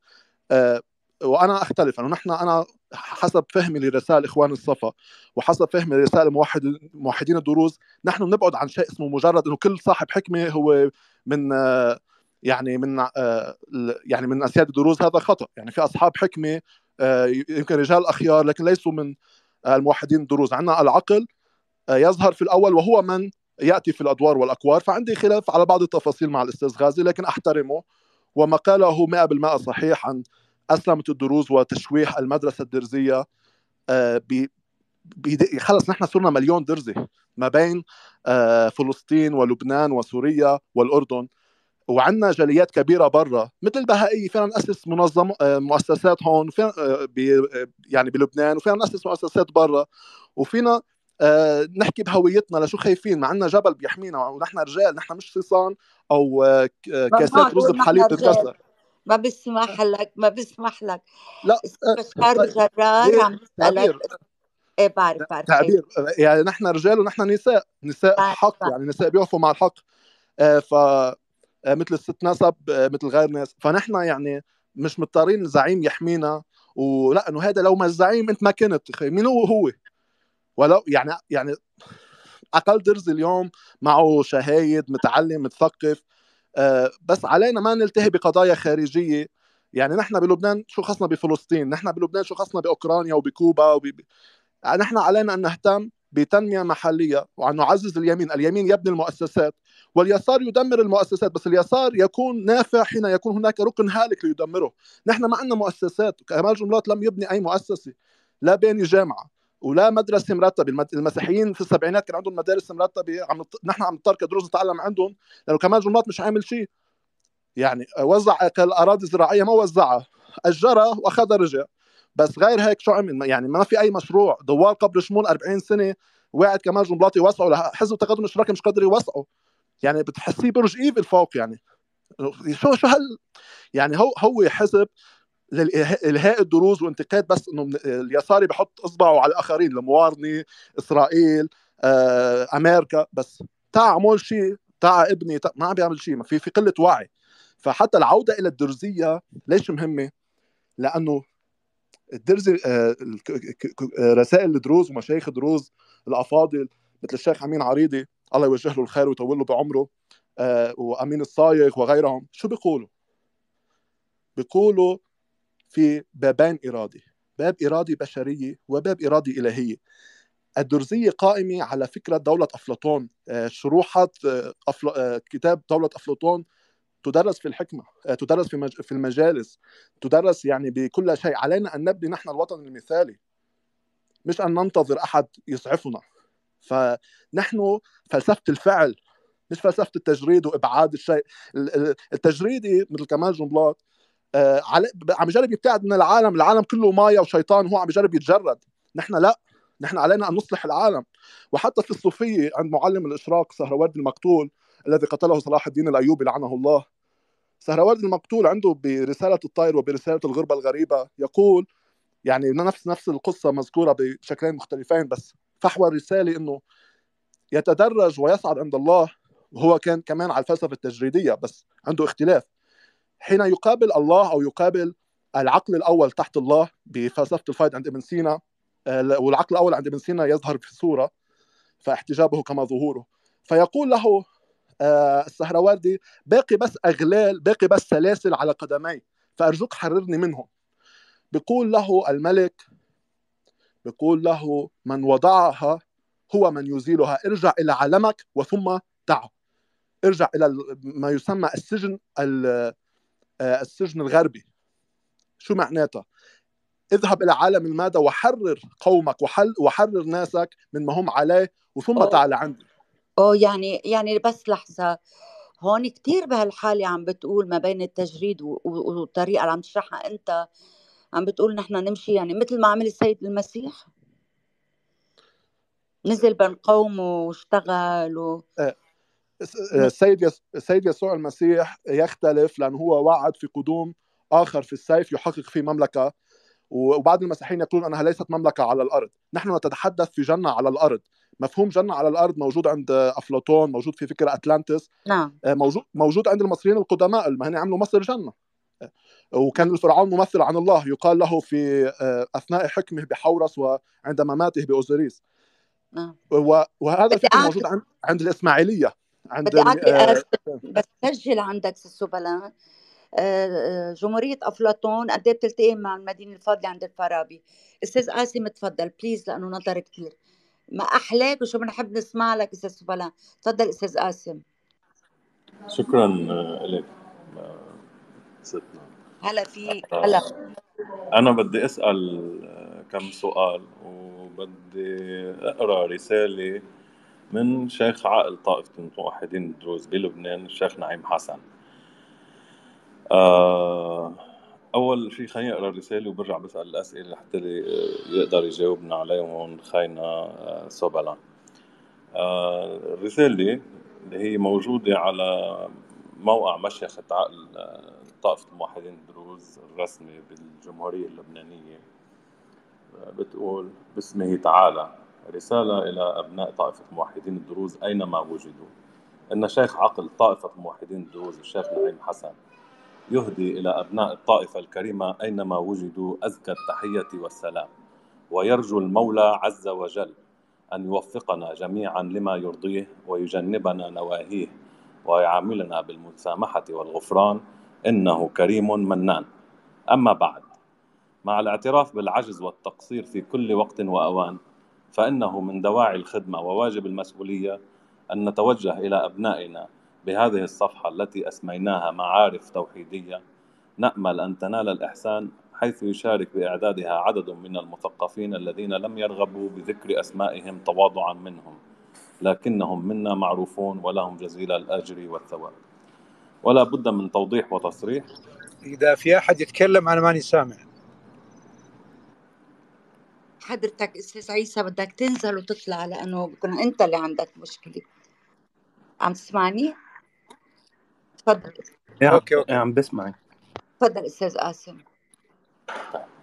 وانا اختلف انه نحن انا حسب فهمي لرسائل اخوان الصفا وحسب فهمي لرسائل موحد موحدين الدروز نحن نبعد عن شيء اسمه مجرد انه كل صاحب حكمه هو من يعني من آه، يعني من اسياد الدروز هذا خطا يعني في اصحاب حكمه آه، يمكن رجال اخيار لكن ليسوا من الموحدين الدروز عندنا العقل آه، يظهر في الاول وهو من ياتي في الادوار والاكوار فعندي خلاف على بعض التفاصيل مع الاستاذ غازي لكن احترمه وما قاله 100% صحيح عن اسلمه الدروز وتشويح المدرسه الدرزيه خلص نحن صرنا مليون درزي ما بين فلسطين ولبنان وسوريا والاردن وعندنا جاليات كبيره برا مثل البهائيه فينا ناسس منظم آه، مؤسسات هون فينا آه، يعني بلبنان وفينا ناسس مؤسسات برا وفينا آه، نحكي بهويتنا لشو خايفين ما عندنا جبل بيحمينا ونحن رجال نحن مش صيصان او كاسات رز بحليب تتكسر ما بسمح لك ما بسمح لك لا مستشار جرار طيب، عم تعبير ايه بعرف بعرف تعبير يعني نحن رجال ونحن نساء نساء حق يعني نساء بيقفوا مع الحق ف آه، مثل الست نسب آه، مثل غير ناس فنحن يعني مش مضطرين زعيم يحمينا ولا انه هذا لو ما الزعيم انت ما كنت اخي مين هو هو ولو يعني يعني اقل درز اليوم معه شهايد متعلم متثقف آه، بس علينا ما نلتهي بقضايا خارجيه يعني نحن بلبنان شو خصنا بفلسطين نحن بلبنان شو خصنا باوكرانيا وبكوبا وب... نحن علينا ان نهتم بتنمية محلية وعن نعزز اليمين اليمين يبني المؤسسات واليسار يدمر المؤسسات بس اليسار يكون نافع حين يكون هناك ركن هالك ليدمره نحن ما عندنا مؤسسات كمال جملات لم يبني أي مؤسسة لا باني جامعة ولا مدرسة مرتبة المسيحيين في السبعينات كان عندهم مدارس مرتبة عم نحن عم نضطر كدروس نتعلم عندهم لأنه كمال جملات مش عامل شيء يعني وزع الاراضي الزراعية ما وزعها أجرها وأخذها رجع بس غير هيك شو عمل يعني ما في اي مشروع دوار قبل شمول 40 سنه واعد كمال جنبلاطي يوسعوا لحزب التقدم الاشتراكي مش قادر يوسعوا يعني بتحسيه برج ايفل فوق يعني شو شو هل يعني هو هو حزب لالهاء الدروز وانتقاد بس انه اليساري بحط اصبعه على الاخرين الموارنه اسرائيل آه، امريكا بس تاع اعمل شيء تاع ابني تاع ما عم بيعمل شيء ما في في قله وعي فحتى العوده الى الدرزيه ليش مهمه؟ لانه الدرزي آه، آه، رسائل لدروز ومشايخ دروز الافاضل مثل الشيخ امين عريضي الله يوجه له الخير ويطول له بعمره آه، وامين الصايغ وغيرهم شو بيقولوا؟ بيقولوا في بابين ارادي باب اراده بشريه وباب اراده الهيه الدرزية قائمة على فكرة دولة أفلاطون شروحة كتاب دولة أفلاطون تدرس في الحكمه آه، تدرس في في المجالس تدرس يعني بكل شيء علينا ان نبني نحن الوطن المثالي مش ان ننتظر احد يسعفنا فنحن فلسفه الفعل مش فلسفه التجريد وابعاد الشيء التجريدي مثل كمال جنبلاط آه، عم يجرب يبتعد من العالم العالم كله مايا وشيطان هو عم يجرب يتجرد نحن لا نحن علينا ان نصلح العالم وحتى في الصوفيه عند معلم الاشراق سهروردي المقتول الذي قتله صلاح الدين الايوبي لعنه الله سهروارد المقتول عنده برساله الطائر وبرساله الغربه الغريبه يقول يعني نفس نفس القصه مذكوره بشكلين مختلفين بس فحوى الرساله انه يتدرج ويصعد عند الله وهو كان كمان على الفلسفه التجريديه بس عنده اختلاف حين يقابل الله او يقابل العقل الاول تحت الله بفلسفه الفايد عند ابن سينا والعقل الاول عند ابن سينا يظهر في الصوره فاحتجابه كما ظهوره فيقول له آه، السهره باقي بس اغلال باقي بس سلاسل على قدمي فارجوك حررني منهم بيقول له الملك بيقول له من وضعها هو من يزيلها ارجع الى عالمك وثم دعه ارجع الى ما يسمى السجن آه، السجن الغربي شو معناتها اذهب الى عالم الماده وحرر قومك وحل وحرر ناسك من ما هم عليه وثم تعال عندي أوه يعني يعني بس لحظة هون كتير بهالحالة عم بتقول ما بين التجريد والطريقة اللي عم تشرحها أنت عم بتقول نحن نمشي يعني مثل ما عمل السيد المسيح نزل بين قومه واشتغل و... آه، آه، السيد السيد يسوع المسيح يختلف لأنه هو وعد في قدوم آخر في السيف يحقق فيه مملكة وبعض المسيحيين يقولون أنها ليست مملكة على الأرض نحن نتحدث في جنة على الأرض مفهوم جنة على الأرض موجود عند آه، أفلاطون موجود في فكرة أتلانتس نعم. آه، موجود موجود عند المصريين القدماء اللي هن عملوا مصر جنة آه، وكان الفرعون ممثل عن الله يقال له في أثناء حكمه بحورس وعندما ماته بأوزريس نعم. وهذا الفكر موجود عند, عند الإسماعيلية عند بدي بس سجل عندك سيسو جمهورية أفلاطون قد إيه بتلتقي مع المدينة الفاضلة عند الفارابي أستاذ قاسم تفضل بليز لأنه نظر كثير ما احلاك وشو بنحب نسمع لك استاذ سبلا تفضل استاذ قاسم شكرا آه، لك آه، ستنا هلا فيك آه، هلا انا بدي اسال كم سؤال وبدي اقرا رساله من شيخ عائل طائفة الموحدين الدروز بلبنان الشيخ نعيم حسن آه اول شيء خليني اقرا الرساله وبرجع بسال الاسئله لحتى آه، يقدر يجاوبنا عليهم هون خاينا آه، سوبلان الرساله آه، اللي هي موجوده على موقع مشيخة عقل طائفة الموحدين الدروز الرسمي بالجمهورية اللبنانية بتقول باسمه تعالى رسالة إلى أبناء طائفة موحدين الدروز أينما وجدوا إن شيخ عقل طائفة موحدين الدروز الشيخ نعيم حسن يهدي إلى أبناء الطائفة الكريمة أينما وجدوا أزكى التحية والسلام ويرجو المولى عز وجل أن يوفقنا جميعا لما يرضيه ويجنبنا نواهيه ويعاملنا بالمسامحة والغفران إنه كريم منان أما بعد مع الاعتراف بالعجز والتقصير في كل وقت وأوان فإنه من دواعي الخدمة وواجب المسؤولية أن نتوجه إلى أبنائنا بهذه الصفحة التي أسميناها معارف توحيدية نأمل أن تنال الإحسان حيث يشارك بإعدادها عدد من المثقفين الذين لم يرغبوا بذكر أسمائهم تواضعا منهم لكنهم منا معروفون ولهم جزيل الأجر والثواب ولا بد من توضيح وتصريح إذا في أحد يتكلم أنا ماني سامع حضرتك استاذ عيسى بدك تنزل وتطلع لانه بكون انت اللي عندك مشكله عم تسمعني؟ تفضل اوكي اوكي عم بسمعك تفضل استاذ قاسم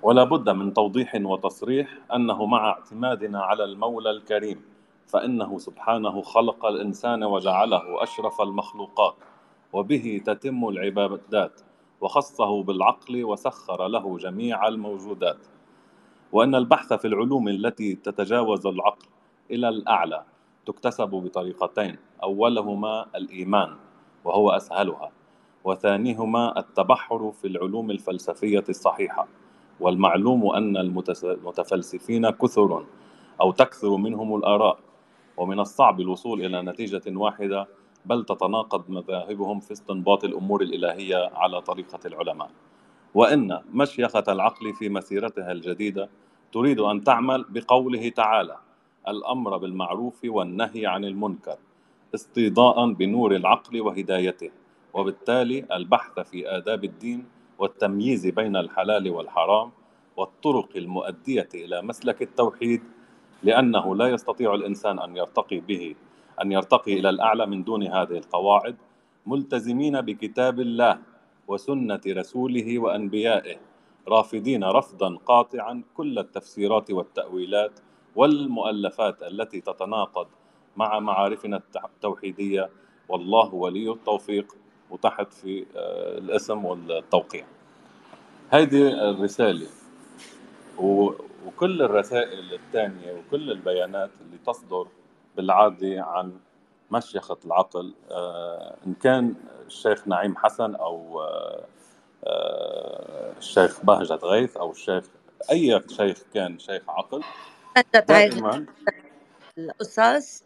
ولا بد من توضيح وتصريح انه مع اعتمادنا على المولى الكريم فانه سبحانه خلق الانسان وجعله اشرف المخلوقات وبه تتم العبادات وخصه بالعقل وسخر له جميع الموجودات وان البحث في العلوم التي تتجاوز العقل الى الاعلى تكتسب بطريقتين اولهما الايمان وهو أسهلها وثانيهما التبحر في العلوم الفلسفية الصحيحة والمعلوم أن المتفلسفين كثر أو تكثر منهم الآراء ومن الصعب الوصول إلى نتيجة واحدة بل تتناقض مذاهبهم في استنباط الأمور الإلهية على طريقة العلماء وإن مشيخة العقل في مسيرتها الجديدة تريد أن تعمل بقوله تعالى الأمر بالمعروف والنهي عن المنكر استيضاء بنور العقل وهدايته وبالتالي البحث في آداب الدين والتمييز بين الحلال والحرام والطرق المؤدية إلى مسلك التوحيد لأنه لا يستطيع الإنسان أن يرتقي به أن يرتقي إلى الأعلى من دون هذه القواعد ملتزمين بكتاب الله وسنة رسوله وأنبيائه رافضين رفضا قاطعا كل التفسيرات والتأويلات والمؤلفات التي تتناقض مع معارفنا التوحيدية والله ولي التوفيق وتحت في آه، الاسم والتوقيع هذه الرسالة وكل الرسائل الثانية وكل البيانات اللي تصدر بالعادة عن مشيخة العقل آه، إن كان الشيخ نعيم حسن أو آه، الشيخ بهجت غيث أو الشيخ أي شيخ كان شيخ عقل دائما القصص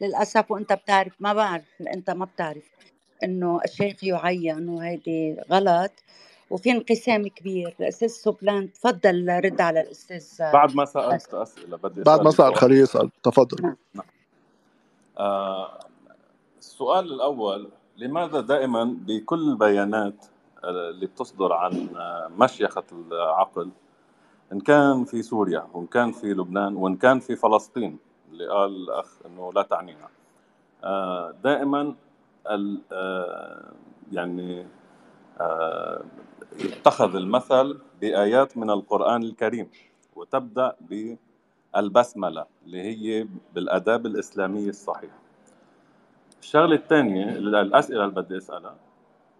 للاسف وانت بتعرف ما بعرف انت ما بتعرف انه الشيخ يعين وهيدي غلط وفي انقسام كبير الاستاذ سوبلان تفضل رد على الاستاذ بعد ما سالت اسئله بدي بعد ما سال خليه يسال تفضل نعم. آه السؤال الاول لماذا دائما بكل البيانات آه، اللي بتصدر عن آه، مشيخه العقل ان كان في سوريا وان كان في لبنان وان كان في فلسطين اللي قال الاخ انه لا تعنينا آه، دائما آه، يعني آه، يتخذ المثل بايات من القران الكريم وتبدا بالبسمله اللي هي بالاداب الاسلاميه الصحيحه الشغله الثانيه الاسئله اللي بدي اسالها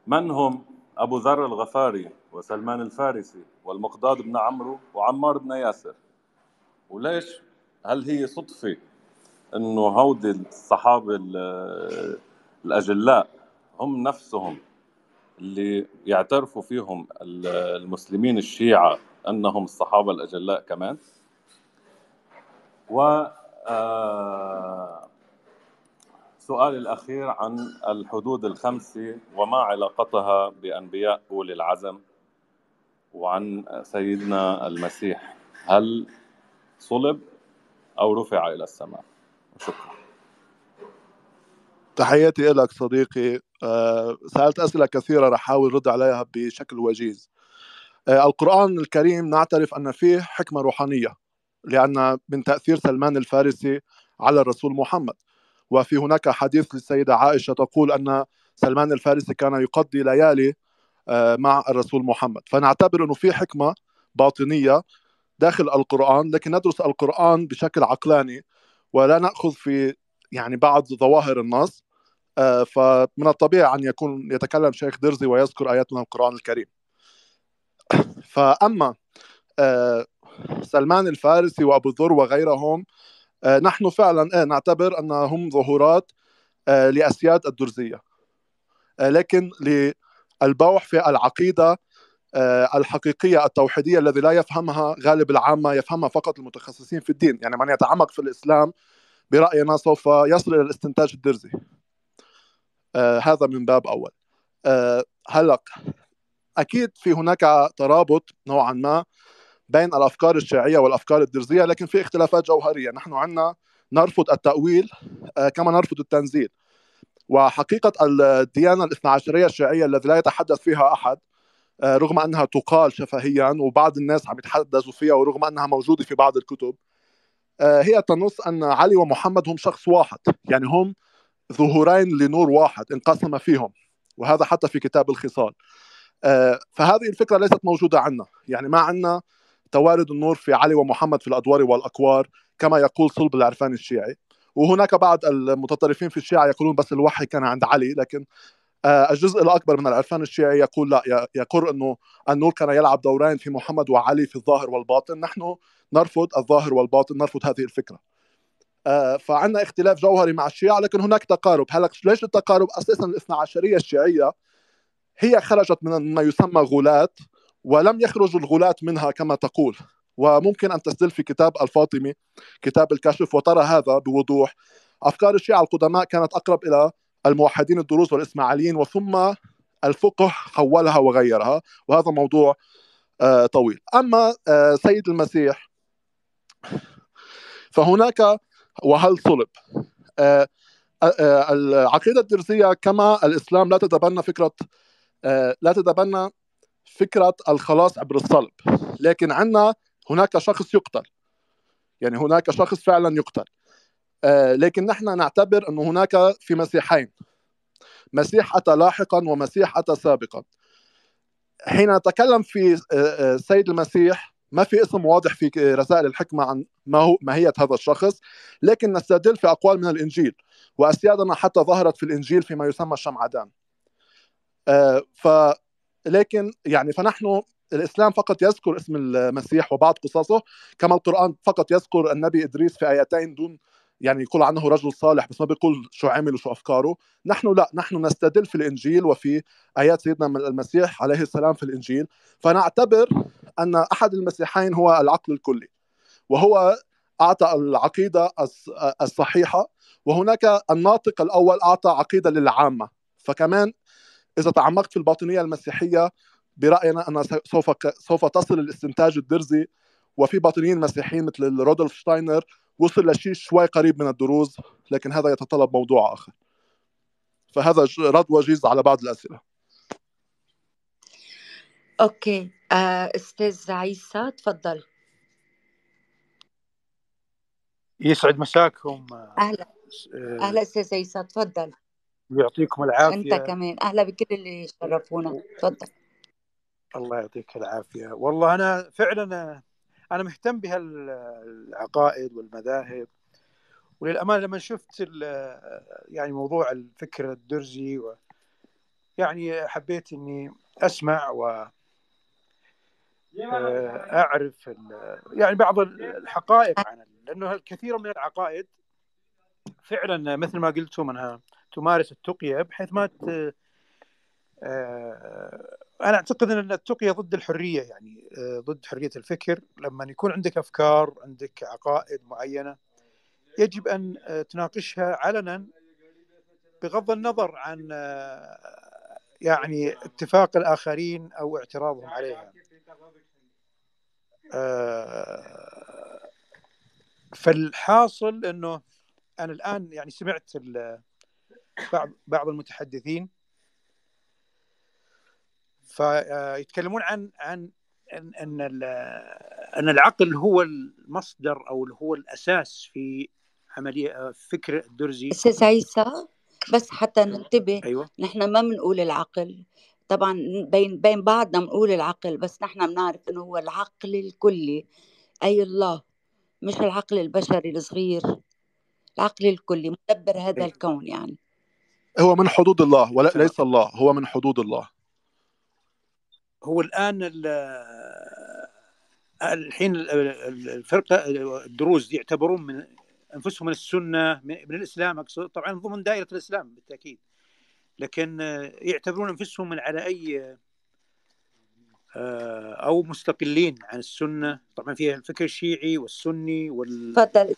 من هم ابو ذر الغفاري وسلمان الفارسي والمقداد بن عمرو وعمار بن ياسر وليش هل هي صدفه انه هودي الصحابه الاجلاء هم نفسهم اللي يعترفوا فيهم المسلمين الشيعة أنهم الصحابة الأجلاء كمان و آه، الأخير عن الحدود الخمسة وما علاقتها بأنبياء أولي العزم وعن سيدنا المسيح هل صلب أو رفع إلى السماء شكرا تحياتي لك صديقي آه، سألت أسئلة كثيرة رح أحاول رد عليها بشكل وجيز آه، القرآن الكريم نعترف أن فيه حكمة روحانية لأن من تأثير سلمان الفارسي على الرسول محمد وفي هناك حديث للسيدة عائشة تقول أن سلمان الفارسي كان يقضي ليالي آه، مع الرسول محمد فنعتبر أنه في حكمة باطنية داخل القرآن لكن ندرس القرآن بشكل عقلاني ولا نأخذ في يعني بعض ظواهر النص آه، فمن الطبيعي أن يكون يتكلم شيخ درزي ويذكر آيات من القرآن الكريم [coughs] فأما آه، سلمان الفارسي وأبو الذر وغيرهم آه، نحن فعلا نعتبر أنهم ظهورات لأسياد الدرزية لكن للبوح في العقيدة آه، الحقيقيه التوحيديه الذي لا يفهمها غالب العامه يفهمها فقط المتخصصين في الدين يعني من يتعمق في الاسلام براينا سوف يصل الى الاستنتاج الدرزي آه، هذا من باب اول آه، هلق اكيد في هناك ترابط نوعا ما بين الافكار الشيعيه والافكار الدرزيه لكن في اختلافات جوهريه نحن عندنا نرفض التاويل كما نرفض التنزيل وحقيقه الديانه الاثنا عشريه الشيعيه الذي لا يتحدث فيها احد آه، رغم انها تقال شفهيا وبعض الناس عم يتحدثوا فيها ورغم انها موجوده في بعض الكتب آه، هي تنص ان علي ومحمد هم شخص واحد يعني هم ظهورين لنور واحد انقسم فيهم وهذا حتى في كتاب الخصال آه، فهذه الفكره ليست موجوده عندنا يعني ما عندنا توارد النور في علي ومحمد في الادوار والاكوار كما يقول صلب العرفان الشيعي وهناك بعض المتطرفين في الشيعه يقولون بس الوحي كان عند علي لكن آه، الجزء الاكبر من العرفان الشيعي يقول لا يقر انه النور كان يلعب دورين في محمد وعلي في الظاهر والباطن نحن نرفض الظاهر والباطن نرفض هذه الفكره آه، فعندنا اختلاف جوهري مع الشيعة لكن هناك تقارب هلا ليش التقارب اساسا الاثنا عشرية الشيعية هي خرجت من ما يسمى غلاة ولم يخرج الغلات منها كما تقول وممكن أن تسدل في كتاب الفاطمي كتاب الكشف وترى هذا بوضوح أفكار الشيعة القدماء كانت أقرب إلى الموحدين الدروز والإسماعيليين وثم الفقه حولها وغيرها وهذا موضوع آه، طويل أما آه، سيد المسيح فهناك وهل صلب آه، العقيدة الدرزية كما الإسلام لا تتبنى فكرة لا تتبنى فكرة الخلاص عبر الصلب لكن عندنا هناك شخص يقتل يعني هناك شخص فعلا يقتل آه، لكن نحن نعتبر أن هناك في مسيحين مسيح أتى لاحقا ومسيح أتى سابقا حين نتكلم في آه، آه، سيد المسيح ما في اسم واضح في رسائل الحكمة عن ما هو ماهية هذا الشخص لكن نستدل في أقوال من الإنجيل وأسيادنا حتى ظهرت في الإنجيل فيما يسمى شمعدان ف لكن يعني فنحن الإسلام فقط يذكر اسم المسيح وبعض قصصه كما القرآن فقط يذكر النبي إدريس في آيتين دون يعني يقول عنه رجل صالح بس ما بيقول شو عمل وشو افكاره نحن لا نحن نستدل في الانجيل وفي ايات سيدنا من المسيح عليه السلام في الانجيل فنعتبر ان احد المسيحين هو العقل الكلي وهو اعطى العقيده الصحيحه وهناك الناطق الاول اعطى عقيده للعامه فكمان اذا تعمقت في الباطنيه المسيحيه براينا ان سوف سوف تصل الاستنتاج الدرزي وفي باطنيين مسيحيين مثل رودولف شتاينر وصل لشيء شوي قريب من الدروز لكن هذا يتطلب موضوع آخر فهذا رد وجيز على بعض الأسئلة أوكي آه، أستاذ عيسى تفضل يسعد إيه، مساكم أهلا آه، أهلا أستاذ عيسى تفضل ويعطيكم العافية أنت كمان أهلا بكل اللي شرفونا تفضل الله يعطيك العافية والله أنا فعلا انا مهتم بهالعقائد والمذاهب وللامانه لما شفت يعني موضوع الفكر الدرزي و يعني حبيت اني اسمع و آه، اعرف يعني بعض الحقائق عن لانه الكثير من العقائد فعلا مثل ما قلتم انها تمارس التقيه بحيث ما آه، انا اعتقد ان التقيه ضد الحريه يعني آه، ضد حريه الفكر لما يكون عندك افكار عندك عقائد معينه يجب ان آه، تناقشها علنا بغض النظر عن يعني اتفاق الاخرين او اعتراضهم عليها فالحاصل انه انا الان يعني سمعت بعض بعض المتحدثين فيتكلمون عن عن ان ان ان العقل هو المصدر او هو الاساس في عمليه فكر الدرزي استاذ عيسى بس حتى ننتبه أيوة. نحن ما بنقول العقل طبعا بين بين بعضنا بنقول العقل بس نحن بنعرف انه هو العقل الكلي اي الله مش العقل البشري الصغير العقل الكلي مدبر هذا أيوة. الكون يعني هو من حدود الله وليس الله هو من حدود الله هو الان آه، الحين الفرقه الدروز يعتبرون من انفسهم من السنه من الاسلام اقصد طبعا ضمن دائره الاسلام بالتاكيد لكن آه، يعتبرون انفسهم من على اي آه، او مستقلين عن السنه طبعا فيها الفكر الشيعي والسني وال تفضل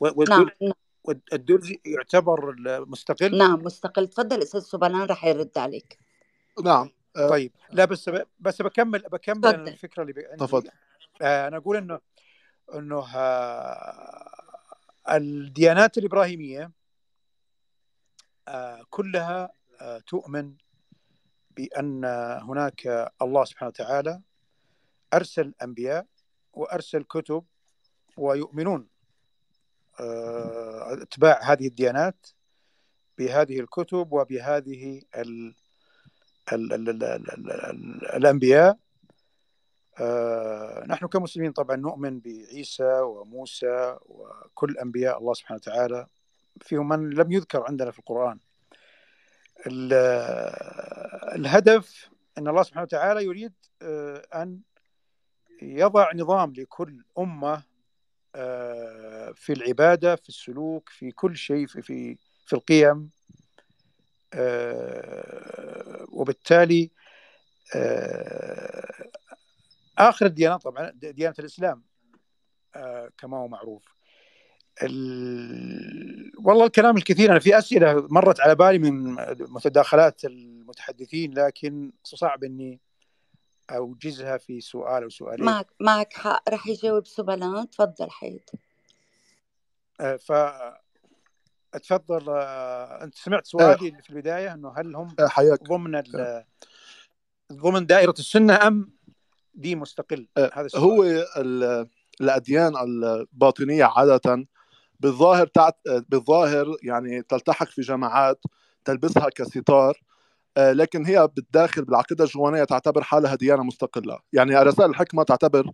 والدل... نعم, نعم. والدرز يعتبر مستقل نعم مستقل تفضل استاذ سبلان راح يرد عليك نعم آه، طيب لا بس ب... بس بكمل بكمل طبعا. الفكره اللي بي... تفضل آه انا اقول انه انه آه الديانات الابراهيميه آه كلها آه تؤمن بان هناك الله سبحانه وتعالى ارسل انبياء وارسل كتب ويؤمنون آه، اتباع هذه الديانات بهذه الكتب وبهذه ال الأنبياء آه، نحن كمسلمين طبعا نؤمن بعيسى وموسى وكل أنبياء الله سبحانه وتعالى فيهم من لم يذكر عندنا في القرآن الهدف أن الله سبحانه وتعالى يريد آه، أن يضع نظام لكل أمة آه، في العبادة في السلوك في كل شيء في في, في القيم آه، وبالتالي آه، اخر الديانات طبعا ديانه الاسلام آه، كما هو معروف ال... والله الكلام الكثير انا في اسئله مرت على بالي من متداخلات المتحدثين لكن صعب اني اوجزها في سؤال او سؤالين معك معك حق رح يجاوب سبلان تفضل حيد ف تفضل آه، انت سمعت آه، سؤالي في البدايه انه هل هم آه، حياك. ضمن ضمن دائره السنه ام دي مستقل هذا السؤال. هو الاديان الباطنيه عاده بالظاهر تعت... بالظاهر يعني تلتحق في جماعات تلبسها كستار لكن هي بالداخل بالعقيدة الجوانية تعتبر حالها ديانة مستقلة يعني رسائل الحكمة تعتبر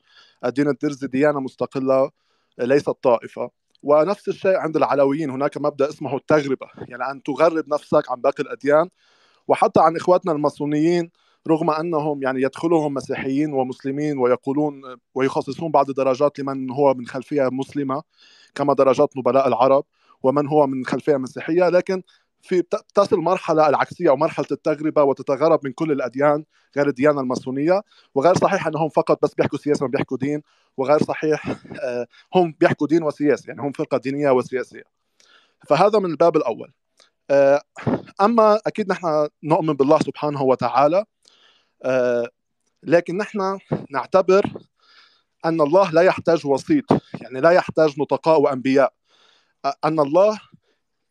الدين الدرزي ديانة مستقلة ليست طائفة ونفس الشيء عند العلويين هناك مبدا اسمه التغربه يعني ان تغرب نفسك عن باقي الاديان وحتى عن اخواتنا الماسونيين رغم انهم يعني يدخلهم مسيحيين ومسلمين ويقولون ويخصصون بعض الدرجات لمن هو من خلفيه مسلمه كما درجات نبلاء العرب ومن هو من خلفيه مسيحيه لكن في تصل مرحلة العكسية أو مرحلة التغربة وتتغرب من كل الأديان غير الديانة الماسونية وغير صحيح أنهم فقط بس بيحكوا سياسة ما بيحكوا دين وغير صحيح آه، هم بيحكوا دين وسياسة يعني هم فرقة دينية وسياسية فهذا من الباب الأول آه، أما أكيد نحن نؤمن بالله سبحانه وتعالى آه، لكن نحن نعتبر أن الله لا يحتاج وسيط يعني لا يحتاج نطقاء وأنبياء أن الله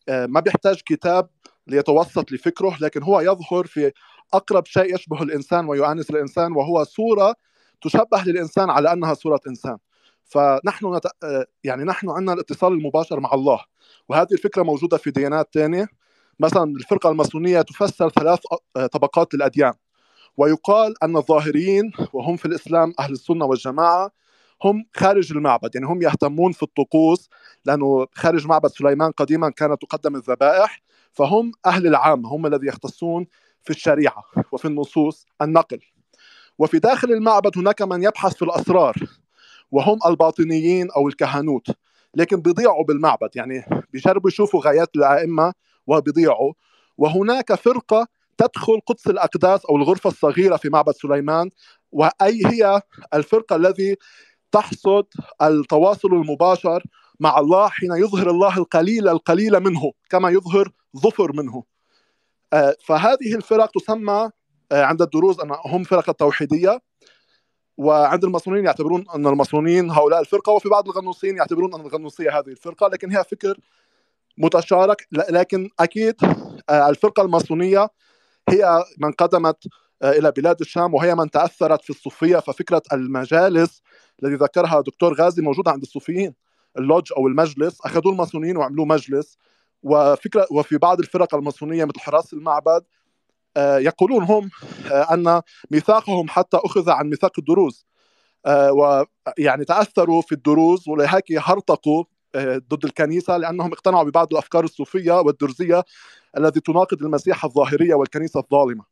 آه، ما بيحتاج كتاب ليتوسط لفكره لكن هو يظهر في اقرب شيء يشبه الانسان ويؤانس الانسان وهو صوره تشبه للانسان على انها صوره انسان فنحن نت... آه، يعني نحن عندنا الاتصال المباشر مع الله وهذه الفكره موجوده في ديانات إيه ثانيه مثلا الفرقه الماسونيه تفسر ثلاث آه، طبقات للاديان ويقال ان الظاهريين وهم في الاسلام اهل السنه والجماعه هم خارج المعبد يعني هم يهتمون في الطقوس لأنه خارج معبد سليمان قديما كانت تقدم الذبائح فهم أهل العام هم الذي يختصون في الشريعة وفي النصوص النقل وفي داخل المعبد هناك من يبحث في الأسرار وهم الباطنيين أو الكهنوت لكن بيضيعوا بالمعبد يعني بيجربوا يشوفوا غايات الأئمة وبيضيعوا وهناك فرقة تدخل قدس الأقداس أو الغرفة الصغيرة في معبد سليمان وأي هي الفرقة الذي تحصد التواصل المباشر مع الله حين يظهر الله القليل القليل منه كما يظهر ظفر منه آه، فهذه الفرق تسمى آه، عند الدروز أن هم فرق التوحيدية وعند الماسونين يعتبرون أن الماسونين هؤلاء الفرقة وفي بعض الغنوصيين يعتبرون أن الغنوصية هذه الفرقة لكن هي فكر متشارك لكن أكيد آه، الفرقة الماسونية هي من قدمت آه، الى بلاد الشام وهي من تاثرت في الصوفيه ففكره المجالس الذي ذكرها دكتور غازي موجوده عند الصوفيين اللوج او المجلس اخذوه الماسونيين وعملوه مجلس وفكره وفي بعض الفرق الماسونيه مثل حراس المعبد آه، يقولون هم آه، ان ميثاقهم حتى اخذ عن ميثاق الدروز ويعني تاثروا في الدروز ولهيك هرطقوا ضد الكنيسة لأنهم اقتنعوا ببعض الأفكار الصوفية والدرزية التي تناقض المسيح الظاهرية والكنيسة الظالمة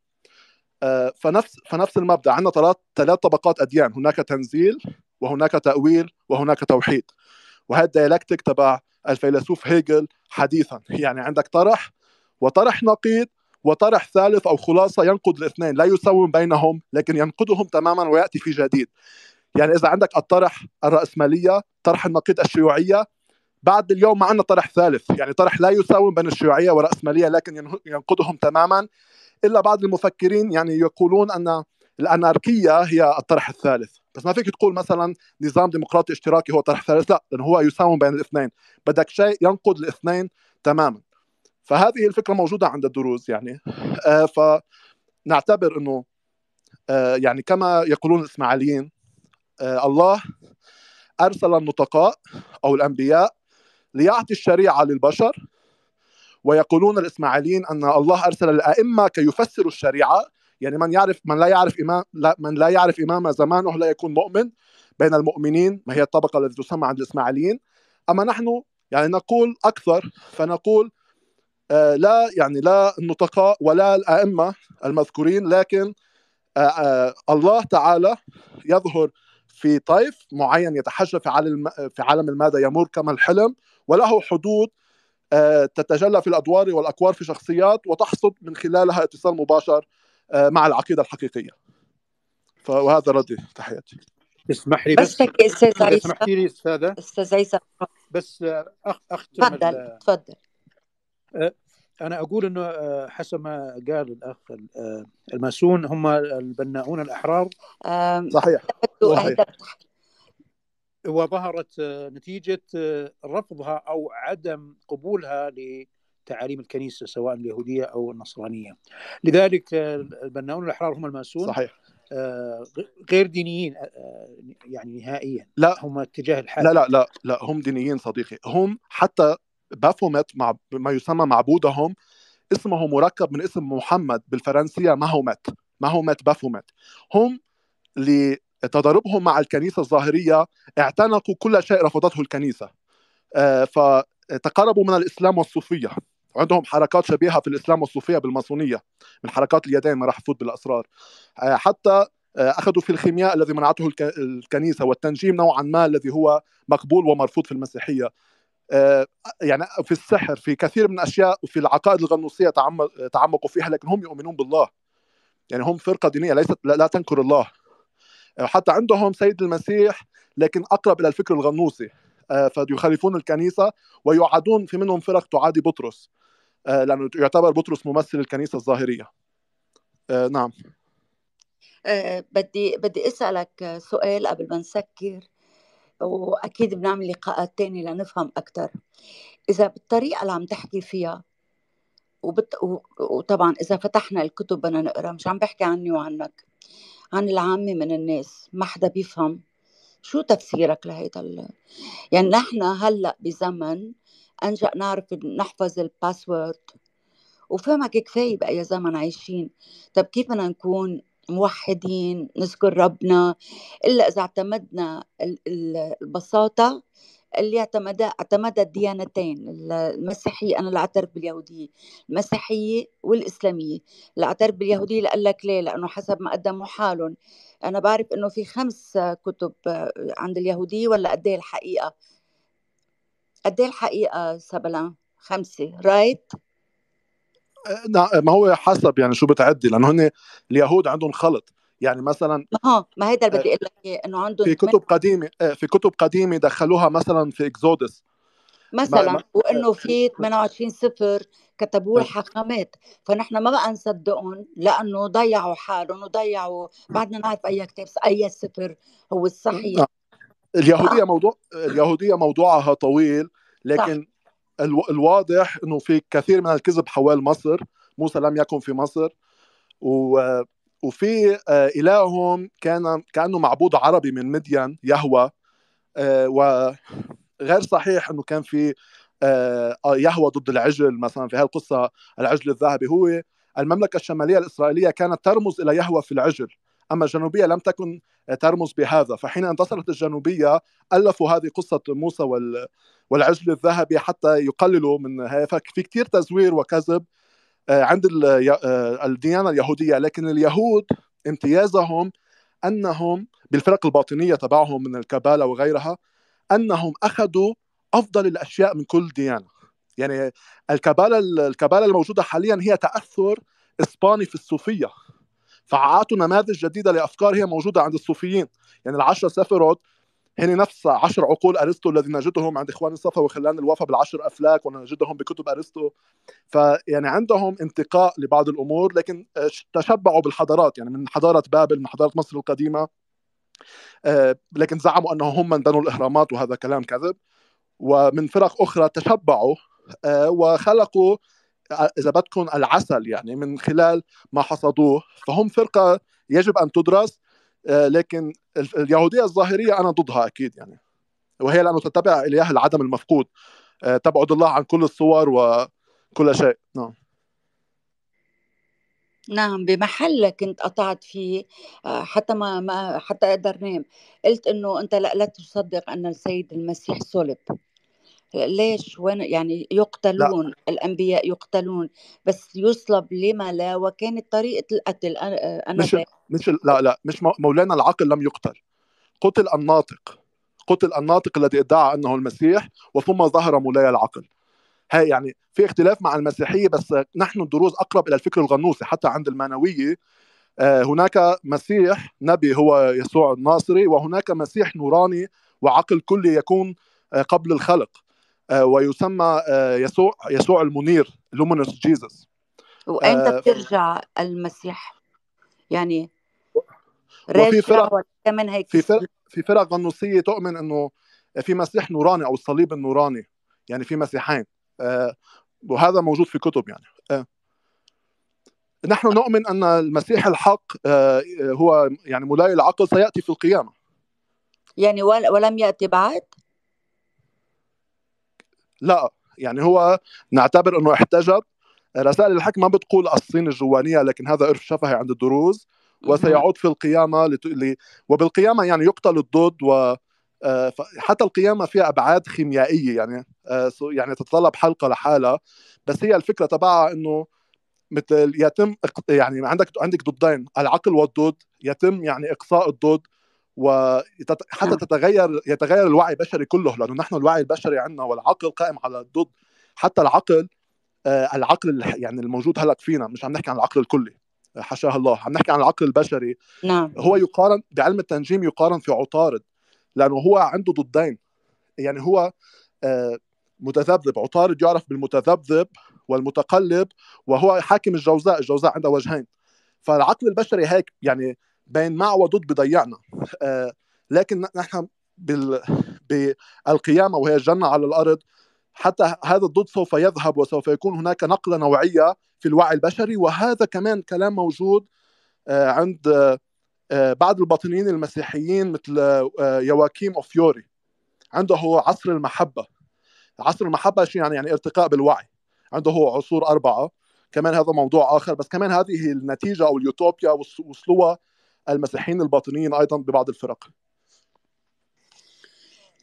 آه، فنفس فنفس المبدا عندنا ثلاث ثلاث طبقات اديان هناك تنزيل وهناك تاويل وهناك توحيد وهذا الديالكتيك تبع الفيلسوف هيجل حديثا يعني عندك طرح وطرح نقيض وطرح ثالث او خلاصه ينقض الاثنين لا يساوم بينهم لكن ينقدهم تماما وياتي في جديد يعني اذا عندك الطرح الراسماليه طرح النقيض الشيوعيه بعد اليوم ما عندنا طرح ثالث يعني طرح لا يساوم بين الشيوعيه والراسماليه لكن ينقدهم تماما الا بعض المفكرين يعني يقولون ان الاناركيه هي الطرح الثالث بس ما فيك تقول مثلا نظام ديمقراطي اشتراكي هو طرح ثالث لا لانه هو يساوم بين الاثنين بدك شيء ينقض الاثنين تماما فهذه الفكره موجوده عند الدروز يعني آه، فنعتبر انه آه، يعني كما يقولون الاسماعيليين آه، الله ارسل النطقاء او الانبياء ليعطي الشريعه للبشر ويقولون الإسماعيليين أن الله أرسل الأئمة كي يفسروا الشريعة يعني من يعرف من لا يعرف إمام لا من لا يعرف إمام زمانه لا يكون مؤمن بين المؤمنين ما هي الطبقة التي تسمى عند الإسماعيليين أما نحن يعني نقول أكثر فنقول آه، لا يعني لا النطقاء ولا الأئمة المذكورين لكن آه، آه، الله تعالى يظهر في طيف معين يتحشى في عالم في عالم المادة يمر كما الحلم وله حدود آه، تتجلى في الادوار والاكوار في شخصيات وتحصد من خلالها اتصال مباشر آه، مع العقيده الحقيقيه وهذا ردي تحياتي اسمح لي بس, بس استاذ عيسى سمحتي لي استاذه استاذ عيسى بس آه، اختم تفضل تفضل انا اقول انه حسب ما قال الاخ الماسون هم البناؤون الاحرار صحيح, صحيح. وظهرت آه، نتيجه آه، رفضها او عدم قبولها لتعاليم الكنيسه سواء اليهوديه او النصرانيه. لذلك آه، البناؤون الاحرار هم الماسون صحيح غير دينيين يعني نهائيا لا هم اتجاه الحاكم لا لا لا لا هم دينيين صديقي هم حتى بافومت مع ما يسمى معبودهم اسمه مركب من اسم محمد بالفرنسيه ماهومت ماهومت بافومت هم اللي تضاربهم مع الكنيسة الظاهرية اعتنقوا كل شيء رفضته الكنيسة آه، فتقربوا من الإسلام والصوفية عندهم حركات شبيهة في الإسلام والصوفية بالماسونية من حركات اليدين ما راح أفوت بالأسرار آه، حتى آه، أخذوا في الخيمياء الذي منعته الكنيسة والتنجيم نوعا ما الذي هو مقبول ومرفوض في المسيحية يعني في السحر في كثير من الأشياء وفي العقائد الغنوصية تعمقوا فيها لكن هم يؤمنون بالله يعني هم فرقة دينية ليست لا تنكر الله حتى عندهم سيد المسيح لكن اقرب الى الفكر الغنوصي آه، فيخالفون الكنيسه ويعادون في منهم فرق تعادي بطرس آه، لانه يعتبر بطرس ممثل الكنيسه الظاهريه آه، نعم بدي بدي اسالك سؤال قبل ما نسكر واكيد بنعمل لقاءات تانية لنفهم اكثر اذا بالطريقه اللي عم تحكي فيها وبت... وطبعا اذا فتحنا الكتب بدنا نقرا مش عم بحكي عني وعنك عن العامة من الناس ما حدا بيفهم شو تفسيرك لهيدا ال... يعني نحن هلا بزمن انجا نعرف نحفظ الباسورد وفهمك كفايه باي زمن عايشين طب كيف بدنا نكون موحدين نذكر ربنا الا اذا اعتمدنا البساطه اللي اعتمد اعتمدها الديانتين المسيحية أنا لا أعترف باليهودية المسيحية والإسلامية لا أعترف باليهودية لقال لك ليه لأنه حسب ما قدموا حالهم أنا بعرف إنه في خمس كتب آه، عند اليهودية ولا قد إيه الحقيقة قد إيه الحقيقة سبلا خمسة رايت آه، نعم، ما هو حسب يعني شو بتعدي لأنه هن اليهود عندهم خلط يعني مثلا ما ما هيدا آه، اللي بدي اقول لك إيه؟ انه عندهم في كتب قديمه آه، في كتب قديمه دخلوها مثلا في اكزودس مثلا وانه آه، في 28 صفر كتبوا الحاخامات فنحن ما بقى نصدقهم لانه ضيعوا حالهم وضيعوا بعدنا نعرف اي كتاب اي صفر هو الصحيح نعم. اليهوديه موضوع اليهوديه موضوعها طويل لكن الو... الواضح انه في كثير من الكذب حوال مصر موسى لم يكن في مصر و وفي آه، إلههم كان كأنه معبود عربي من مدين يهوى آه، وغير صحيح أنه كان في آه، يهوى ضد العجل مثلا في هذه القصة العجل الذهبي هو المملكة الشمالية الإسرائيلية كانت ترمز إلى يهوى في العجل أما الجنوبية لم تكن ترمز بهذا فحين انتصرت الجنوبية ألفوا هذه قصة موسى والعجل الذهبي حتى يقللوا من في كثير تزوير وكذب آه، عند آه، الديانه اليهوديه لكن اليهود امتيازهم انهم بالفرق الباطنيه تبعهم من الكباله وغيرها انهم اخذوا افضل الاشياء من كل ديانه يعني الكباله الكباله الموجوده حاليا هي تاثر اسباني في الصوفيه فعاتوا نماذج جديده لافكار هي موجوده عند الصوفيين يعني العشره سفرود هن نفس عشر عقول ارسطو الذي نجدهم عند اخوان الصفا وخلان الوفا بالعشر افلاك ونجدهم بكتب ارسطو فيعني عندهم انتقاء لبعض الامور لكن آه، تشبعوا بالحضارات يعني من حضاره بابل من حضاره مصر القديمه آه، لكن زعموا انهم هم من بنوا الاهرامات وهذا كلام كذب ومن فرق اخرى تشبعوا آه، وخلقوا اذا بدكم العسل يعني من خلال ما حصدوه فهم فرقه يجب ان تدرس آه، لكن اليهوديه الظاهريه انا ضدها اكيد يعني وهي لانه تتبع إليها العدم المفقود آه، تبعد الله عن كل الصور وكل شيء نعم نعم بمحل كنت قطعت فيه آه، حتى ما, ما حتى اقدر نام قلت انه انت لا, لا تصدق ان السيد المسيح صلب ليش وين يعني يقتلون لا. الانبياء يقتلون بس يصلب لما لا وكانت طريقه القتل انا مش, مش لا لا مش مولانا العقل لم يقتل قتل الناطق قتل الناطق الذي ادعى انه المسيح وثم ظهر مولاي العقل هاي يعني في اختلاف مع المسيحيه بس نحن الدروز اقرب الى الفكر الغنوصي حتى عند المانويه آه، هناك مسيح نبي هو يسوع الناصري وهناك مسيح نوراني وعقل كلي يكون آه، قبل الخلق آه، ويسمى يسوع يسوع المنير لومينوس جيزس وانت بترجع المسيح يعني وفي فرق كمان هيك في فرق في فرق غنوصيه تؤمن انه في مسيح نوراني او الصليب النوراني يعني في مسيحين آه وهذا موجود في كتب يعني آه نحن نؤمن ان المسيح الحق آه هو يعني ملاي العقل سياتي في القيامه يعني ولم ياتي بعد لا يعني هو نعتبر انه احتجب رسائل الحكمة ما بتقول الصين الجوانية لكن هذا عرف شفهي عند الدروز وسيعود في القيامة لت... ل... وبالقيامة يعني يقتل الضد و آه، حتى القيامة فيها أبعاد خيميائية يعني آه، يعني تتطلب حلقة لحالها بس هي الفكرة تبعها إنه مثل يتم يعني عندك عندك ضدين العقل والضد يتم يعني اقصاء الضد وحتى نعم. تتغير يتغير الوعي البشري كله لانه نحن الوعي البشري عندنا والعقل قائم على الضد حتى العقل آه، العقل يعني الموجود هلق فينا مش عم نحكي عن العقل الكلي حشاه الله عم نحكي عن العقل البشري نعم. هو يقارن بعلم التنجيم يقارن في عطارد لانه هو عنده ضدين يعني هو آه، متذبذب عطارد يعرف بالمتذبذب والمتقلب وهو حاكم الجوزاء الجوزاء عنده وجهين فالعقل البشري هيك يعني بين مع وضد بضيعنا آه، لكن نحن بال... بالقيامة وهي الجنة على الأرض حتى هذا الضد سوف يذهب وسوف يكون هناك نقله نوعيه في الوعي البشري وهذا كمان كلام موجود آه، عند آه، آه، بعض الباطنيين المسيحيين مثل يواكيم اوفيوري عنده هو عصر المحبه عصر المحبه شو يعني يعني ارتقاء بالوعي عنده هو عصور اربعه كمان هذا موضوع اخر بس كمان هذه النتيجه او اليوتوبيا وصلوها المسيحيين الباطنيين ايضا ببعض الفرق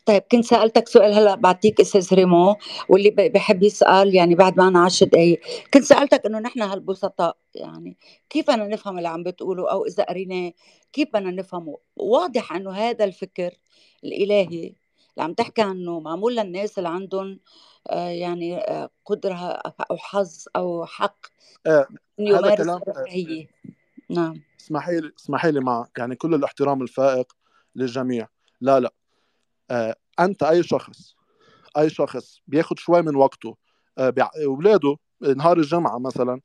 طيب كنت سالتك سؤال هلا بعطيك استاذ ريمو واللي بحب يسال يعني بعد ما أنا 10 دقائق كنت سالتك انه نحن هالبسطاء يعني كيف بدنا نفهم اللي عم بتقوله او اذا قريناه كيف بدنا نفهمه واضح انه هذا الفكر الالهي اللي عم تحكي عنه معمول للناس اللي عندهم آه، يعني آه، قدره او حظ او حق آه يمارس آه، هي نعم اسمحي لي اسمحي لي معك يعني كل الاحترام الفائق للجميع لا لا آه، انت اي شخص اي شخص بياخد شوي من وقته آه، اولاده نهار الجمعه مثلا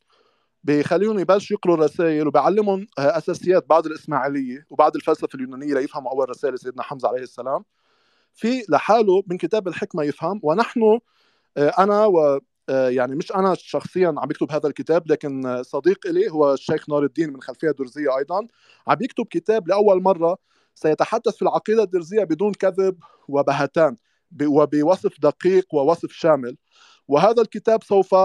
بيخليهم يبلشوا يقروا رسائل وبيعلمهم آه، اساسيات بعض الاسماعيليه وبعض الفلسفه اليونانيه ليفهموا اول رسائل سيدنا حمزه عليه السلام في لحاله من كتاب الحكمه يفهم ونحن انا و يعني مش انا شخصيا عم بكتب هذا الكتاب لكن صديق الي هو الشيخ نار الدين من خلفيه درزيه ايضا عم يكتب كتاب لاول مره سيتحدث في العقيدة الدرزية بدون كذب وبهتان وبوصف دقيق ووصف شامل وهذا الكتاب سوف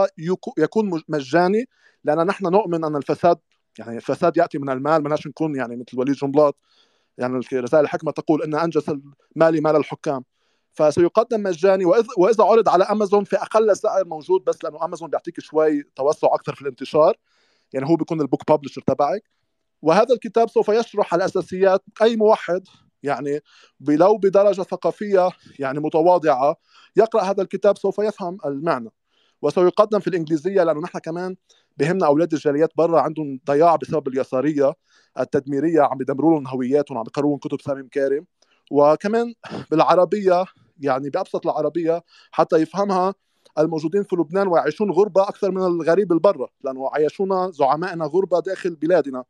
يكون مجاني لأن نحن نؤمن أن الفساد يعني الفساد يأتي من المال ما نكون يعني مثل وليد جنبلاط يعني رسائل الحكمة تقول أن أنجس المال مال الحكام فسيقدم مجاني واذا عرض على امازون في اقل سعر موجود بس لانه امازون بيعطيك شوي توسع اكثر في الانتشار يعني هو بيكون البوك بابلشر تبعك وهذا الكتاب سوف يشرح الاساسيات اي موحد يعني ولو بدرجه ثقافيه يعني متواضعه يقرا هذا الكتاب سوف يفهم المعنى وسيقدم في الانجليزيه لانه نحن كمان بهمنا اولاد الجاليات برا عندهم ضياع بسبب اليساريه التدميريه عم يدمروا لهم هوياتهم عم يقروا كتب سامي كارم وكمان بالعربيه يعني بابسط العربيه حتى يفهمها الموجودين في لبنان ويعيشون غربه اكثر من الغريب البرة لانه عيشونا زعمائنا غربه داخل بلادنا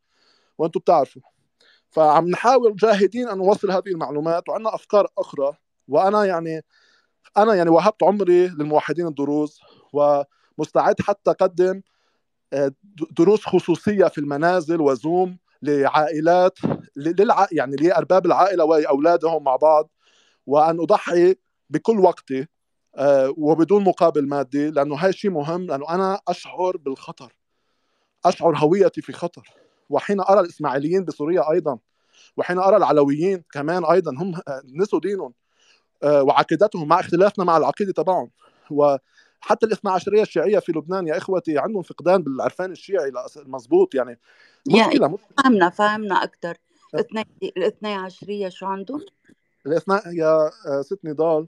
وانتم بتعرفوا فعم نحاول جاهدين ان نوصل هذه المعلومات وعندنا افكار اخرى وانا يعني انا يعني وهبت عمري للموحدين الدروز ومستعد حتى اقدم آه، دروس خصوصيه في المنازل وزوم لعائلات للع... يعني لارباب العائله واولادهم مع بعض وان اضحي بكل وقتي آه، وبدون مقابل مادي لانه هاي شيء مهم لانه انا اشعر بالخطر اشعر هويتي في خطر وحين ارى الاسماعيليين بسوريا ايضا وحين ارى العلويين كمان ايضا هم نسوا دينهم آه، وعقيدتهم مع اختلافنا مع العقيده تبعهم وحتى الاثنا عشريه الشيعيه في لبنان يا اخوتي عندهم فقدان بالعرفان الشيعي المضبوط يعني مشكله يعني فهمنا فهمنا اكثر آه. الاثني عشريه شو عندهم؟ الاثنا يا آه، ست نضال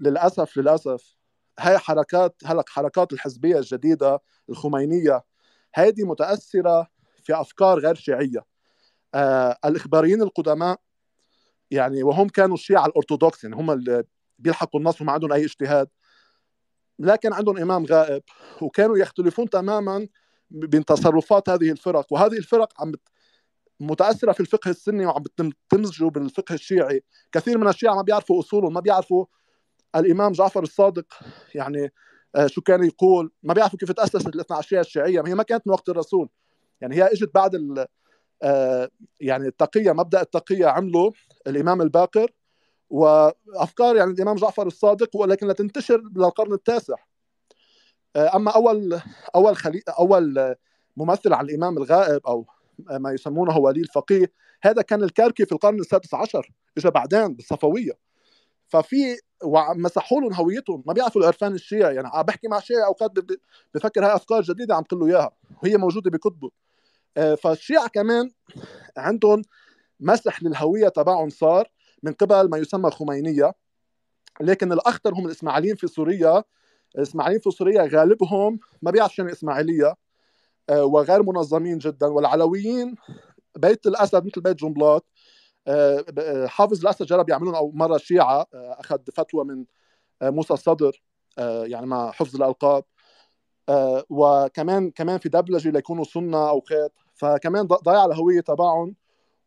للاسف للاسف هاي حركات هلق حركات الحزبيه الجديده الخمينيه هيدي متاثره في افكار غير شيعيه آه الاخباريين القدماء يعني وهم كانوا الشيعه الارثوذكس يعني هم اللي بيلحقوا النص وما عندهم اي اجتهاد لكن عندهم امام غائب وكانوا يختلفون تماما بين تصرفات هذه الفرق وهذه الفرق عم متاثره في الفقه السني وعم تمزجوا بالفقه الشيعي كثير من الشيعه ما بيعرفوا اصولهم ما بيعرفوا الامام جعفر الصادق يعني آه، شو كان يقول ما بيعرفوا كيف تاسست الاثنا عشريه الشيعيه هي ما كانت من وقت الرسول يعني هي اجت بعد ال آه، يعني التقيه مبدا التقيه عمله الامام الباقر وافكار يعني الامام جعفر الصادق ولكن لتنتشر للقرن التاسع آه، اما اول اول خلي اول ممثل عن الامام الغائب او ما يسمونه ولي الفقيه هذا كان الكركي في القرن السادس عشر اجى بعدين بالصفويه ففي ومسحوا لهم هويتهم ما بيعرفوا العرفان الشيعي يعني عم بحكي مع شيعي اوقات بفكر هاي افكار جديده عم قول له اياها وهي موجوده بكتبه آه، فالشيعة كمان عندهم مسح للهوية تبعهم صار من قبل ما يسمى خمينية لكن الأخطر هم الإسماعيليين في سوريا الإسماعيليين في سوريا غالبهم ما بيعشوا إسماعيلية آه، وغير منظمين جدا والعلويين بيت الأسد مثل بيت جنبلاط آه، حافظ الأسد جرب يعملون أو مرة شيعة أخذ فتوى من موسى الصدر يعني مع حفظ الألقاب وكمان كمان في دبلجة ليكونوا سنة أو خيط فكمان ضايع الهويه تبعهم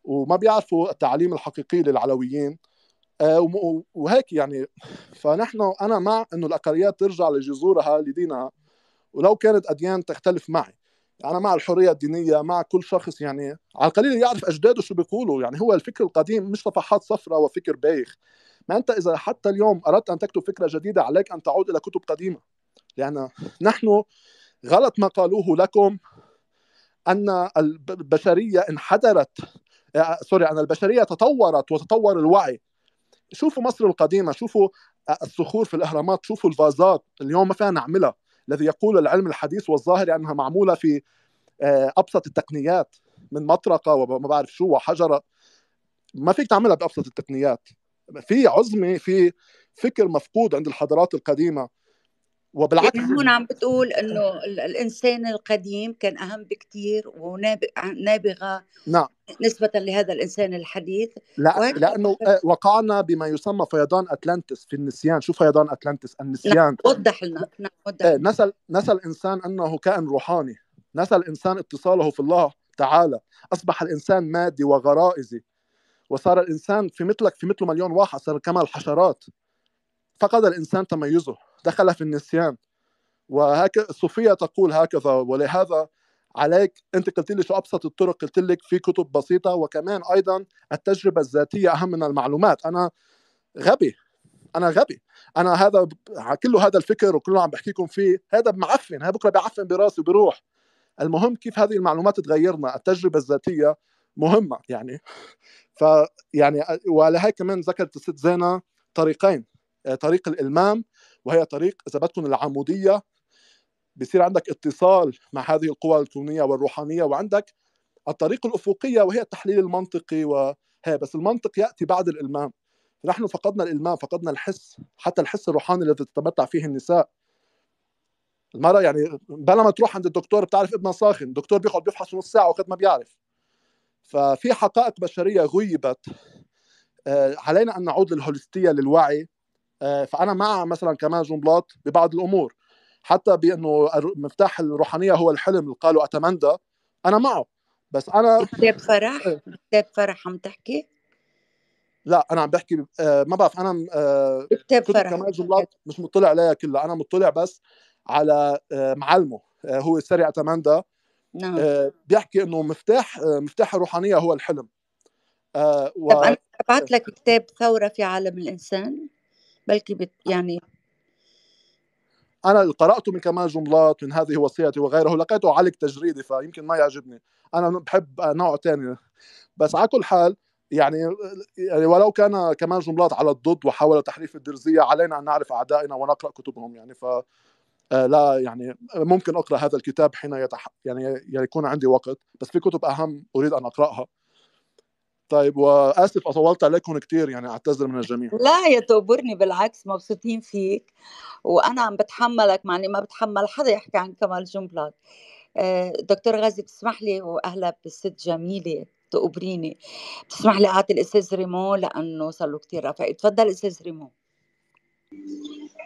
وما بيعرفوا التعليم الحقيقي للعلويين آه، وهيك يعني [laughs] فنحن انا مع انه الاقليات ترجع لجذورها لدينها ولو كانت اديان تختلف معي يعني انا مع الحريه الدينيه مع كل شخص يعني على القليل يعرف اجداده شو بيقولوا يعني هو الفكر القديم مش صفحات صفراء وفكر بايخ ما انت اذا حتى اليوم اردت ان تكتب فكره جديده عليك ان تعود الى كتب قديمه لان يعني نحن غلط ما قالوه لكم ان البشريه انحدرت آه، سوري ان البشريه تطورت وتطور الوعي شوفوا مصر القديمه شوفوا آه، الصخور في الاهرامات شوفوا الفازات اليوم ما فيها نعملها الذي يقول العلم الحديث والظاهر انها معموله في آه، ابسط التقنيات من مطرقه وما بعرف شو وحجره ما فيك تعملها بابسط التقنيات في عزمه في فكر مفقود عند الحضارات القديمه وبالعكس يعني هون عم بتقول انه الانسان القديم كان اهم بكثير ونابغه نعم نسبة لهذا الانسان الحديث لا لانه آه، وقعنا بما يسمى فيضان اتلانتس في النسيان، شو فيضان اتلانتس؟ النسيان نعم وضح لنا نعم وضح نسى آه، نسى الانسان انه كائن روحاني، نسى الانسان اتصاله في الله تعالى، اصبح الانسان مادي وغرائزي وصار الانسان في مثلك في مثله مليون واحد صار كما الحشرات فقد الانسان تميزه دخل في النسيان وهكذا الصوفيه تقول هكذا ولهذا عليك انت قلت لي شو ابسط الطرق قلت لك في كتب بسيطه وكمان ايضا التجربه الذاتيه اهم من المعلومات انا غبي انا غبي انا هذا كله هذا الفكر وكله عم بحكيكم فيه هذا معفن هذا بكره بعفن براسي وبروح المهم كيف هذه المعلومات تغيرنا التجربه الذاتيه مهمه يعني ف يعني ولهيك كمان ذكرت الست زينه طريقين آه، طريق الالمام وهي طريق إذا بدكم العمودية بصير عندك اتصال مع هذه القوى الكونية والروحانية وعندك الطريق الأفقية وهي التحليل المنطقي وهي بس المنطق يأتي بعد الإلمام نحن فقدنا الإلمام فقدنا الحس حتى الحس الروحاني الذي تتمتع فيه النساء المرأة يعني بلا ما تروح عند الدكتور بتعرف ابنها ساخن الدكتور بيقعد بيفحص نص ساعة وقت ما بيعرف ففي حقائق بشرية غيبت آه، علينا أن نعود للهولستية للوعي آه، فانا مع مثلا كمان جنبلاط ببعض الامور حتى بانه مفتاح الروحانيه هو الحلم اللي قالوا اتمندا انا معه بس انا كتاب فرح كتاب فرح عم تحكي لا انا عم بحكي آه، ما بعرف انا آه، كتاب فرح كمان جنبلاط مش مطلع عليها كلها انا مطلع بس على معلمه هو سري اتمندا نعم. بيحكي انه مفتاح مفتاح الروحانيه هو الحلم و... طب انا إيه. لك كتاب ثوره في عالم الانسان بلكي بت يعني انا قرات من كمال جملات من هذه وصيتي وغيره لقيته علق تجريدي فيمكن ما يعجبني انا بحب نوع ثاني بس على كل حال يعني يعني ولو كان كمال جملات على الضد وحاول تحريف الدرزيه علينا ان نعرف اعدائنا ونقرا كتبهم يعني ف آه، لا يعني ممكن اقرا هذا الكتاب حين يتح... يعني يكون عندي وقت بس في كتب اهم اريد ان اقراها طيب واسف اطولت عليكم كثير يعني اعتذر من الجميع لا يا توبرني بالعكس مبسوطين فيك وانا عم بتحملك مع اني ما بتحمل حدا يحكي عن كمال جنبلاط آه، دكتور غازي بتسمح لي واهلا بالست جميله تقبريني بتسمح لي اعطي الاستاذ ريمو لانه صار له كثير رفيق تفضل استاذ ريمو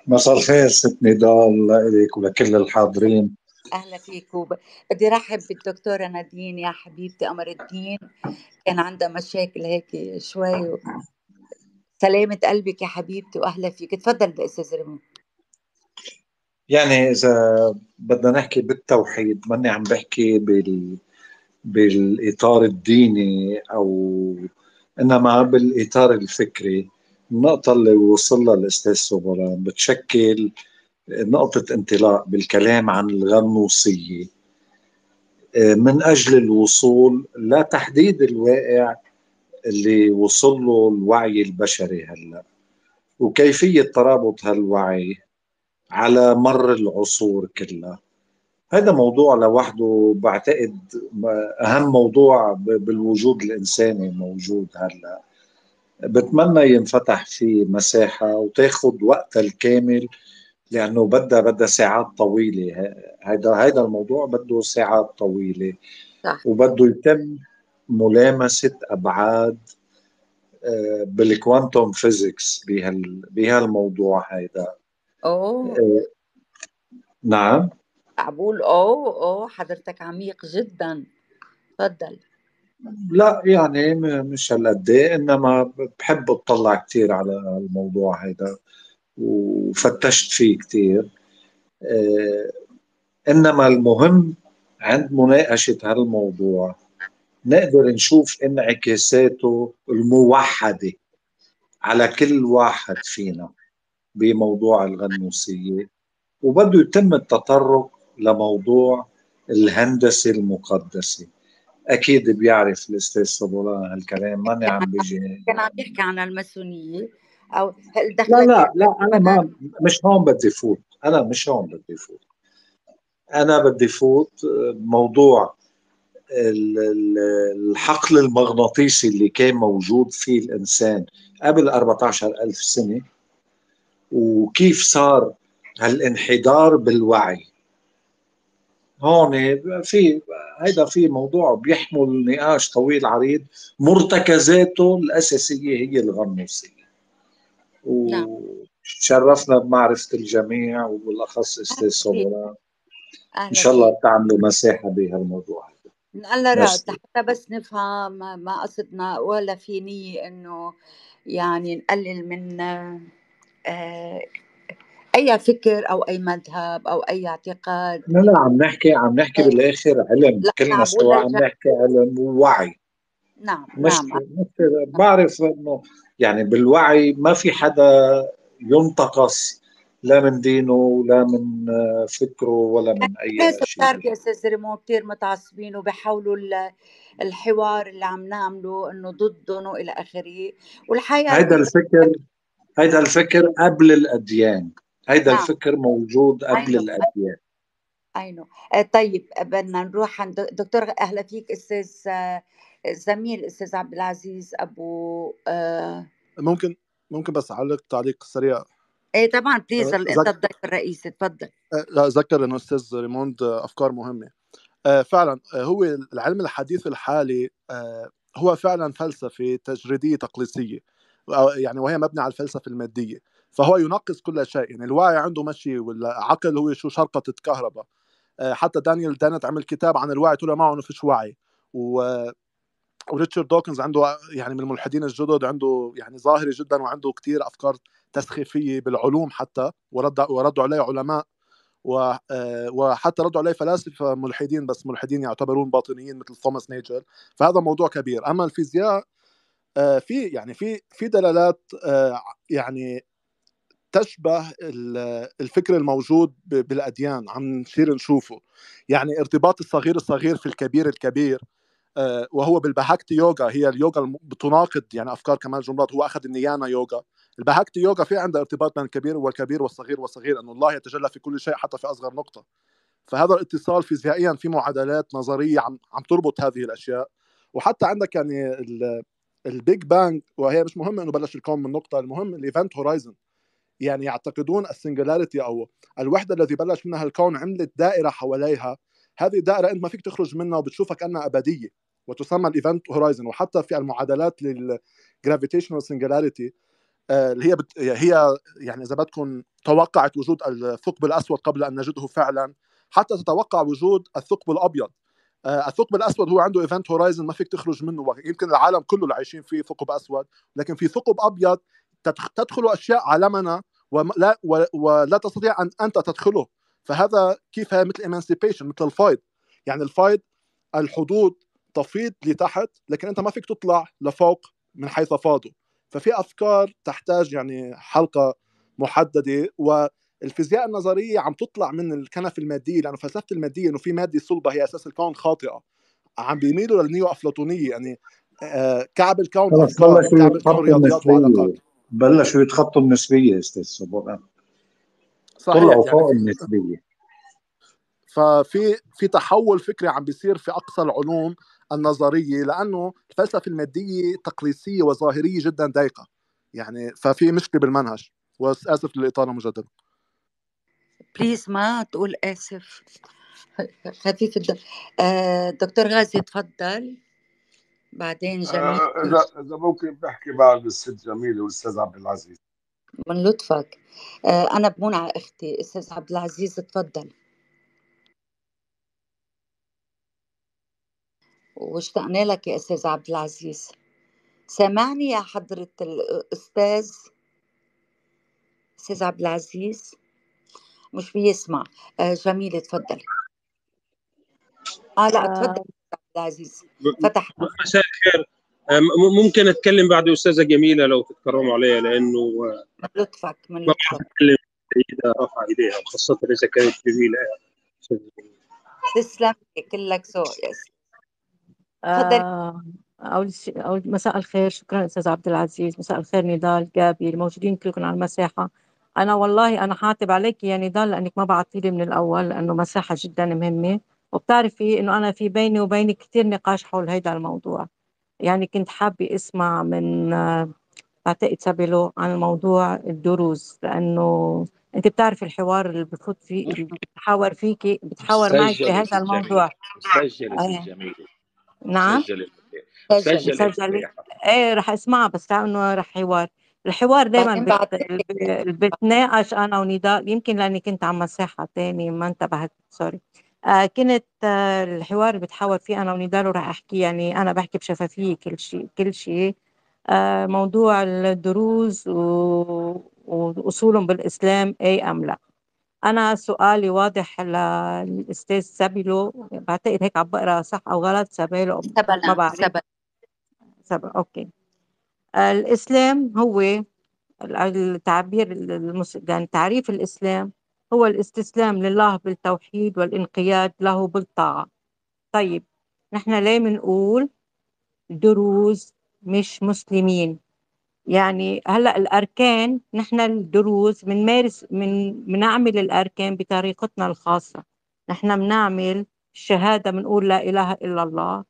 مساء الخير ست نضال لك ولكل الحاضرين اهلا فيك بدي رحب بالدكتوره نادين يا حبيبتي قمر الدين كان عندها مشاكل هيك شوي و... سلامة قلبك يا حبيبتي واهلا فيك تفضل استاذ ريمون يعني اذا بدنا نحكي بالتوحيد ماني عم بحكي بال بالاطار الديني او انما بالاطار الفكري النقطه اللي وصلها الاستاذ سوبران بتشكل نقطة انطلاق بالكلام عن الغنوصية آه، من أجل الوصول لتحديد الواقع اللي وصل له الوعي البشري هلأ وكيفية ترابط هالوعي على مر العصور كلها هذا موضوع لوحده بعتقد أهم موضوع بالوجود الإنساني موجود هلأ بتمنى ينفتح فيه مساحة وتاخد وقتها الكامل لانه بدها بدها ساعات طويله هذا هذا الموضوع بده ساعات طويله صح. وبده يتم ملامسه ابعاد آه، بالكوانتوم فيزيكس بهال بهالموضوع هيدا اوه آه، نعم معقول اوه اوه حضرتك عميق جدا تفضل لا يعني مش هالقد إيه، انما بحب اطلع كثير على الموضوع هذا وفتشت فيه كثير آه، انما المهم عند مناقشه هالموضوع نقدر نشوف انعكاساته الموحده على كل واحد فينا بموضوع الغنوصيه وبده يتم التطرق لموضوع الهندسه المقدسه اكيد بيعرف الاستاذ صبولان هالكلام ماني عم بيجي كان عم يحكي عن الماسونيه او دخلت لا لا لا انا ما مش هون بدي فوت انا مش هون بدي فوت انا بدي فوت آه، موضوع الحقل المغناطيسي اللي كان موجود فيه الانسان قبل 14000 سنه وكيف صار هالانحدار بالوعي هون في هيدا في موضوع بيحمل نقاش طويل عريض مرتكزاته الاساسيه هي الغنوصيه نعم. وشرفنا بمعرفة الجميع وبالأخص أستاذ صبرا إن شاء الله تعملوا مساحة بهالموضوع الله راد حتى بس نفهم ما قصدنا ولا في نية إنه يعني نقلل من آه، أي فكر أو أي مذهب أو أي اعتقاد لا لا عم نحكي عم نحكي أي. بالآخر علم كلنا نعم، سوا عم نحكي علم ووعي نعم مش نعم. مش بعرف إنه يعني بالوعي ما في حدا ينتقص لا من دينه لا من آه، فكره ولا من اي شيء بتعرف يا استاذ ريمو كثير متعصبين وبحاولوا الحوار اللي عم نعمله انه ضدهم والى اخره والحقيقه هيدا الفكر هيدا الفكر قبل الاديان هيدا آه. الفكر موجود قبل الاديان اينو آه، طيب بدنا نروح عند دكتور اهلا فيك استاذ آه، الزميل الاستاذ عبد العزيز ابو آه ممكن ممكن بس اعلق تعليق سريع ايه طبعا بليز انت الضيف الرئيسي تفضل لا ذكر انه استاذ ريموند افكار مهمه أه، فعلا أه، هو العلم الحديث الحالي أه، هو فعلا فلسفه تجريديه تقليصيه يعني وهي مبنيه على الفلسفه الماديه فهو ينقص كل شيء يعني الوعي عنده مشي والعقل هو شو شرقطة الكهرباء حتى دانيال دانت عمل كتاب عن الوعي طلع معه انه فيش وعي و وريتشارد دوكنز عنده يعني من الملحدين الجدد عنده يعني ظاهري جدا وعنده كتير افكار تسخيفيه بالعلوم حتى ورد وردوا عليه علماء آه، وحتى ردوا عليه فلاسفه ملحدين بس ملحدين يعتبرون باطنيين مثل توماس نيجل فهذا موضوع كبير اما الفيزياء آه، في يعني في في دلالات آه، يعني تشبه الفكر الموجود بالاديان عم نصير نشوفه يعني ارتباط الصغير الصغير في الكبير الكبير آه، وهو بالبهاكت يوجا هي اليوجا بتناقض يعني افكار كمال جمرات هو اخذ النيانا يوجا البهاكت يوجا في عندها ارتباط بين الكبير والكبير والصغير والصغير انه الله يتجلى في كل شيء حتى في اصغر نقطه فهذا الاتصال فيزيائيا في معادلات نظريه عم عم تربط هذه الاشياء وحتى عندك يعني البيج بانج وهي مش مهمه انه بلش الكون من نقطه المهم الايفنت هورايزن يعني يعتقدون السنجلاريتي او الوحده الذي بلش منها الكون عملت دائره حواليها هذه الدائره انت ما فيك تخرج منها وبتشوفها كانها ابديه وتسمى الايفنت هورايزن وحتى في المعادلات للجرافيتيشنال سنجلاريتي اللي هي بت... هي يعني اذا بدكم توقعت وجود الثقب الاسود قبل ان نجده فعلا حتى تتوقع وجود الثقب الابيض آه، الثقب الاسود هو عنده ايفنت هورايزن ما فيك تخرج منه يمكن العالم كله اللي عايشين فيه ثقب اسود لكن في ثقب ابيض تدخل اشياء عالمنا ولا ولا تستطيع ان انت تدخله فهذا كيف هي مثل ايمانسيبيشن مثل الفايد يعني الفايد الحدود تفيض لتحت لكن انت ما فيك تطلع لفوق من حيث فاضوا ففي افكار تحتاج يعني حلقه محدده والفيزياء النظريه عم تطلع من الكنف الماديه لانه فلسفه الماديه انه في ماده صلبه هي اساس الكون خاطئه عم بيميلوا للنيو افلاطونيه يعني آه، كعب الكون بلشوا يتخطوا النسبيه بلشوا يتخطوا النسبيه استاذ صحيح طلعوا يعني فوق يعني النسبيه ففي في تحول فكري عم بيصير في اقصى العلوم النظريه لانه الفلسفه الماديه تقليصيه وظاهريه جدا ضيقه يعني ففي مشكله بالمنهج واسف للاطاله مجددا بليز ما تقول اسف خفيف الدم آه، دكتور غازي تفضل بعدين آه، جميل اذا آه اذا ممكن بحكي بعد الست جميله والاستاذ عبد العزيز من لطفك آه انا بمنع اختي استاذ عبد العزيز تفضل واشتقنا لك يا استاذ عبد العزيز سامعني يا حضرة الأستاذ أستاذ عبد العزيز مش بيسمع آه، جميل تفضل آه لا آه. تفضل عبد العزيز فتح مساء الخير آه، ممكن أتكلم بعد أستاذة جميلة لو تتكرموا عليا لأنه من لطفك من لطفك أتكلم سيدة رفع إيديها وخاصة إذا كانت جميلة يعني. تسلم كلك سوء يا تفضلي آه، أول شيء أول مساء الخير شكرا أستاذ عبد العزيز مساء الخير نضال جابي الموجودين كلكم على المساحة أنا والله أنا حاتب عليك يا نضال لأنك ما لي من الأول لأنه مساحة جدا مهمة وبتعرفي إنه أنا في بيني وبينك كثير نقاش حول هذا الموضوع يعني كنت حابة أسمع من آه، بعتقد سابيلو عن موضوع الدروز لأنه انت بتعرفي الحوار اللي بفوت فيه اللي بتحاور فيكي بتحاور معك في هذا الموضوع سجلت جميلة آه. نعم سجل سجل سجل, ايه رح اسمعها بس لانه رح حوار الحوار دائما بتناقش طيب، انا ونضال يمكن لاني كنت على مساحه ثانيه ما انتبهت سوري آه كنت آه الحوار اللي بتحاور فيه انا ونضال وراح احكي يعني انا بحكي بشفافيه كل شيء كل شيء آه موضوع الدروز و... واصولهم بالاسلام اي ام لا أنا سؤالي واضح للأستاذ سابيلو بعتقد هيك عم بقرا صح أو غلط سابيلو ما بعرف سبلة سبلة أوكي الإسلام هو التعبير المس... يعني تعريف الإسلام هو الاستسلام لله بالتوحيد والانقياد له بالطاعة طيب نحن ليه بنقول دروز مش مسلمين يعني هلا الاركان نحن الدروس بنمارس من بنعمل الاركان بطريقتنا الخاصه نحن بنعمل الشهاده بنقول لا اله الا الله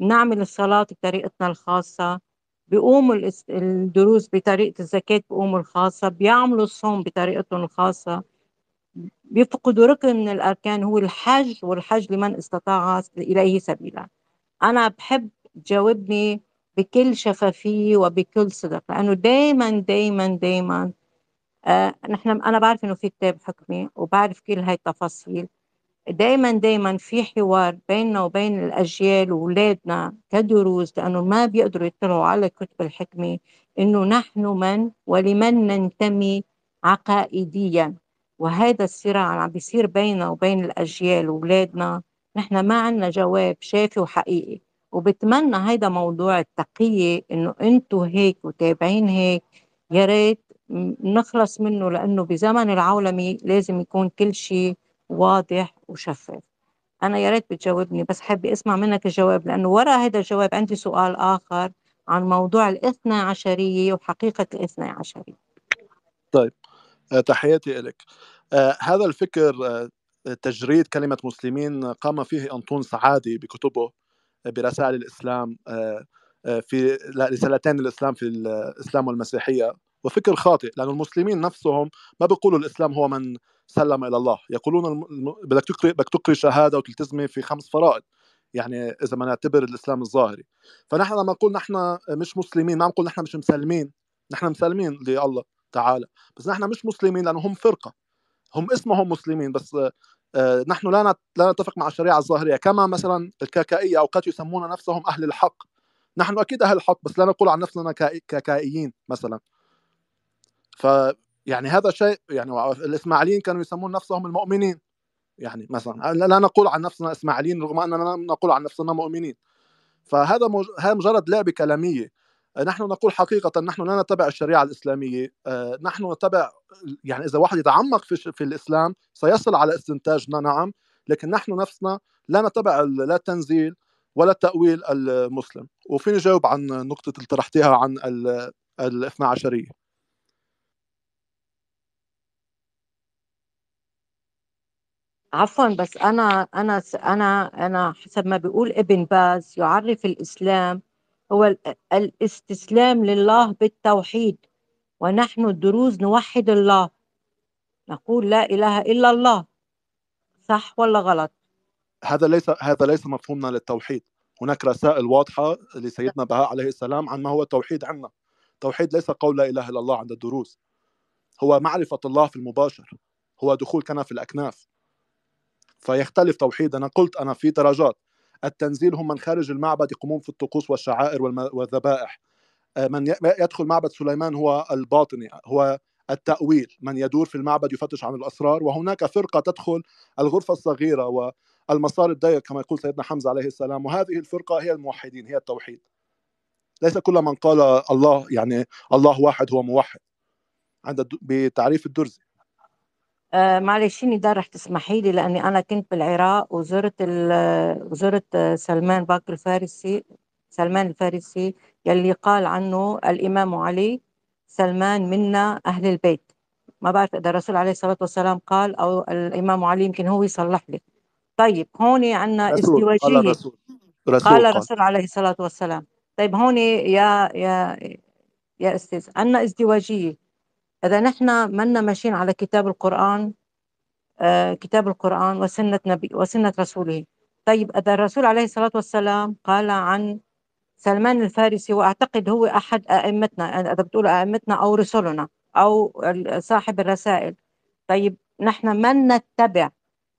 بنعمل الصلاه بطريقتنا الخاصه بيقوموا الدروس بطريقه الزكاه بيقوموا الخاصه بيعملوا الصوم بطريقتهم الخاصه بيفقدوا ركن من الاركان هو الحج والحج لمن استطاع اليه سبيلا انا بحب تجاوبني بكل شفافية وبكل صدق لأنه دايما دايما دايما آه نحن أنا بعرف إنه في كتاب حكمة وبعرف كل هاي التفاصيل دايما دايما في حوار بيننا وبين الأجيال وولادنا كدروس لأنه ما بيقدروا يطلعوا على كتب الحكمة إنه نحن من ولمن ننتمي عقائديا وهذا الصراع عم بيصير بيننا وبين الأجيال وولادنا نحن ما عندنا جواب شافي وحقيقي وبتمنى هيدا موضوع التقية إنه انتو هيك وتابعين هيك يا ريت نخلص منه لأنه بزمن العولمي لازم يكون كل شيء واضح وشفاف أنا يا ريت بتجاوبني بس حابة أسمع منك الجواب لأنه ورا هذا الجواب عندي سؤال آخر عن موضوع الاثنى عشرية وحقيقة الاثنى عشرية طيب آه، تحياتي لك آه، هذا الفكر آه، تجريد كلمة مسلمين قام فيه أنطون سعادي بكتبه برسائل الاسلام آه، آه، في رسالتين الاسلام في الاسلام والمسيحيه وفكر خاطئ لأن المسلمين نفسهم ما بيقولوا الإسلام هو من سلم إلى الله يقولون بدك تقري بدك تقري شهادة وتلتزمي في خمس فرائض يعني إذا ما نعتبر الإسلام الظاهري فنحن لما نقول نحن مش مسلمين ما نقول نحن مش مسلمين نحن مسلمين لله تعالى بس نحن مش مسلمين لأنه هم فرقة هم اسمهم مسلمين بس آه، نحن لا لا نتفق مع الشريعه الظاهريه كما مثلا الكاكائيه اوقات يسمون نفسهم اهل الحق نحن اكيد اهل الحق بس لا نقول عن نفسنا كاكائيين مثلا ف يعني هذا شيء يعني الاسماعيليين كانوا يسمون نفسهم المؤمنين يعني مثلا لا نقول عن نفسنا اسماعيليين رغم اننا نقول عن نفسنا مؤمنين فهذا مج... مجرد لعبه كلاميه نحن نقول حقيقة نحن لا نتبع الشريعة الإسلامية آه، نحن نتبع يعني إذا واحد يتعمق في, في الإسلام سيصل على استنتاجنا نعم لكن نحن نفسنا لا نتبع لا التنزيل ولا التأويل المسلم وفيني جاوب عن نقطة اللي طرحتيها عن الإثنى عشرية عفوا بس انا انا انا انا حسب ما بيقول ابن باز يعرف الاسلام هو الاستسلام لله بالتوحيد ونحن الدروز نوحد الله نقول لا إله إلا الله صح ولا غلط هذا ليس هذا ليس مفهومنا للتوحيد هناك رسائل واضحة لسيدنا بهاء عليه السلام عن ما هو التوحيد عندنا التوحيد ليس قول لا إله إلا الله عند الدروز هو معرفة الله في المباشر هو دخول كنف الأكناف فيختلف توحيد أنا قلت أنا في درجات التنزيل هم من خارج المعبد يقومون في الطقوس والشعائر والذبائح آه، من يدخل معبد سليمان هو الباطني يعني هو التأويل من يدور في المعبد يفتش عن الأسرار وهناك فرقة تدخل الغرفة الصغيرة والمسار الضيق كما يقول سيدنا حمزة عليه السلام وهذه الفرقة هي الموحدين هي التوحيد ليس كل من قال الله يعني الله واحد هو موحد عند بتعريف الدرزي آه، معلش ده رح تسمحي لي لاني انا كنت بالعراق وزرت وزرت آه، سلمان باكر الفارسي سلمان الفارسي يلي قال عنه الامام علي سلمان منا اهل البيت ما بعرف اذا الرسول عليه الصلاه والسلام قال او الامام علي يمكن هو يصلح لي طيب هون عندنا ازدواجيه قال الرسول قال الرسول عليه الصلاه والسلام طيب هون يا يا يا استاذ عندنا ازدواجيه إذا نحن منا ماشيين على كتاب القرآن آه كتاب القرآن وسنة نبي وسنة رسوله طيب إذا الرسول عليه الصلاة والسلام قال عن سلمان الفارسي وأعتقد هو أحد أئمتنا يعني إذا بتقول أئمتنا أو رسلنا أو صاحب الرسائل طيب نحن من نتبع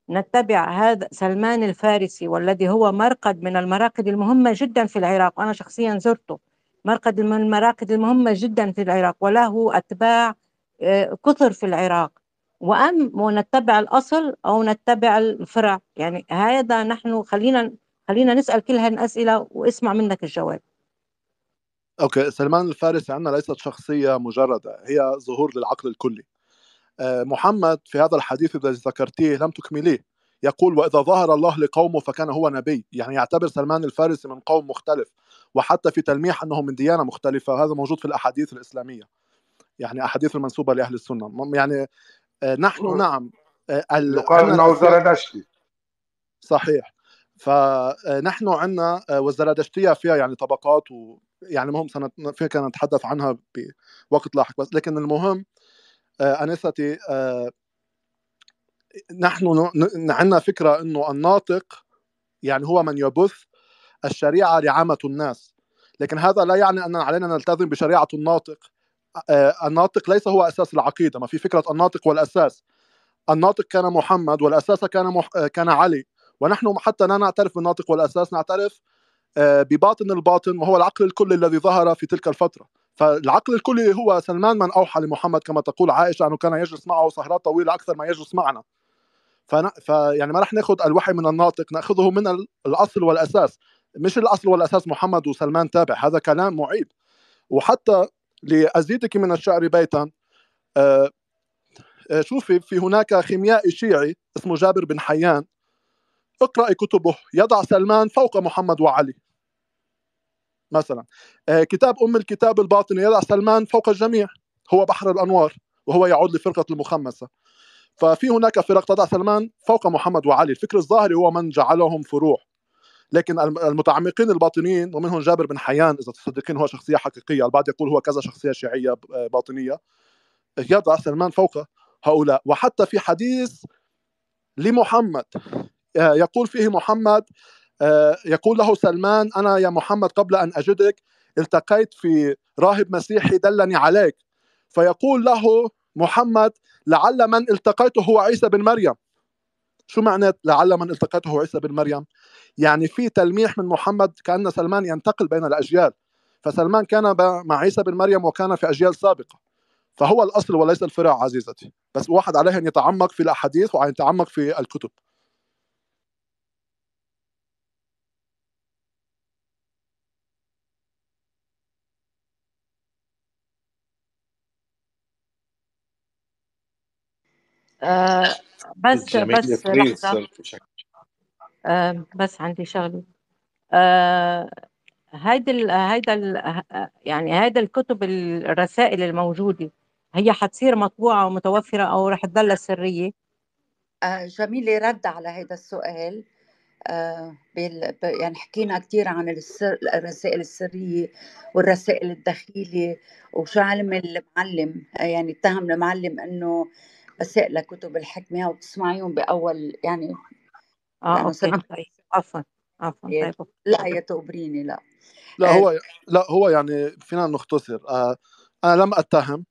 نتبع هذا سلمان الفارسي والذي هو مرقد من المراقد المهمة جدا في العراق وأنا شخصيا زرته مرقد من المراقد المهمة جدا في العراق وله أتباع كثر في العراق وام ونتبع الاصل او نتبع الفرع يعني هذا نحن خلينا خلينا نسال كل هالاسئله واسمع منك الجواب اوكي سلمان الفارسي عندنا ليست شخصيه مجرده هي ظهور للعقل الكلي آه، محمد في هذا الحديث الذي ذكرتيه لم تكمليه يقول واذا ظهر الله لقومه فكان هو نبي يعني يعتبر سلمان الفارسي من قوم مختلف وحتى في تلميح انه من ديانه مختلفه هذا موجود في الاحاديث الاسلاميه يعني أحاديث المنسوبة لأهل السنة يعني آه، نحن نعم آه، يقال أنه زردشتي صحيح فنحن آه، عندنا والزرادشتية فيها يعني طبقات و يعني مهم فينا نتحدث عنها بوقت لاحق بس لكن المهم أنستي نحن عندنا فكرة أنه الناطق يعني هو من يبث الشريعة لعامة الناس لكن هذا لا يعني أن علينا نلتزم بشريعة الناطق آه، الناطق ليس هو اساس العقيده ما في فكره الناطق والاساس الناطق كان محمد والاساس كان مح... آه، كان علي ونحن حتى لا نعترف بالناطق والاساس نعترف آه، بباطن الباطن وهو العقل الكلي الذي ظهر في تلك الفتره فالعقل الكلي هو سلمان من اوحى لمحمد كما تقول عائشه انه كان يجلس معه سهرات طويله اكثر ما يجلس معنا فن... فيعني ما راح ناخذ الوحي من الناطق ناخذه من الاصل والاساس مش الاصل والاساس محمد وسلمان تابع هذا كلام معيب وحتى لأزيدك من الشعر بيتا آه، آه، شوفي في هناك خيميائي شيعي اسمه جابر بن حيان اقرأي كتبه يضع سلمان فوق محمد وعلي مثلا آه، كتاب أم الكتاب الباطني يضع سلمان فوق الجميع هو بحر الأنوار وهو يعود لفرقة المخمسة ففي هناك فرق تضع سلمان فوق محمد وعلي الفكر الظاهري هو من جعلهم فروع لكن المتعمقين الباطنيين ومنهم جابر بن حيان اذا تصدقين هو شخصيه حقيقيه البعض يقول هو كذا شخصيه شيعيه باطنيه يضع سلمان فوق هؤلاء وحتى في حديث لمحمد آه، يقول فيه محمد آه، يقول له سلمان انا يا محمد قبل ان اجدك التقيت في راهب مسيحي دلني عليك فيقول له محمد لعل من التقيته هو عيسى بن مريم شو معنى لعل من التقته عيسى بن مريم يعني في تلميح من محمد كأن سلمان ينتقل بين الأجيال فسلمان كان مع عيسى بن مريم وكان في أجيال سابقة فهو الأصل وليس الفرع عزيزتي بس واحد عليه أن يتعمق في الأحاديث وأن يتعمق في الكتب آه بس بس لحظة بس عندي شغلة آه، هيدا هيدا يعني هيدا الكتب الرسائل الموجودة هي حتصير مطبوعة ومتوفرة أو رح تضل سرية؟ آه، جميلة رد على هذا السؤال آه، بال... يعني حكينا كثير عن السر... الرسائل السرية والرسائل الدخيلة وشو علم المعلم يعني اتهم المعلم أنه اساء لكتب الحكمه وتسمعيهم باول يعني اه اوكي طيب. عفوا عفوا طيب لا يا تقبريني لا لا آه، هو لا هو يعني فينا نختصر آه، انا لم اتهم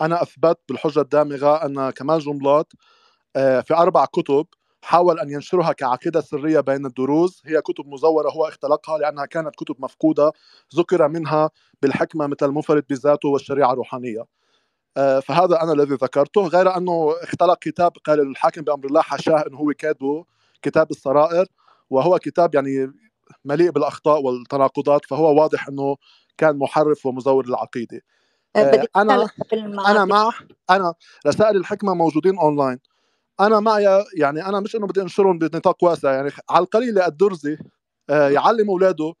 انا اثبت بالحجه الدامغه ان كمال جملات آه، في اربع كتب حاول ان ينشرها كعقيده سريه بين الدروز هي كتب مزوره هو اختلقها لانها كانت كتب مفقوده ذكر منها بالحكمه مثل المنفرد بذاته والشريعه الروحانيه آه، فهذا انا الذي ذكرته غير انه اختلق كتاب قال الحاكم بامر الله حشاه انه هو كاتبه كتاب السرائر وهو كتاب يعني مليء بالاخطاء والتناقضات فهو واضح انه كان محرف ومزور للعقيده آه، آه، انا انا مع انا رسائل الحكمه موجودين اونلاين انا معي يعني انا مش انه بدي انشرهم بنطاق واسع يعني على القليله الدرزي يعلم اولاده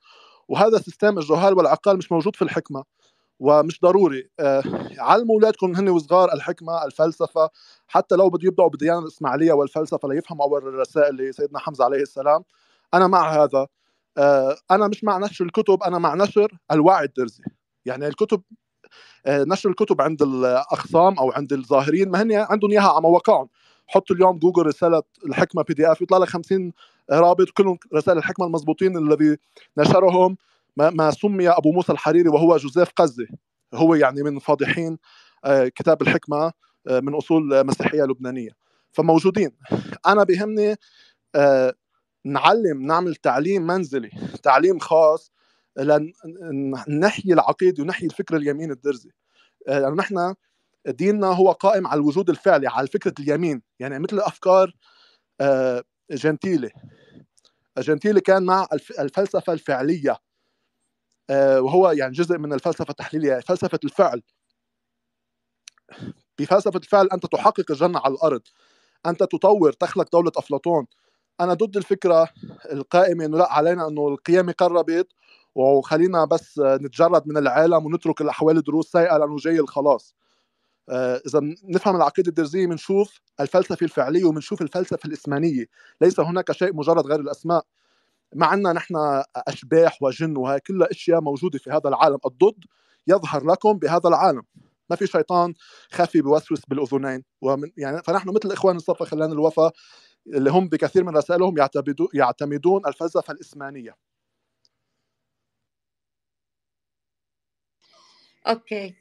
وهذا سيستم الجهال والعقال مش موجود في الحكمه ومش ضروري آه، علموا اولادكم هن وصغار الحكمه الفلسفه حتى لو بده يبداوا بالديانه الاسماعيليه والفلسفه ليفهموا اول الرسائل اللي سيدنا حمزه عليه السلام انا مع هذا آه، انا مش مع نشر الكتب انا مع نشر الوعي الدرزي يعني الكتب آه، نشر الكتب عند الاخصام او عند الظاهرين ما هن عندهم اياها على مواقعهم حط اليوم جوجل رساله الحكمه بي دي اف يطلع لك 50 رابط كلهم رسائل الحكمه المضبوطين الذي نشرهم ما, ما سمي ابو موسى الحريري وهو جوزيف قزه هو يعني من فاضحين آه، كتاب الحكمه آه، من اصول مسيحيه لبنانيه فموجودين انا بهمني آه، نعلم نعمل تعليم منزلي تعليم خاص لنحيي العقيده ونحيي الفكر اليمين الدرزي لانه نحن ديننا هو قائم على الوجود الفعلي على فكره اليمين يعني مثل افكار جنتيلي جنتيلي كان مع الفلسفه الفعليه آه، وهو يعني جزء من الفلسفه التحليليه فلسفه الفعل بفلسفه الفعل انت تحقق الجنه على الارض انت تطور تخلق دوله افلاطون انا ضد الفكره القائمه انه لا علينا انه القيامه قربت وخلينا بس نتجرد من العالم ونترك الاحوال دروس سيئه لانه جاي الخلاص آه، اذا نفهم العقيده الدرزيه بنشوف الفلسفه الفعليه وبنشوف الفلسفه الاسمانيه ليس هناك شيء مجرد غير الاسماء ما عندنا نحن اشباح وجن وهي كلها اشياء موجوده في هذا العالم الضد يظهر لكم بهذا العالم ما في شيطان خفي بوسوس بالاذنين ومن يعني فنحن مثل اخوان الصفا خلان الوفا اللي هم بكثير من رسائلهم يعتمدون يعتمدون الفلسفه الاسمانيه اوكي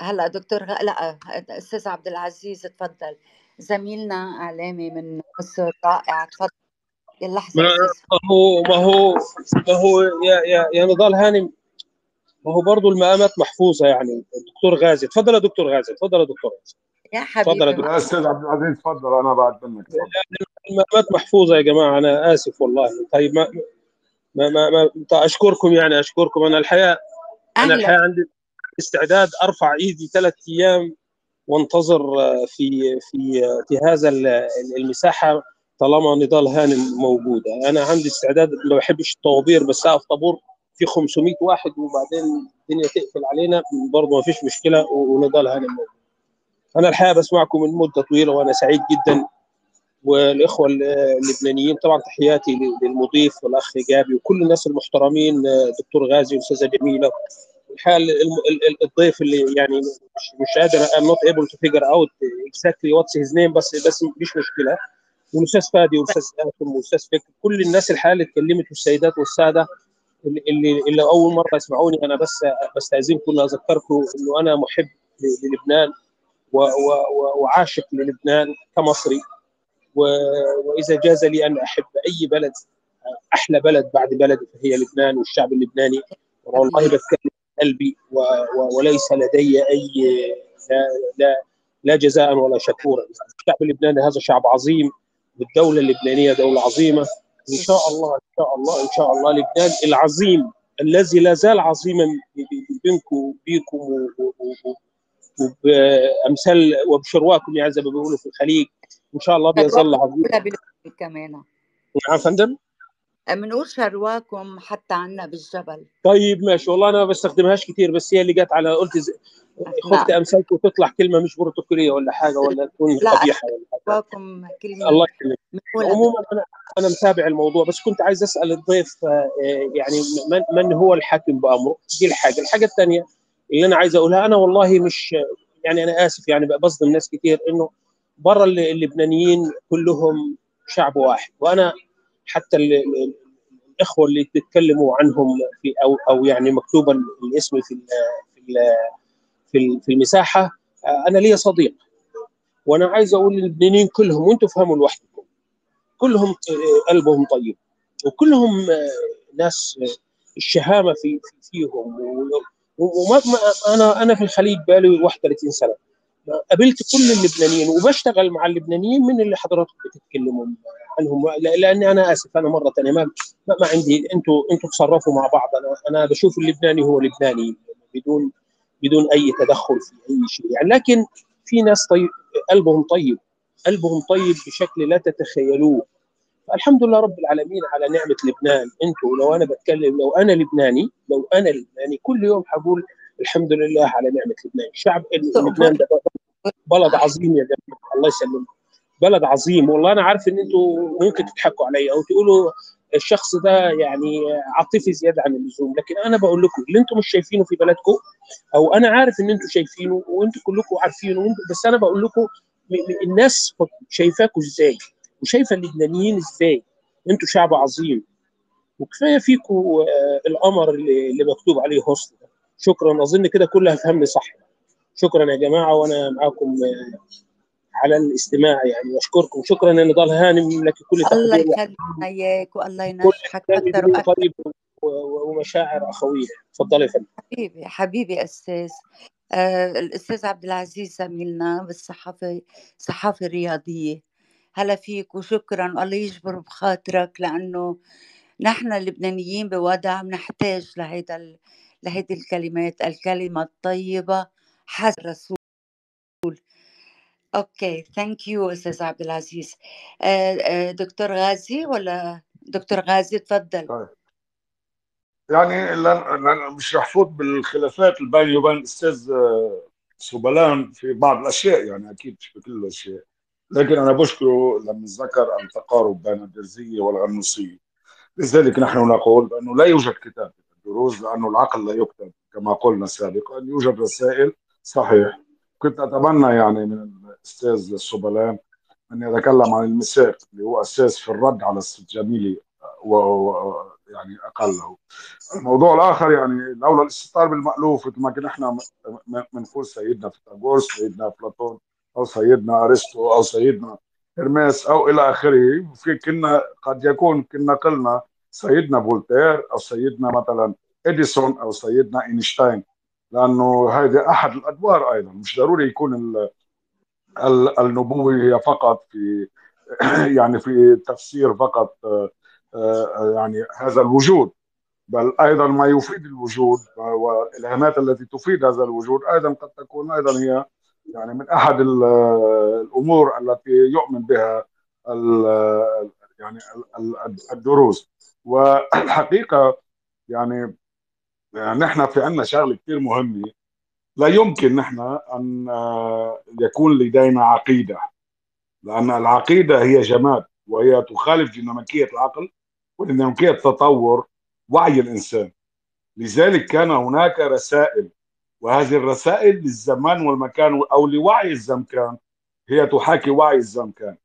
هلا دكتور لا استاذ عبد العزيز تفضل زميلنا اعلامي من مصر رائع تفضل اللحظه ما هو ما هو ما هو يا يا يا نضال هاني ما هو برضه المقامات محفوظه يعني الدكتور غازي تفضل يا دكتور غازي تفضل يا دكتور غازي يا حبيبي تفضل يا دكتور استاذ عبد العزيز تفضل انا بعد منك يعني المقامات محفوظه يا جماعه انا اسف والله طيب ما ما ما, ما طيب، اشكركم يعني اشكركم انا الحقيقه انا الحقيقه عندي استعداد ارفع ايدي ثلاث ايام وانتظر آه، في في في آه، هذا المساحه طالما نضال هانم موجود انا عندي استعداد ما بحبش الطوابير بس اقف طابور في 500 واحد وبعدين الدنيا تقفل علينا برضه ما فيش مشكله ونضال هانم موجود انا الحقيقه بسمعكم من مده طويله وانا سعيد جدا والاخوه اللبنانيين طبعا تحياتي للمضيف والاخ جابي وكل الناس المحترمين دكتور غازي والاستاذه جميله الحال الضيف اللي يعني مش مش قادر I'm not able to figure out exactly what's his name بس بس مش مشكله والاستاذ فادي والاستاذ قاسم والاستاذ فكر كل الناس الحاله اللي اتكلمت والسيدات والساده اللي اللي اول مره يسمعوني انا بس بستاذنكم اذكركم انه انا محب للبنان وعاشق للبنان كمصري واذا جاز لي ان احب اي بلد احلى بلد بعد بلدي فهي لبنان والشعب اللبناني والله بتكلم قلبي و... و... وليس لدي اي لا لا, لا جزاء ولا شكورا الشعب اللبناني هذا شعب عظيم والدوله اللبنانيه دوله عظيمه ان شاء الله ان شاء الله ان شاء الله لبنان العظيم الذي لا زال عظيما بينكم بيكم وبامثال وبشرواكم يعني زي ما بيقولوا في الخليج ان شاء الله بيظل عظيم كمان يا فندم منقول شرواكم حتى عنا بالجبل طيب ماشي والله انا ما بستخدمهاش كتير بس هي اللي جت على قلت خفت امسكك وتطلع كلمه مش بروتوكوليه ولا حاجه ولا تكون قبيحه ولا حاجه كلمه الله يكرمك عموما انا انا متابع الموضوع بس كنت عايز اسال الضيف آه، يعني من, من هو الحاكم بامره دي الحاجه الحاجه الثانيه اللي انا عايز اقولها انا والله مش يعني انا اسف يعني بصدم ناس كثير انه برا اللبنانيين كلهم شعب واحد وانا حتى الاخوه اللي بتتكلموا عنهم في او او يعني مكتوب الاسم في الـ في الـ في في المساحه آه، انا لي صديق وانا عايز اقول للبنيين كلهم وانتم فهموا لوحدكم كلهم آه، قلبهم طيب وكلهم آه، ناس الشهامه في فيهم وما انا انا في الخليج بقالي 31 سنه قابلت كل اللبنانيين وبشتغل مع اللبنانيين من اللي حضراتكم بتتكلموا عنهم لاني انا اسف انا مره ثانيه ما, ما عندي انتوا انتوا تصرفوا مع بعض انا انا بشوف اللبناني هو لبناني بدون بدون اي تدخل في اي شيء يعني لكن في ناس طيب قلبهم طيب قلبهم طيب بشكل لا تتخيلوه الحمد لله رب العالمين على نعمه لبنان انتوا لو انا بتكلم لو انا لبناني لو انا لبناني كل يوم حقول الحمد لله على نعمه لبنان شعب لبنان ده بلد عظيم يا جماعه الله يسلمك بلد عظيم والله انا عارف ان انتوا ممكن تضحكوا علي او تقولوا الشخص ده يعني عاطفي زياده عن اللزوم لكن انا بقول لكم اللي انتم مش شايفينه في بلدكم او انا عارف ان انتم شايفينه وانتم كلكم عارفينه بس انا بقول لكم الناس شايفاكم ازاي وشايفه اللبنانيين ازاي انتم شعب عظيم وكفايه فيكم آه، القمر اللي مكتوب عليه هوست شكرا اظن كده كلها فهمني صح شكرا يا جماعه وانا معاكم آه، على الاستماع يعني اشكركم شكرا يا نضال هانم لك كل تقدير الله يخليك اياك والله ينجحك اكثر واكثر ومشاعر اخويه تفضلي فندم حبيبي حبيبي استاذ آه الاستاذ عبد العزيز زميلنا بالصحافه الصحافه الرياضيه هلا فيك وشكرا والله يجبر بخاطرك لانه نحن اللبنانيين بوضع بنحتاج لهيدا لهيدي الكلمات الكلمه الطيبه حسب الرسول اوكي ثانك يو استاذ عبد العزيز آه، آه، دكتور غازي ولا دكتور غازي تفضل طيب. يعني انا مش محفوظ بالخلافات اللي بيني وبين الاستاذ آه، سوبلان في بعض الاشياء يعني اكيد مش كل الاشياء لكن انا بشكره لما ذكر التقارب بين الدرزيه والغنوصيه لذلك نحن نقول بانه لا يوجد كتاب الدروز لانه العقل لا يكتب كما قلنا سابقا يوجد رسائل صحيح كنت اتمنى يعني من الاستاذ الصبلان ان يتكلم عن المساق اللي هو اساس في الرد على الجميلي و... و... يعني اقله الموضوع الاخر يعني لولا الاستطار بالمالوف مثل ما كنا احنا بنقول سيدنا فيثاغورس سيدنا افلاطون او سيدنا ارسطو او سيدنا هرماس او الى اخره في كنا قد يكون كنا قلنا سيدنا فولتير او سيدنا مثلا اديسون او سيدنا اينشتاين لانه هذا احد الادوار ايضا مش ضروري يكون ال... النبوه هي فقط في [clears throat] يعني في تفسير فقط آه، آه، يعني هذا الوجود بل ايضا ما يفيد الوجود والالهامات التي تفيد هذا الوجود ايضا قد تكون ايضا هي يعني من احد الامور التي يؤمن بها يعني الدروز والحقيقه يعني آه، نحن في عندنا شغله كثير مهمه لا يمكن نحن ان آه، يكون لدينا عقيده لان العقيده هي جماد وهي تخالف ديناميكيه العقل وديناميكيه تطور وعي الانسان لذلك كان هناك رسائل وهذه الرسائل للزمان والمكان او لوعي الزمكان هي تحاكي وعي الزمكان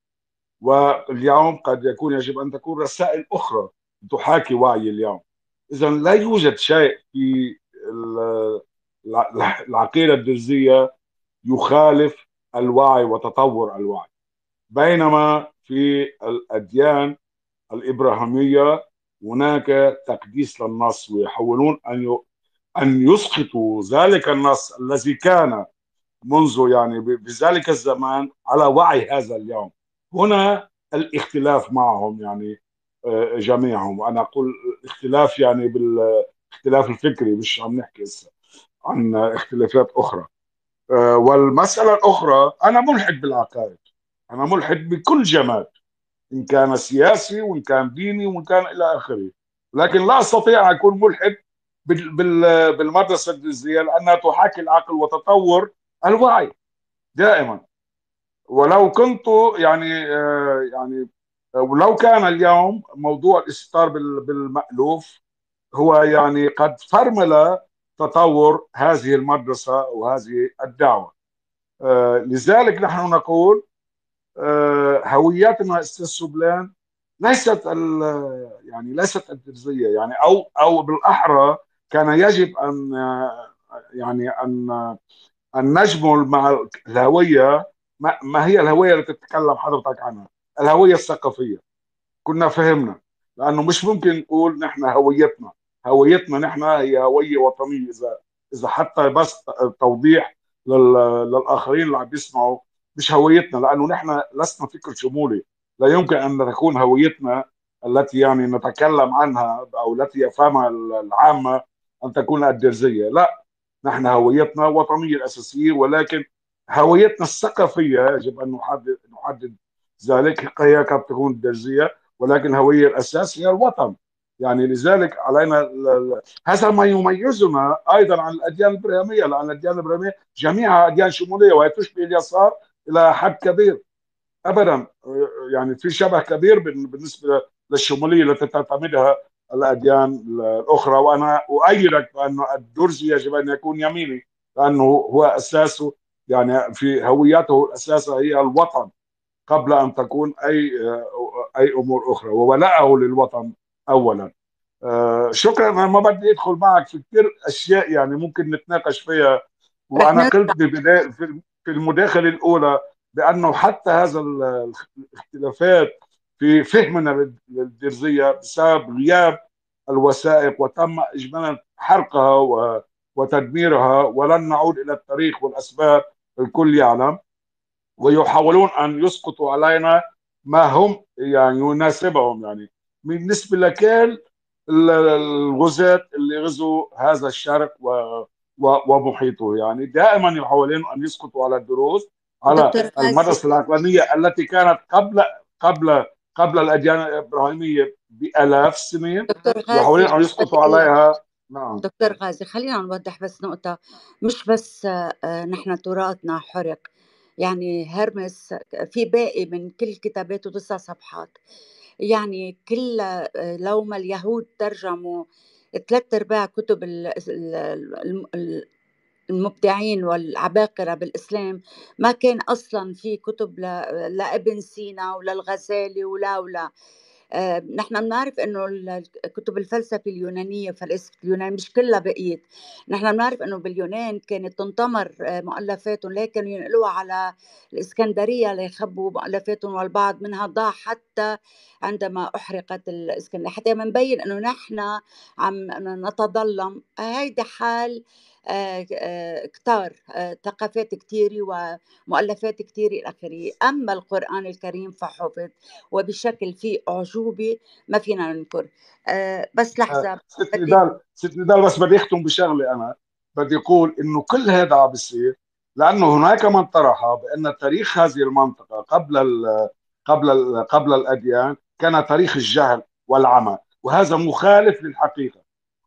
واليوم قد يكون يجب ان تكون رسائل اخرى تحاكي وعي اليوم اذا لا يوجد شيء في العقيده الدرزيه يخالف الوعي وتطور الوعي بينما في الاديان الابراهيميه هناك تقديس للنص ويحاولون ان ان يسقطوا ذلك النص الذي كان منذ يعني بذلك الزمان على وعي هذا اليوم هنا الاختلاف معهم يعني آه، جميعهم انا اقول اختلاف يعني بالاختلاف الفكري مش عم نحكي هسه عن اختلافات اخرى آه، والمساله الاخرى انا ملحد بالعقائد انا ملحد بكل جماد ان كان سياسي وان كان ديني وان كان الى اخره لكن لا استطيع ان اكون ملحد بالمدرسه الجزئيه لانها تحاكي العقل وتطور الوعي دائما ولو كنت يعني آه، يعني ولو آه، كان اليوم موضوع الاستار بالمألوف هو يعني قد فرمل تطور هذه المدرسة وهذه الدعوة آه، لذلك نحن نقول آه، هويتنا استاذ سبلان ليست يعني ليست الدرزيه يعني او او بالاحرى كان يجب ان آه، يعني ان ان نجمل مع الهويه ما هي الهويه التي تتكلم حضرتك عنها؟ الهويه الثقافيه كنا فهمنا لانه مش ممكن نقول نحن هويتنا هويتنا نحن هي هويه وطنيه اذا اذا حتى بس توضيح للاخرين اللي عم بيسمعوا مش هويتنا لانه نحن لسنا فكر شمولي لا يمكن ان تكون هويتنا التي يعني نتكلم عنها او التي يفهمها العامه ان تكون الدرزيه لا نحن هويتنا وطنيه الاساسيه ولكن هويتنا الثقافيه يجب ان نحدد نحدد ذلك هي قد تكون الدرزيه ولكن الهويه الاساس هي الوطن يعني لذلك علينا هذا ما يميزنا ايضا عن الاديان الابراهيميه لان الاديان الابراهيميه جميعها اديان شموليه وهي تشبه اليسار الى حد كبير ابدا يعني في شبه كبير بالنسبه للشموليه التي تعتمدها الاديان الاخرى وانا اؤيدك بان الدرزي يجب ان يكون يميني لانه هو اساسه يعني في هويته الاساسه هي الوطن قبل ان تكون اي اي امور اخرى وولائه للوطن اولا آه، شكرا انا ما بدي ادخل معك في كثير اشياء يعني ممكن نتناقش فيها وانا قلت في المداخله الاولى بانه حتى هذا الاختلافات في فهمنا للدرزيه بسبب غياب الوثائق وتم اجمالا حرقها وتدميرها ولن نعود الى التاريخ والاسباب الكل يعلم ويحاولون ان يسقطوا علينا ما هم يعني يناسبهم يعني بالنسبه لكل الغزاة اللي غزوا هذا الشرق و... و... ومحيطه يعني دائما يحاولون ان يسقطوا على الدروز على المدرسه العقلانيه التي كانت قبل قبل قبل الاديان الابراهيميه بالاف السنين يحاولون ان يسقطوا عليها نعم. دكتور غازي خلينا نوضح بس نقطة مش بس آه، نحن تراثنا حرق يعني هرمس في باقي من كل كتاباته تسع صفحات يعني كل آه، لو ما اليهود ترجموا ثلاث ارباع كتب المبدعين والعباقرة بالإسلام ما كان أصلا في كتب لابن سينا ولا الغزالي ولا ولا آه، نحن بنعرف انه كتب الفلسفه اليونانيه فلسفه اليونان مش كلها بقيت نحن بنعرف انه باليونان كانت تنطمر آه، مؤلفاتهم لكن ينقلوها على الاسكندريه ليخبوا مؤلفاتهم والبعض منها ضاع حتى عندما احرقت الاسكندريه حتى نبين انه نحن عم نتظلم هيدا حال آه آه، آه، كتار آه، ثقافات كثيره ومؤلفات كثيره إلى آخره أما القرآن الكريم فحفظ وبشكل فيه أعجوبة ما فينا ننكر بس لحظة ست نضال ست نضال بس بدي أختم بشغلة أنا بدي أقول إنه كل هذا عم بيصير لأنه هناك من طرح بأن تاريخ هذه المنطقة قبل الـ قبل الـ قبل الأديان كان تاريخ الجهل والعمى وهذا مخالف للحقيقة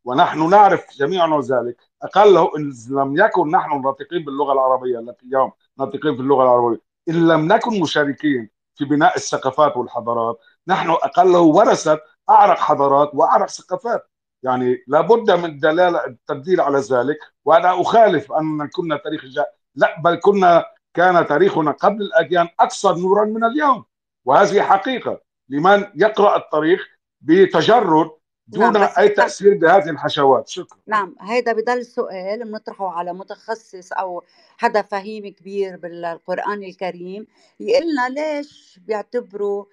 ونحن نعرف جميعنا ذلك اقله ان لم يكن نحن ناطقين باللغه العربيه التي اليوم ناطقين باللغه العربيه ان لم نكن مشاركين في بناء الثقافات والحضارات نحن اقله ورثه اعرق حضارات واعرق ثقافات يعني لابد من دلاله التدليل على ذلك وانا اخالف ان كنا تاريخ جاء لا بل كنا كان تاريخنا قبل الاديان اكثر نورا من اليوم وهذه حقيقه لمن يقرا التاريخ بتجرد دون نعم اي تاثير بهذه الحشوات شكرا نعم هذا بضل سؤال بنطرحه على متخصص او حدا فهيم كبير بالقران الكريم لنا ليش بيعتبروا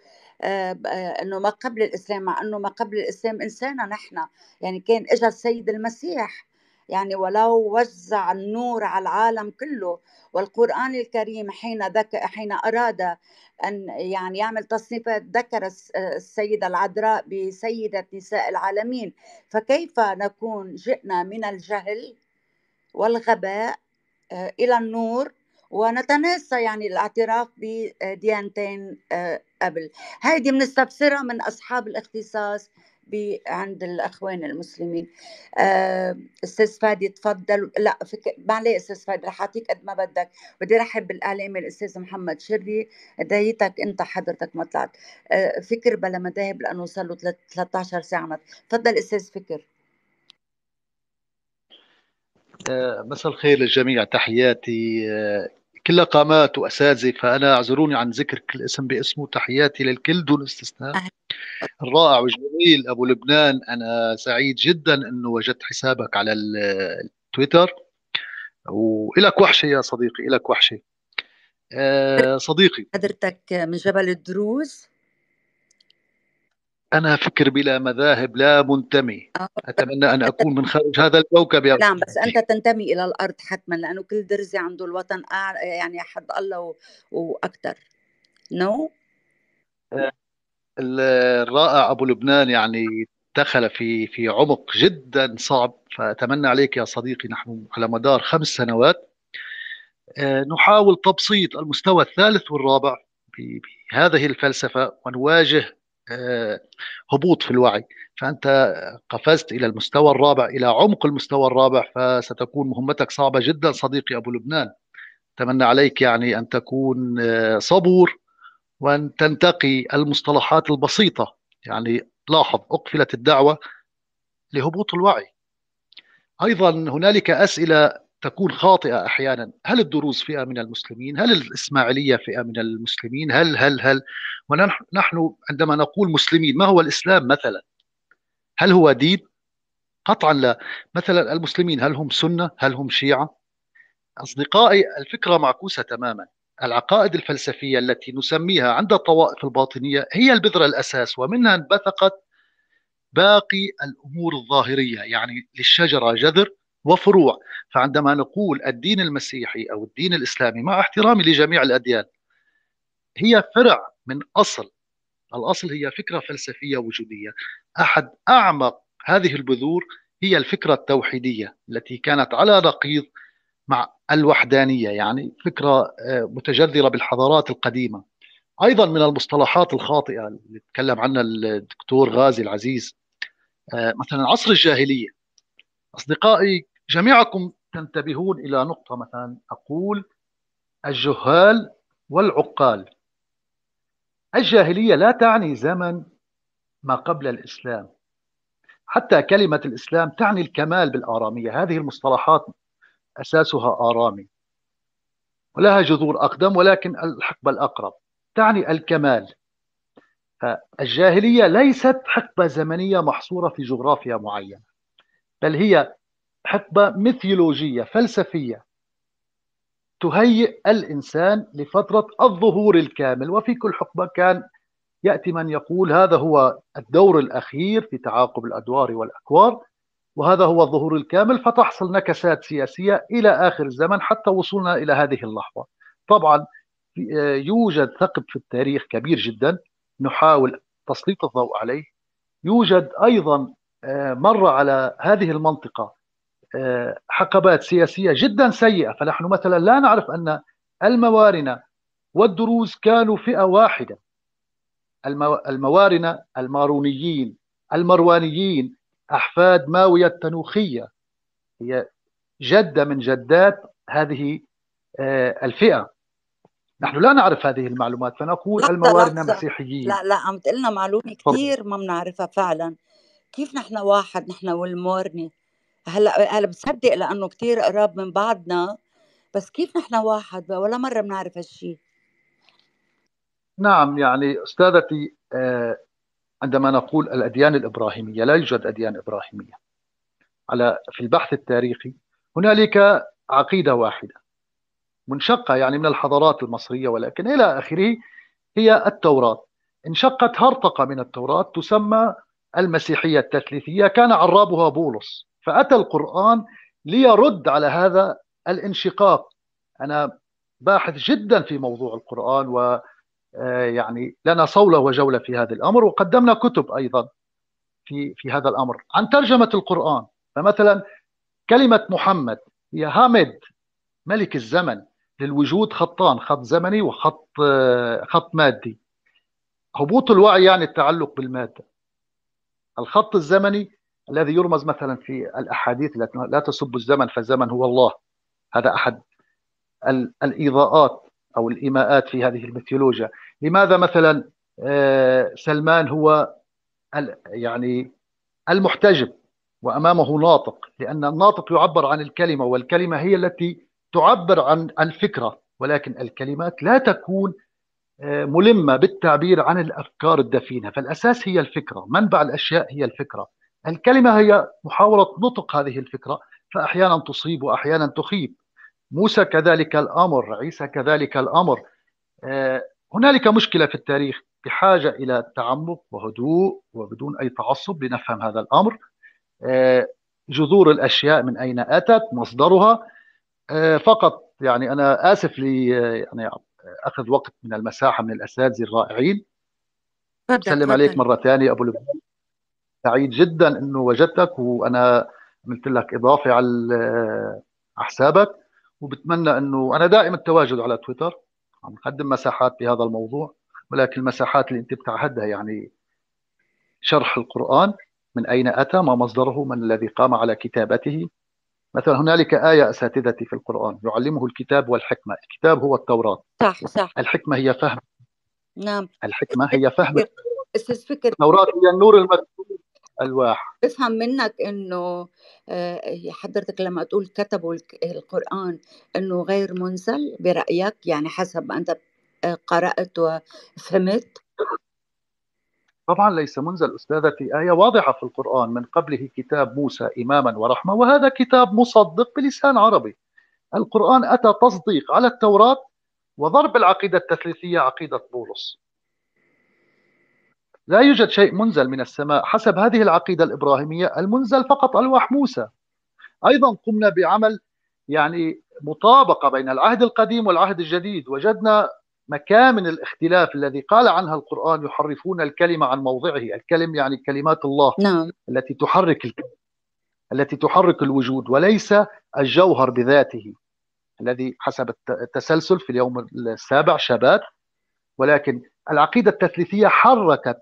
آه، آه، انه ما قبل الاسلام مع انه ما قبل الاسلام انسانا نحن يعني كان اجى السيد المسيح يعني ولو وزع النور على العالم كله والقرآن الكريم حين ذك... حين أراد أن يعني يعمل تصنيفات ذكر السيدة العذراء بسيدة نساء العالمين فكيف نكون جئنا من الجهل والغباء آه، إلى النور ونتناسى يعني الاعتراف بديانتين آه، قبل هيدي بنستفسرها من أصحاب الاختصاص عند الاخوان المسلمين آه، استاذ فادي تفضل لا فك... معلي استاذ فادي رح اعطيك قد ما بدك بدي رحب بالاعلامي الاستاذ محمد شري دايتك انت حضرتك ما طلعت آه، فكر بلا مذاهب لانه صار له 13 ساعه تفضل استاذ فكر آه، مساء الخير للجميع تحياتي كلها قامات واساتذه فانا اعذروني عن ذكر كل اسم باسمه تحياتي للكل دون استثناء الرائع والجميل ابو لبنان انا سعيد جدا انه وجدت حسابك على التويتر والك وحشه يا صديقي الك وحشه آه، صديقي حضرتك من جبل الدروز أنا فكر بلا مذاهب لا منتمي آه. أتمنى أن أكون من خارج هذا الكوكب يا نعم بس أنت تنتمي إلى الأرض حتما لأنه كل درزي عنده الوطن يعني حد الله وأكثر نو no? آه، الرائع أبو لبنان يعني دخل في في عمق جدا صعب فأتمنى عليك يا صديقي نحن على مدار خمس سنوات آه، نحاول تبسيط المستوى الثالث والرابع بهذه الفلسفة ونواجه آه، هبوط في الوعي فأنت قفزت إلى المستوى الرابع إلى عمق المستوى الرابع فستكون مهمتك صعبة جدا صديقي أبو لبنان أتمنى عليك يعني أن تكون آه، صبور وأن تنتقي المصطلحات البسيطة يعني لاحظ أقفلت الدعوة لهبوط الوعي أيضا هنالك أسئلة تكون خاطئه احيانا هل الدروز فئه من المسلمين هل الاسماعيليه فئه من المسلمين هل هل هل ونحن عندما نقول مسلمين ما هو الاسلام مثلا هل هو دين قطعا لا مثلا المسلمين هل هم سنه هل هم شيعه اصدقائي الفكره معكوسه تماما العقائد الفلسفيه التي نسميها عند الطوائف الباطنيه هي البذره الاساس ومنها انبثقت باقي الامور الظاهريه يعني للشجره جذر وفروع فعندما نقول الدين المسيحي أو الدين الإسلامي مع احترامي لجميع الأديان هي فرع من أصل الأصل هي فكرة فلسفية وجودية أحد أعمق هذه البذور هي الفكرة التوحيدية التي كانت على نقيض مع الوحدانية يعني فكرة آه، متجذرة بالحضارات القديمة أيضا من المصطلحات الخاطئة اللي تكلم عنها الدكتور غازي العزيز آه، مثلا عصر الجاهلية أصدقائي جميعكم تنتبهون إلى نقطة مثلا أقول الجهال والعقال الجاهلية لا تعني زمن ما قبل الإسلام حتى كلمة الإسلام تعني الكمال بالآرامية هذه المصطلحات أساسها آرامي ولها جذور أقدم ولكن الحقبة الأقرب تعني الكمال الجاهلية ليست حقبة زمنية محصورة في جغرافيا معينة بل هي حقبة ميثيولوجية فلسفية تهيئ الإنسان لفترة الظهور الكامل وفي كل حقبة كان يأتي من يقول هذا هو الدور الأخير في تعاقب الأدوار والأكوار وهذا هو الظهور الكامل فتحصل نكسات سياسية إلى آخر الزمن حتى وصولنا إلى هذه اللحظة طبعا آه، يوجد ثقب في التاريخ كبير جدا نحاول تسليط الضوء عليه يوجد أيضا آه، مر على هذه المنطقة آه، حقبات سياسية جدا سيئة فنحن مثلا لا نعرف أن الموارنة والدروز كانوا فئة واحدة الموارنة المارونيين المروانيين أحفاد ماوية التنوخية هي جدة من جدات هذه آه، الفئة نحن لا نعرف هذه المعلومات فنقول الموارنة مسيحيين لا لا عم تقلنا معلومة كثير ما بنعرفها فعلا كيف نحن واحد نحن والمورني هلا هلا بصدق لانه كثير قراب من بعضنا بس كيف نحن واحد ولا مره بنعرف هالشيء نعم يعني استاذتي آه، عندما نقول الاديان الابراهيميه لا يوجد اديان ابراهيميه على في البحث التاريخي هنالك عقيده واحده منشقه يعني من الحضارات المصريه ولكن الى اخره هي التوراه انشقت هرطقه من التوراه تسمى المسيحيه التثليثيه كان عرابها بولس فأتى القرآن ليرد على هذا الانشقاق أنا باحث جدا في موضوع القرآن و آه، يعني لنا صولة وجولة في هذا الأمر وقدمنا كتب أيضا في في هذا الأمر عن ترجمة القرآن فمثلا كلمة محمد هي هامد ملك الزمن للوجود خطان خط زمني وخط آه، خط مادي هبوط الوعي يعني التعلق بالمادة الخط الزمني الذي يرمز مثلا في الاحاديث لا تسب الزمن فالزمن هو الله هذا احد الايضاءات او الايماءات في هذه الميثولوجيا لماذا مثلا آه، سلمان هو يعني المحتجب وامامه ناطق لان الناطق يعبر عن الكلمه والكلمه هي التي تعبر عن الفكره ولكن الكلمات لا تكون آه، ملمه بالتعبير عن الافكار الدفينه فالاساس هي الفكره منبع الاشياء هي الفكره الكلمة هي محاولة نطق هذه الفكرة فأحيانا تصيب وأحيانا تخيب موسى كذلك الأمر عيسى كذلك الأمر آه، هنالك مشكلة في التاريخ بحاجة إلى تعمق وهدوء وبدون أي تعصب لنفهم هذا الأمر آه، جذور الأشياء من أين أتت مصدرها آه، فقط يعني أنا آسف لي يعني أخذ وقت من المساحة من الأساتذة الرائعين سلم عليك مرة ثانية أبو لبنان سعيد جدا انه وجدتك وانا عملت لك اضافه على حسابك وبتمنى انه انا دائما التواجد على تويتر عم نقدم مساحات بهذا الموضوع ولكن المساحات اللي انت بتعهدها يعني شرح القران من اين اتى ما مصدره من الذي قام على كتابته مثلا هنالك آية أساتذتي في القرآن يعلمه الكتاب والحكمة الكتاب هو التوراة صح صح الحكمة هي فهم نعم الحكمة هي فهم أستاذ فكر التوراة هي النور المسجود الألواح بفهم منك أنه آه، حضرتك لما تقول كتبوا القرآن أنه غير منزل برأيك يعني حسب ما أنت آه، قرأت وفهمت طبعا ليس منزل استاذتي ايه واضحه في القران من قبله كتاب موسى اماما ورحمه وهذا كتاب مصدق بلسان عربي القران اتى تصديق على التوراه وضرب العقيده التثليثيه عقيده بولس لا يوجد شيء منزل من السماء حسب هذه العقيدة الإبراهيمية المنزل فقط ألواح موسى أيضا قمنا بعمل يعني مطابقة بين العهد القديم والعهد الجديد وجدنا مكامن الاختلاف الذي قال عنها القرآن يحرفون الكلمة عن موضعه الكلم يعني كلمات الله نعم. التي تحرك الكلمة التي تحرك الوجود وليس الجوهر بذاته الذي حسب التسلسل في اليوم السابع شبات ولكن العقيدة التثليثية حركت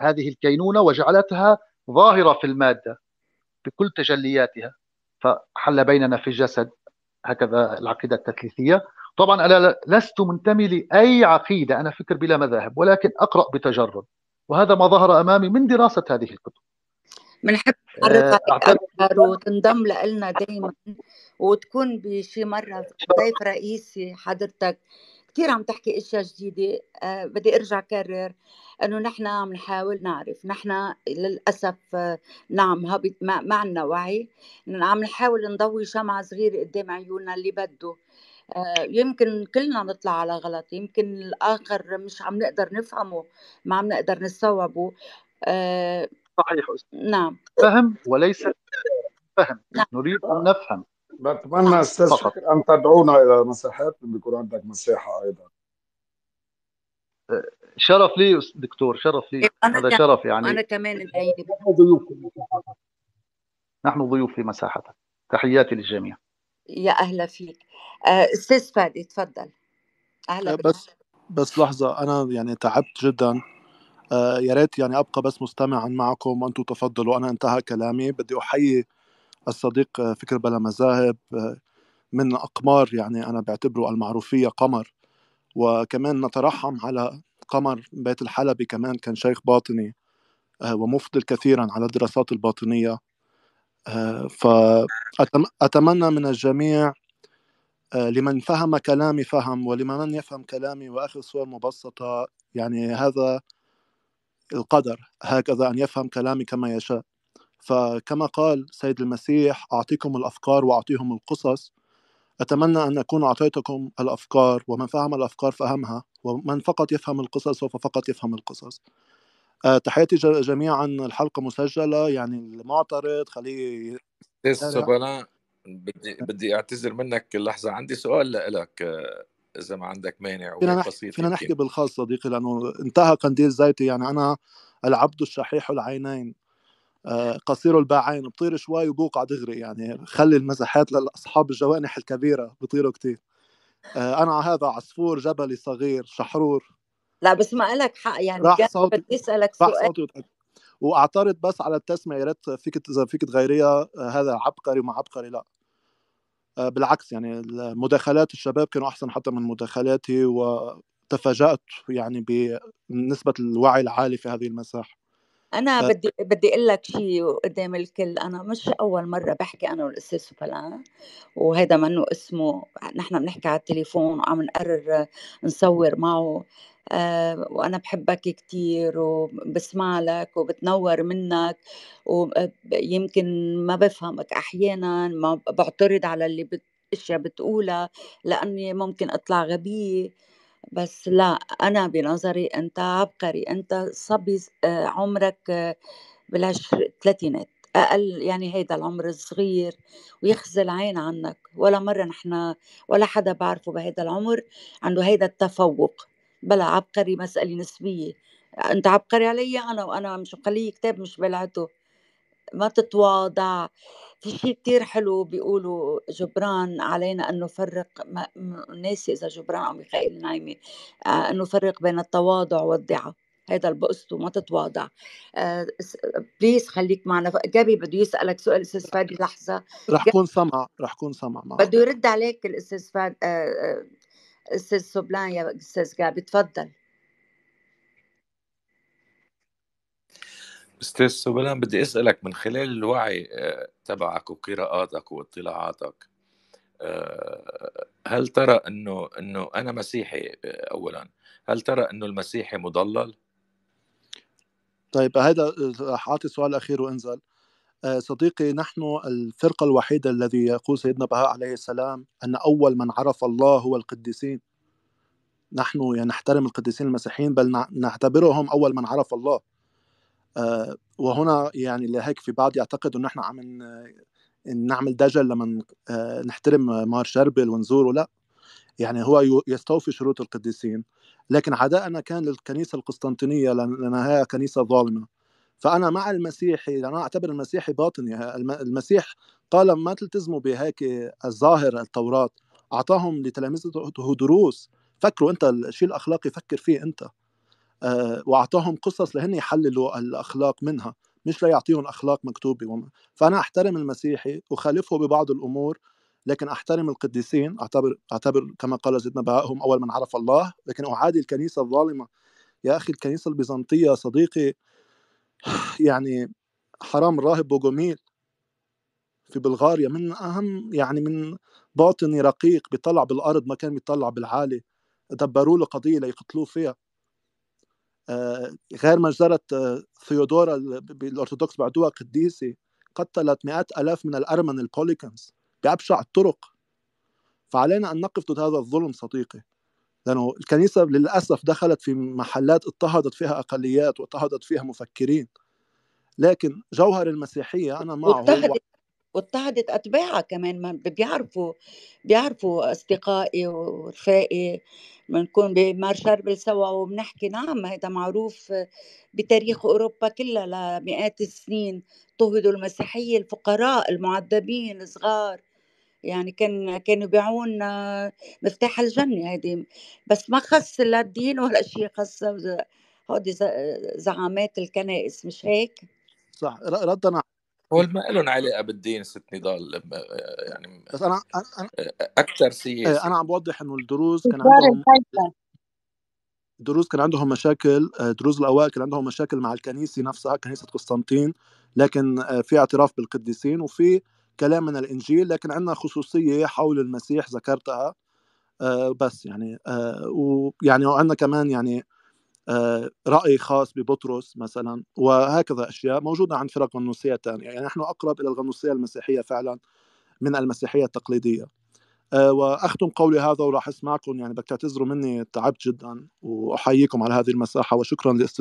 هذه الكينونة وجعلتها ظاهرة في المادة بكل تجلياتها فحل بيننا في الجسد هكذا العقيدة التثليثية طبعا أنا لست منتمي لأي عقيدة أنا فكر بلا مذاهب ولكن أقرأ بتجرد وهذا ما ظهر أمامي من دراسة هذه الكتب بنحب نعرض عليك وتنضم لنا دائما وتكون بشي مرة ضيف رئيسي حضرتك كثير عم تحكي اشياء جديده أه بدي ارجع كرر انه نحن عم نحاول نعرف نحن للاسف أه نعم هابط ما, عندنا وعي عم نحاول نضوي شمعه صغيره قدام عيوننا اللي بده أه يمكن كلنا نطلع على غلط يمكن الاخر مش عم نقدر نفهمه ما عم نقدر نستوعبه آه، صحيح نعم فهم وليس فهم نعم. نريد ان نفهم بتمنى استاذ فقط. فكر ان تدعونا الى مساحات بيكون عندك مساحه ايضا شرف لي دكتور شرف لي إيه، هذا شرف يعني انا كمان إيه، نحن ضيوف في مساحتك تحياتي للجميع يا اهلا فيك آه، استاذ فادي تفضل اهلا آه، بك بس بس لحظه انا يعني تعبت جدا آه، يا ريت يعني ابقى بس مستمعا معكم وانتم تفضلوا انا انتهى كلامي بدي احيي الصديق آه، فكر بلا مذاهب آه، من أقمار يعني أنا بعتبره المعروفية قمر وكمان نترحم على قمر بيت الحلبي كمان كان شيخ باطني آه، ومفضل كثيرا على الدراسات الباطنية فأتمنى من الجميع لمن فهم كلامي فهم ولمن يفهم كلامي وأخذ صور مبسطة يعني هذا القدر هكذا أن يفهم كلامي كما يشاء فكما قال سيد المسيح أعطيكم الأفكار وأعطيهم القصص أتمنى أن أكون أعطيتكم الأفكار ومن فهم الأفكار فهمها ومن فقط يفهم القصص ففقط يفهم القصص آه، تحياتي جميعا الحلقة مسجلة يعني المعترض خليه لسه بدي بدي أعتذر منك لحظة عندي سؤال لك آه، إذا ما عندك مانع فينا نحكي, فينا نحكي بالخاص صديقي لأنه انتهى قنديل زيتي يعني أنا العبد الشحيح العينين آه، قصير الباعين بطير شوي وبوقع دغري يعني خلي المزحات لاصحاب الجوانح الكبيره بطيروا كثير آه، انا على هذا عصفور جبلي صغير شحرور لا بس ما لك حق يعني راح صوتي بدي اسالك سؤال واعترض بس على التسميه يا ريت فيك اذا فيك تغيريها آه، هذا عبقري وما عبقري لا بالعكس يعني مداخلات الشباب كانوا احسن حتى من مداخلاتي وتفاجات يعني بنسبه الوعي العالي في هذه المساحه انا ف... بدي بدي اقول لك شيء قدام الكل انا مش اول مره بحكي انا والاستاذ فلان وهذا منه اسمه نحن بنحكي على التليفون وعم نقرر نصور معه آه، وانا بحبك كثير وبسمع لك وبتنور منك ويمكن ما بفهمك احيانا ما بعترض على اللي بت... اشياء بتقولها لاني ممكن اطلع غبيه بس لا أنا بنظري أنت عبقري أنت صبي آه، عمرك آه، بالعشر ثلاثينات اقل يعني هيدا العمر الصغير ويخزي العين عنك ولا مره نحن ولا حدا بعرفه بهيدا العمر عنده هيدا التفوق بلا عبقري مساله نسبيه انت عبقري علي انا وانا مش مخليه كتاب مش بلعته ما تتواضع في شيء كثير حلو بيقولوا جبران علينا أن نفرق ما ناسي إذا جبران أو ميخائيل نايمي آه، انه نفرق بين التواضع والضعف هذا البؤس وما تتواضع آه بليز خليك معنا جابي بده يسالك سؤال استاذ فادي لحظه رح كون سمع رح كون سمع معك بده يرد عليك الاستاذ فادي آه،, آه استاذ يا استاذ جابي تفضل استاذ سبلان بدي اسالك من خلال الوعي آه، تبعك وقراءاتك واطلاعاتك آه، هل ترى انه انه انا مسيحي آه، اولا هل ترى انه المسيحي مضلل طيب هذا اعطي سؤال اخير وانزل صديقي نحن الفرقة الوحيدة الذي يقول سيدنا بهاء عليه السلام أن أول من عرف الله هو القديسين نحن يعني نحترم القديسين المسيحيين بل نعتبرهم أول من عرف الله آه، وهنا يعني لهيك في بعض يعتقدوا ان احنا عم نعمل دجل لما آه، نحترم مار شربل ونزوره لا يعني هو يستوفي شروط القديسين لكن عداءنا كان للكنيسة القسطنطينية لأنها هي كنيسة ظالمة فأنا مع المسيحي أنا أعتبر المسيحي باطني المسيح قال ما تلتزموا بهيك الظاهر التوراة أعطاهم لتلامذته دروس فكروا أنت الشيء الأخلاقي فكر فيه أنت آه، واعطاهم قصص لهن يحللوا الاخلاق منها مش ليعطيهم اخلاق مكتوبه وما. فانا احترم المسيحي اخالفه ببعض الامور لكن احترم القديسين اعتبر اعتبر كما قال زدنا بهائهم اول من عرف الله لكن اعادي الكنيسه الظالمه يا اخي الكنيسه البيزنطيه صديقي [sighs] يعني حرام الراهب بوغوميل في بلغاريا من اهم يعني من باطني رقيق بيطلع بالارض ما كان بيطلع بالعالي دبروا له قضيه ليقتلوه فيها آه، غير مجزرة آه، ثيودورا الأرثوذكس بعدوها قديسة قتلت مئات ألاف من الأرمن البوليكانز بأبشع الطرق فعلينا أن نقف ضد هذا الظلم صديقي لأنه الكنيسة للأسف دخلت في محلات اضطهدت فيها أقليات واضطهدت فيها مفكرين لكن جوهر المسيحية أنا معه واضطهدت اتباعها كمان ما بيعرفوا بيعرفوا اصدقائي ورفاقي بنكون بمار شربل سوا وبنحكي نعم هذا معروف بتاريخ اوروبا كلها لمئات السنين اضطهدوا المسيحيه الفقراء المعذبين الصغار يعني كان كانوا يبيعون مفتاح الجنه هذه بس ما خص لا الدين ولا شيء خص هودي زعامات الكنائس مش هيك؟ صح ردنا هو ما لهم علاقه بالدين ست نضال يعني بس انا انا اكثر إيه، سياسي انا عم بوضح انه الدروز كان عندهم الدروز كان عندهم مشاكل آه، دروز الاوائل كان عندهم مشاكل مع الكنيسه نفسها كنيسه قسطنطين لكن آه، في اعتراف بالقديسين وفي كلام من الانجيل لكن عندنا خصوصيه حول المسيح ذكرتها آه، بس يعني ويعني وعندنا كمان يعني آه، راي خاص ببطرس مثلا وهكذا اشياء موجوده عند فرق غنوصيه ثانيه يعني نحن اقرب الى الغنوصيه المسيحيه فعلا من المسيحيه التقليديه آه، واختم قولي هذا وراح اسمعكم يعني بدك تعتذروا مني تعبت جدا واحييكم على هذه المساحه وشكرا لاستضافتكم